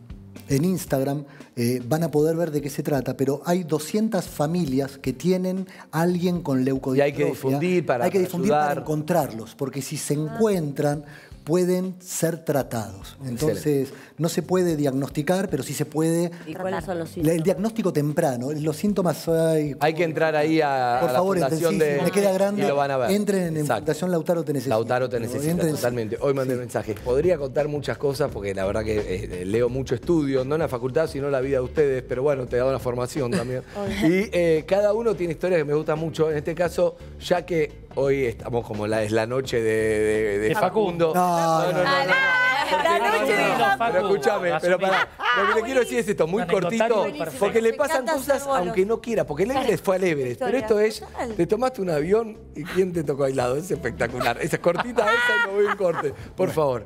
en Instagram eh, van a poder ver de qué se trata, pero hay 200 familias que tienen alguien con leucodistrofia. hay que difundir para Hay que difundir para encontrarlos, porque si se encuentran, pueden ser tratados. Entonces, no se puede diagnosticar, pero sí se puede... ¿Y cuáles son los síntomas? El diagnóstico temprano, los síntomas... Hay, hay que entrar ahí a, por la favor, de... Me queda grande, y lo van a entren en Fundación Lautaro Te Necesita. Lautaro Te Necesita, totalmente. Hoy mandé mensajes. Podría contar muchas cosas, porque la verdad que eh, eh, leo mucho estudio, no en la facultad, sino en la vida de ustedes, pero bueno, te he dado una formación también. y eh, cada uno tiene historias que me gustan mucho. En este caso, ya que Hoy estamos como la, es la noche de, Facundo. No, no, no. Ah, la noche de Facundo. Pero escúchame, pero para. Lo que le quiero decir es esto, muy cortito, porque le pasan cosas aunque no quiera, porque el Everest fue al Everest, pero esto es, te tomaste un avión y ¿quién te tocó aislado Es espectacular. Esa cortita esa no voy un corte, por favor.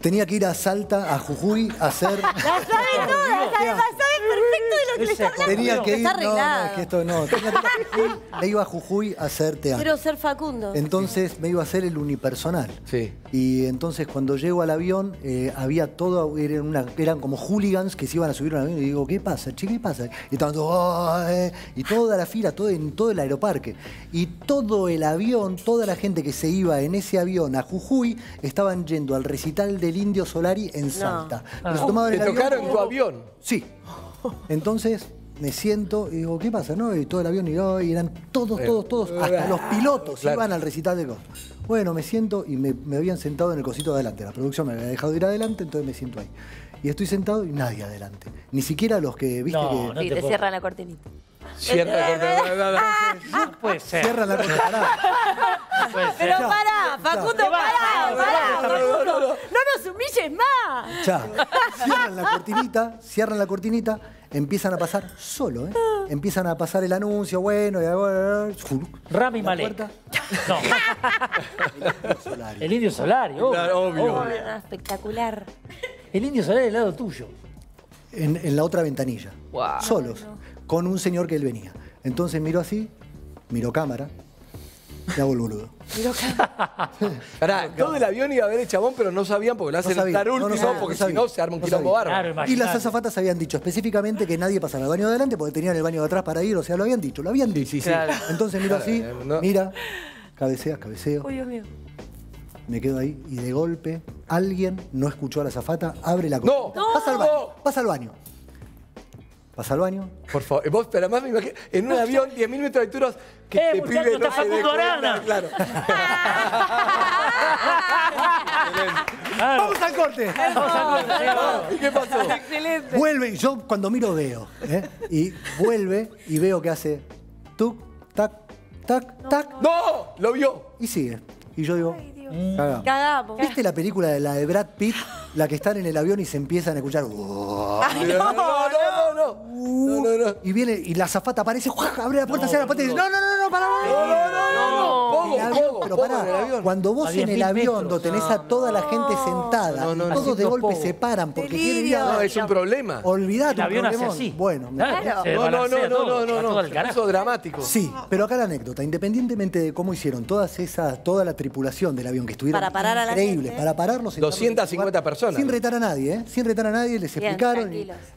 Tenía que ir a Salta, a Jujuy, a hacer... La sabe toda, además de lo que le está Tenía que ir, está no, que me iba a Jujuy a hacer teatro. Quiero ser Facundo. Entonces me iba a hacer el unipersonal. Sí. Y entonces cuando llego al avión, eh, había todo, eran, como hooligans que se iban a subir un avión y digo, ¿qué pasa, che, qué pasa? Y estaban todos, y toda la fila, todo, en todo el aeroparque. Y todo el avión, toda la gente que se iba en ese avión a Jujuy, estaban yendo al recital del Indio Solari en Salta. Ah. ¿Te tocaron tu avión? Sí. Entonces me siento y digo, ¿qué pasa? No? Y todo el avión iba, y eran todos, eh. todos, todos, hasta los pilotos iban al recital de Ghost. Bueno, me siento y me, habían sentado en el cosito de adelante. La producción me había dejado ir adelante, entonces me siento ahí y estoy sentado y nadie adelante. Ni siquiera los que, viste, que... No te, te cierran la cortinita. cierran la cortinita. No puede ser. Cierra la cortinita. No puede ser. Pero pará, Facundo, para. pará, No, nos humilles más. Ya, cierran la cortinita, cierran la cortinita, empiezan a pasar solo, ¿eh? Empiezan a pasar el anuncio, bueno, y... Rami Malek. No. el indio Solari, obvio. Claro, obvio. espectacular. El indio sale del lado tuyo. En, la otra ventanilla. Solos. Con un señor que él venía. Entonces miró así, miró cámara, le hago el boludo. Miró cámara. todo el avión iba a ver el chabón, pero no sabían porque lo hacen estar último, porque si no se arma un quilombo barro. y las azafatas habían dicho específicamente que nadie pasara al baño de adelante porque tenían el baño de atrás para ir, o sea, lo habían dicho, lo habían dicho. Sí, sí, Entonces miró así, mira, cabeceas, cabeceo. Oh, Dios mío me quedo ahí y de golpe alguien no escuchó a la zafata, abre la ¡No! no. Pasa al baño, pasa al baño. Pasa al baño. Por favor, vos, pero además me imagino, en un avión, 10.000 metros de altura, que eh, te pide la no se claro. Claro. Vamos al corte. Vamos al corte. ¿Y qué pasó? Excelente. Vuelve, yo cuando miro veo. ¿eh? Y vuelve y veo que hace tuc, tac, tac, tac. ¡No! Lo vio. Y sigue. Y yo digo, ¿Viste la película de la de Brad Pitt? La que están en el avión y se empiezan a escuchar. no, no, no, no. No, no, Y viene, y la zafata aparece, abre la puerta, cierra la puerta y dice, no, no, no, no, para. No, no, no, no. Avión, pero pará, cuando vos en el avión donde tenés a toda la gente sentada, todos de golpe se paran porque quieren ir a... No, es un problema. Olvidate. El avión hace así. Bueno, No, no, no, no, no, no. Eso dramático. Sí, pero acá la anécdota. Independientemente de cómo hicieron todas esas, toda la tripulación del avión que estuvieron para parar a la para pararlos. 250 personas. Sin retar a nadie, ¿eh? Sin retar a nadie, les explicaron,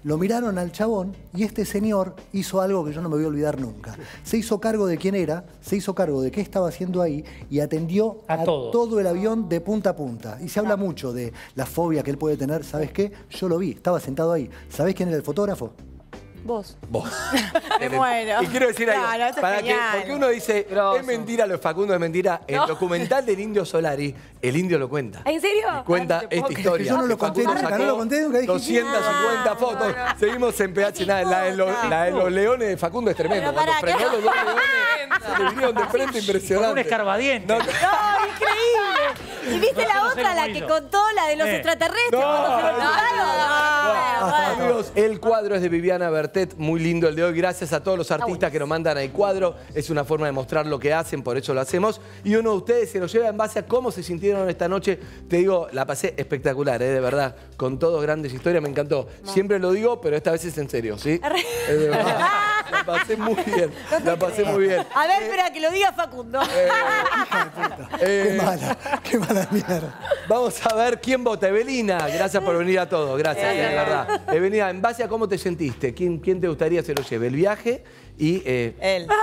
lo miraron al chabón y este señor hizo algo que yo no me voy a olvidar nunca. Se hizo cargo de quién era, se hizo cargo de qué estaba haciendo ahí y atendió a, a todo el avión de punta a punta. Y se habla mucho de la fobia que él puede tener. ¿Sabes qué? Yo lo vi, estaba sentado ahí. ¿Sabes quién era el fotógrafo? Vos. Vos. Me muero. Y quiero decir algo. para que, porque uno dice, es mentira lo de Facundo, es mentira. El documental del Indio Solari, el Indio lo cuenta. ¿En serio? cuenta esta historia. Yo no lo conté nunca, no lo conté 250 fotos. Seguimos en PH, nada, la de, los, leones de Facundo es tremendo. Cuando frenó los dos leones, se le vinieron de frente impresionante. un escarbadiente. no increíble. Y viste la otra, la que contó, la de los eh. extraterrestres. Amigos, ah, el cuadro es de Viviana Bertet, muy lindo el de hoy. Gracias a todos los artistas que nos mandan el cuadro. Es una forma de mostrar lo que hacen, por eso lo hacemos. Y uno de ustedes se lo lleva en base a cómo se sintieron esta noche. Te digo, la pasé espectacular, ¿eh? de verdad. Con todos grandes historias, me encantó. Siempre lo digo, pero esta vez es en serio, ¿sí? Es de La pasé muy bien, la pasé muy bien. A ver, eh, espera, que lo diga Facundo. Eh, qué mala, qué mala. Vamos a ver quién vota. Evelina, gracias por venir a todos. Gracias, de verdad. Evelina, en base a cómo te sentiste, ¿quién, quién te gustaría se lo lleve? El viaje y... Eh? Él.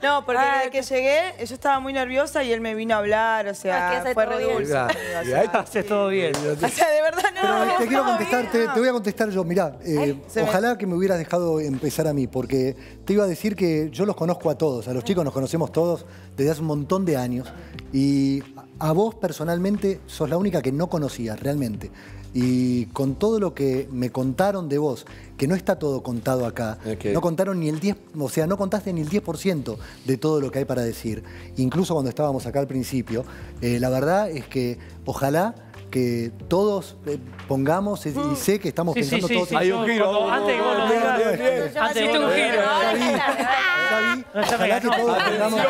No, porque ah, que llegué, yo estaba muy nerviosa y él me vino a hablar, o ah, que sea, fue ahí haces todo bien. O sea, de verdad no. te quiero contestar, te, voy a contestar yo. Mirá, eh, ojalá que me hubieras dejado empezar a mí, porque te iba a decir que yo los conozco a todos, a los mm. chicos nos conocemos todos desde hace un montón de años. Y a vos personalmente sos la única que no conocías realmente. Y con todo lo que me contaron de vos, que no está todo contado acá, no contaron ni el 10, o sea, no contaste ni el 10% de todo lo que hay para decir. Incluso cuando estábamos acá al principio, eh, la verdad es que ojalá que todos eh, pongamos y, mm. sé que estamos pensando todos. Hay un giro. Antes un giro. Ojalá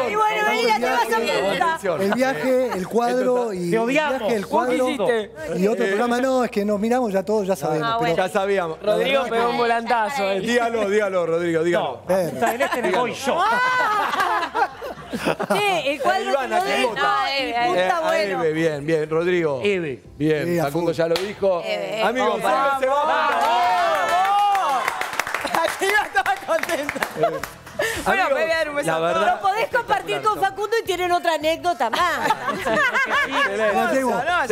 Y bueno, la te vas a El viaje, el cuadro y. Te odiamos. El cuadro, y otro eh. programa no, es que nos miramos ya todos, ya ah, sabemos. Ya sabíamos. Rodrigo pegó un volantazo. Eh. Dígalo, dígalo, Rodrigo, dígalo. En este me voy yo. Sí, el cuadro. Ivana, que bueno Bien, bien, Rodrigo. Eve. Bien, eh, Facundo ya lo dijo. Eh, eh, Amigos, se va. ¡Vamos! Aquí estaba contenta. Eh. Bueno, me voy a dar un beso. lo podés compartir con Facundo y tienen otra anécdota más. Se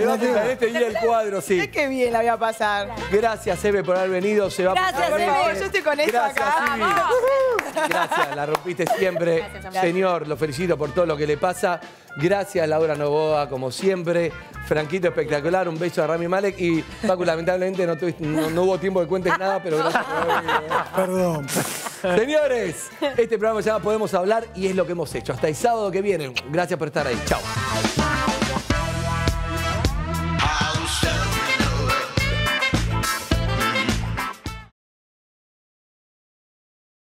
va a tener este día el cuadro, sí. Sé que bien la voy a pasar. Gracias, Eve, por haber venido. Se va Gracias, Eve. Yo estoy con esto Gracias, acá. Gracias, la rompiste siempre. Señor, lo felicito por todo lo que le pasa. Gracias, Laura Novoa, como siempre. Franquito, espectacular. Un beso a Rami Malek. Y, Paco, lamentablemente no, no, hubo tiempo de cuentes nada, pero gracias ¿eh? Perdón. Señores, este programa se llama Podemos Hablar y es lo que hemos hecho. Hasta el sábado que viene. Gracias por estar ahí. Chao.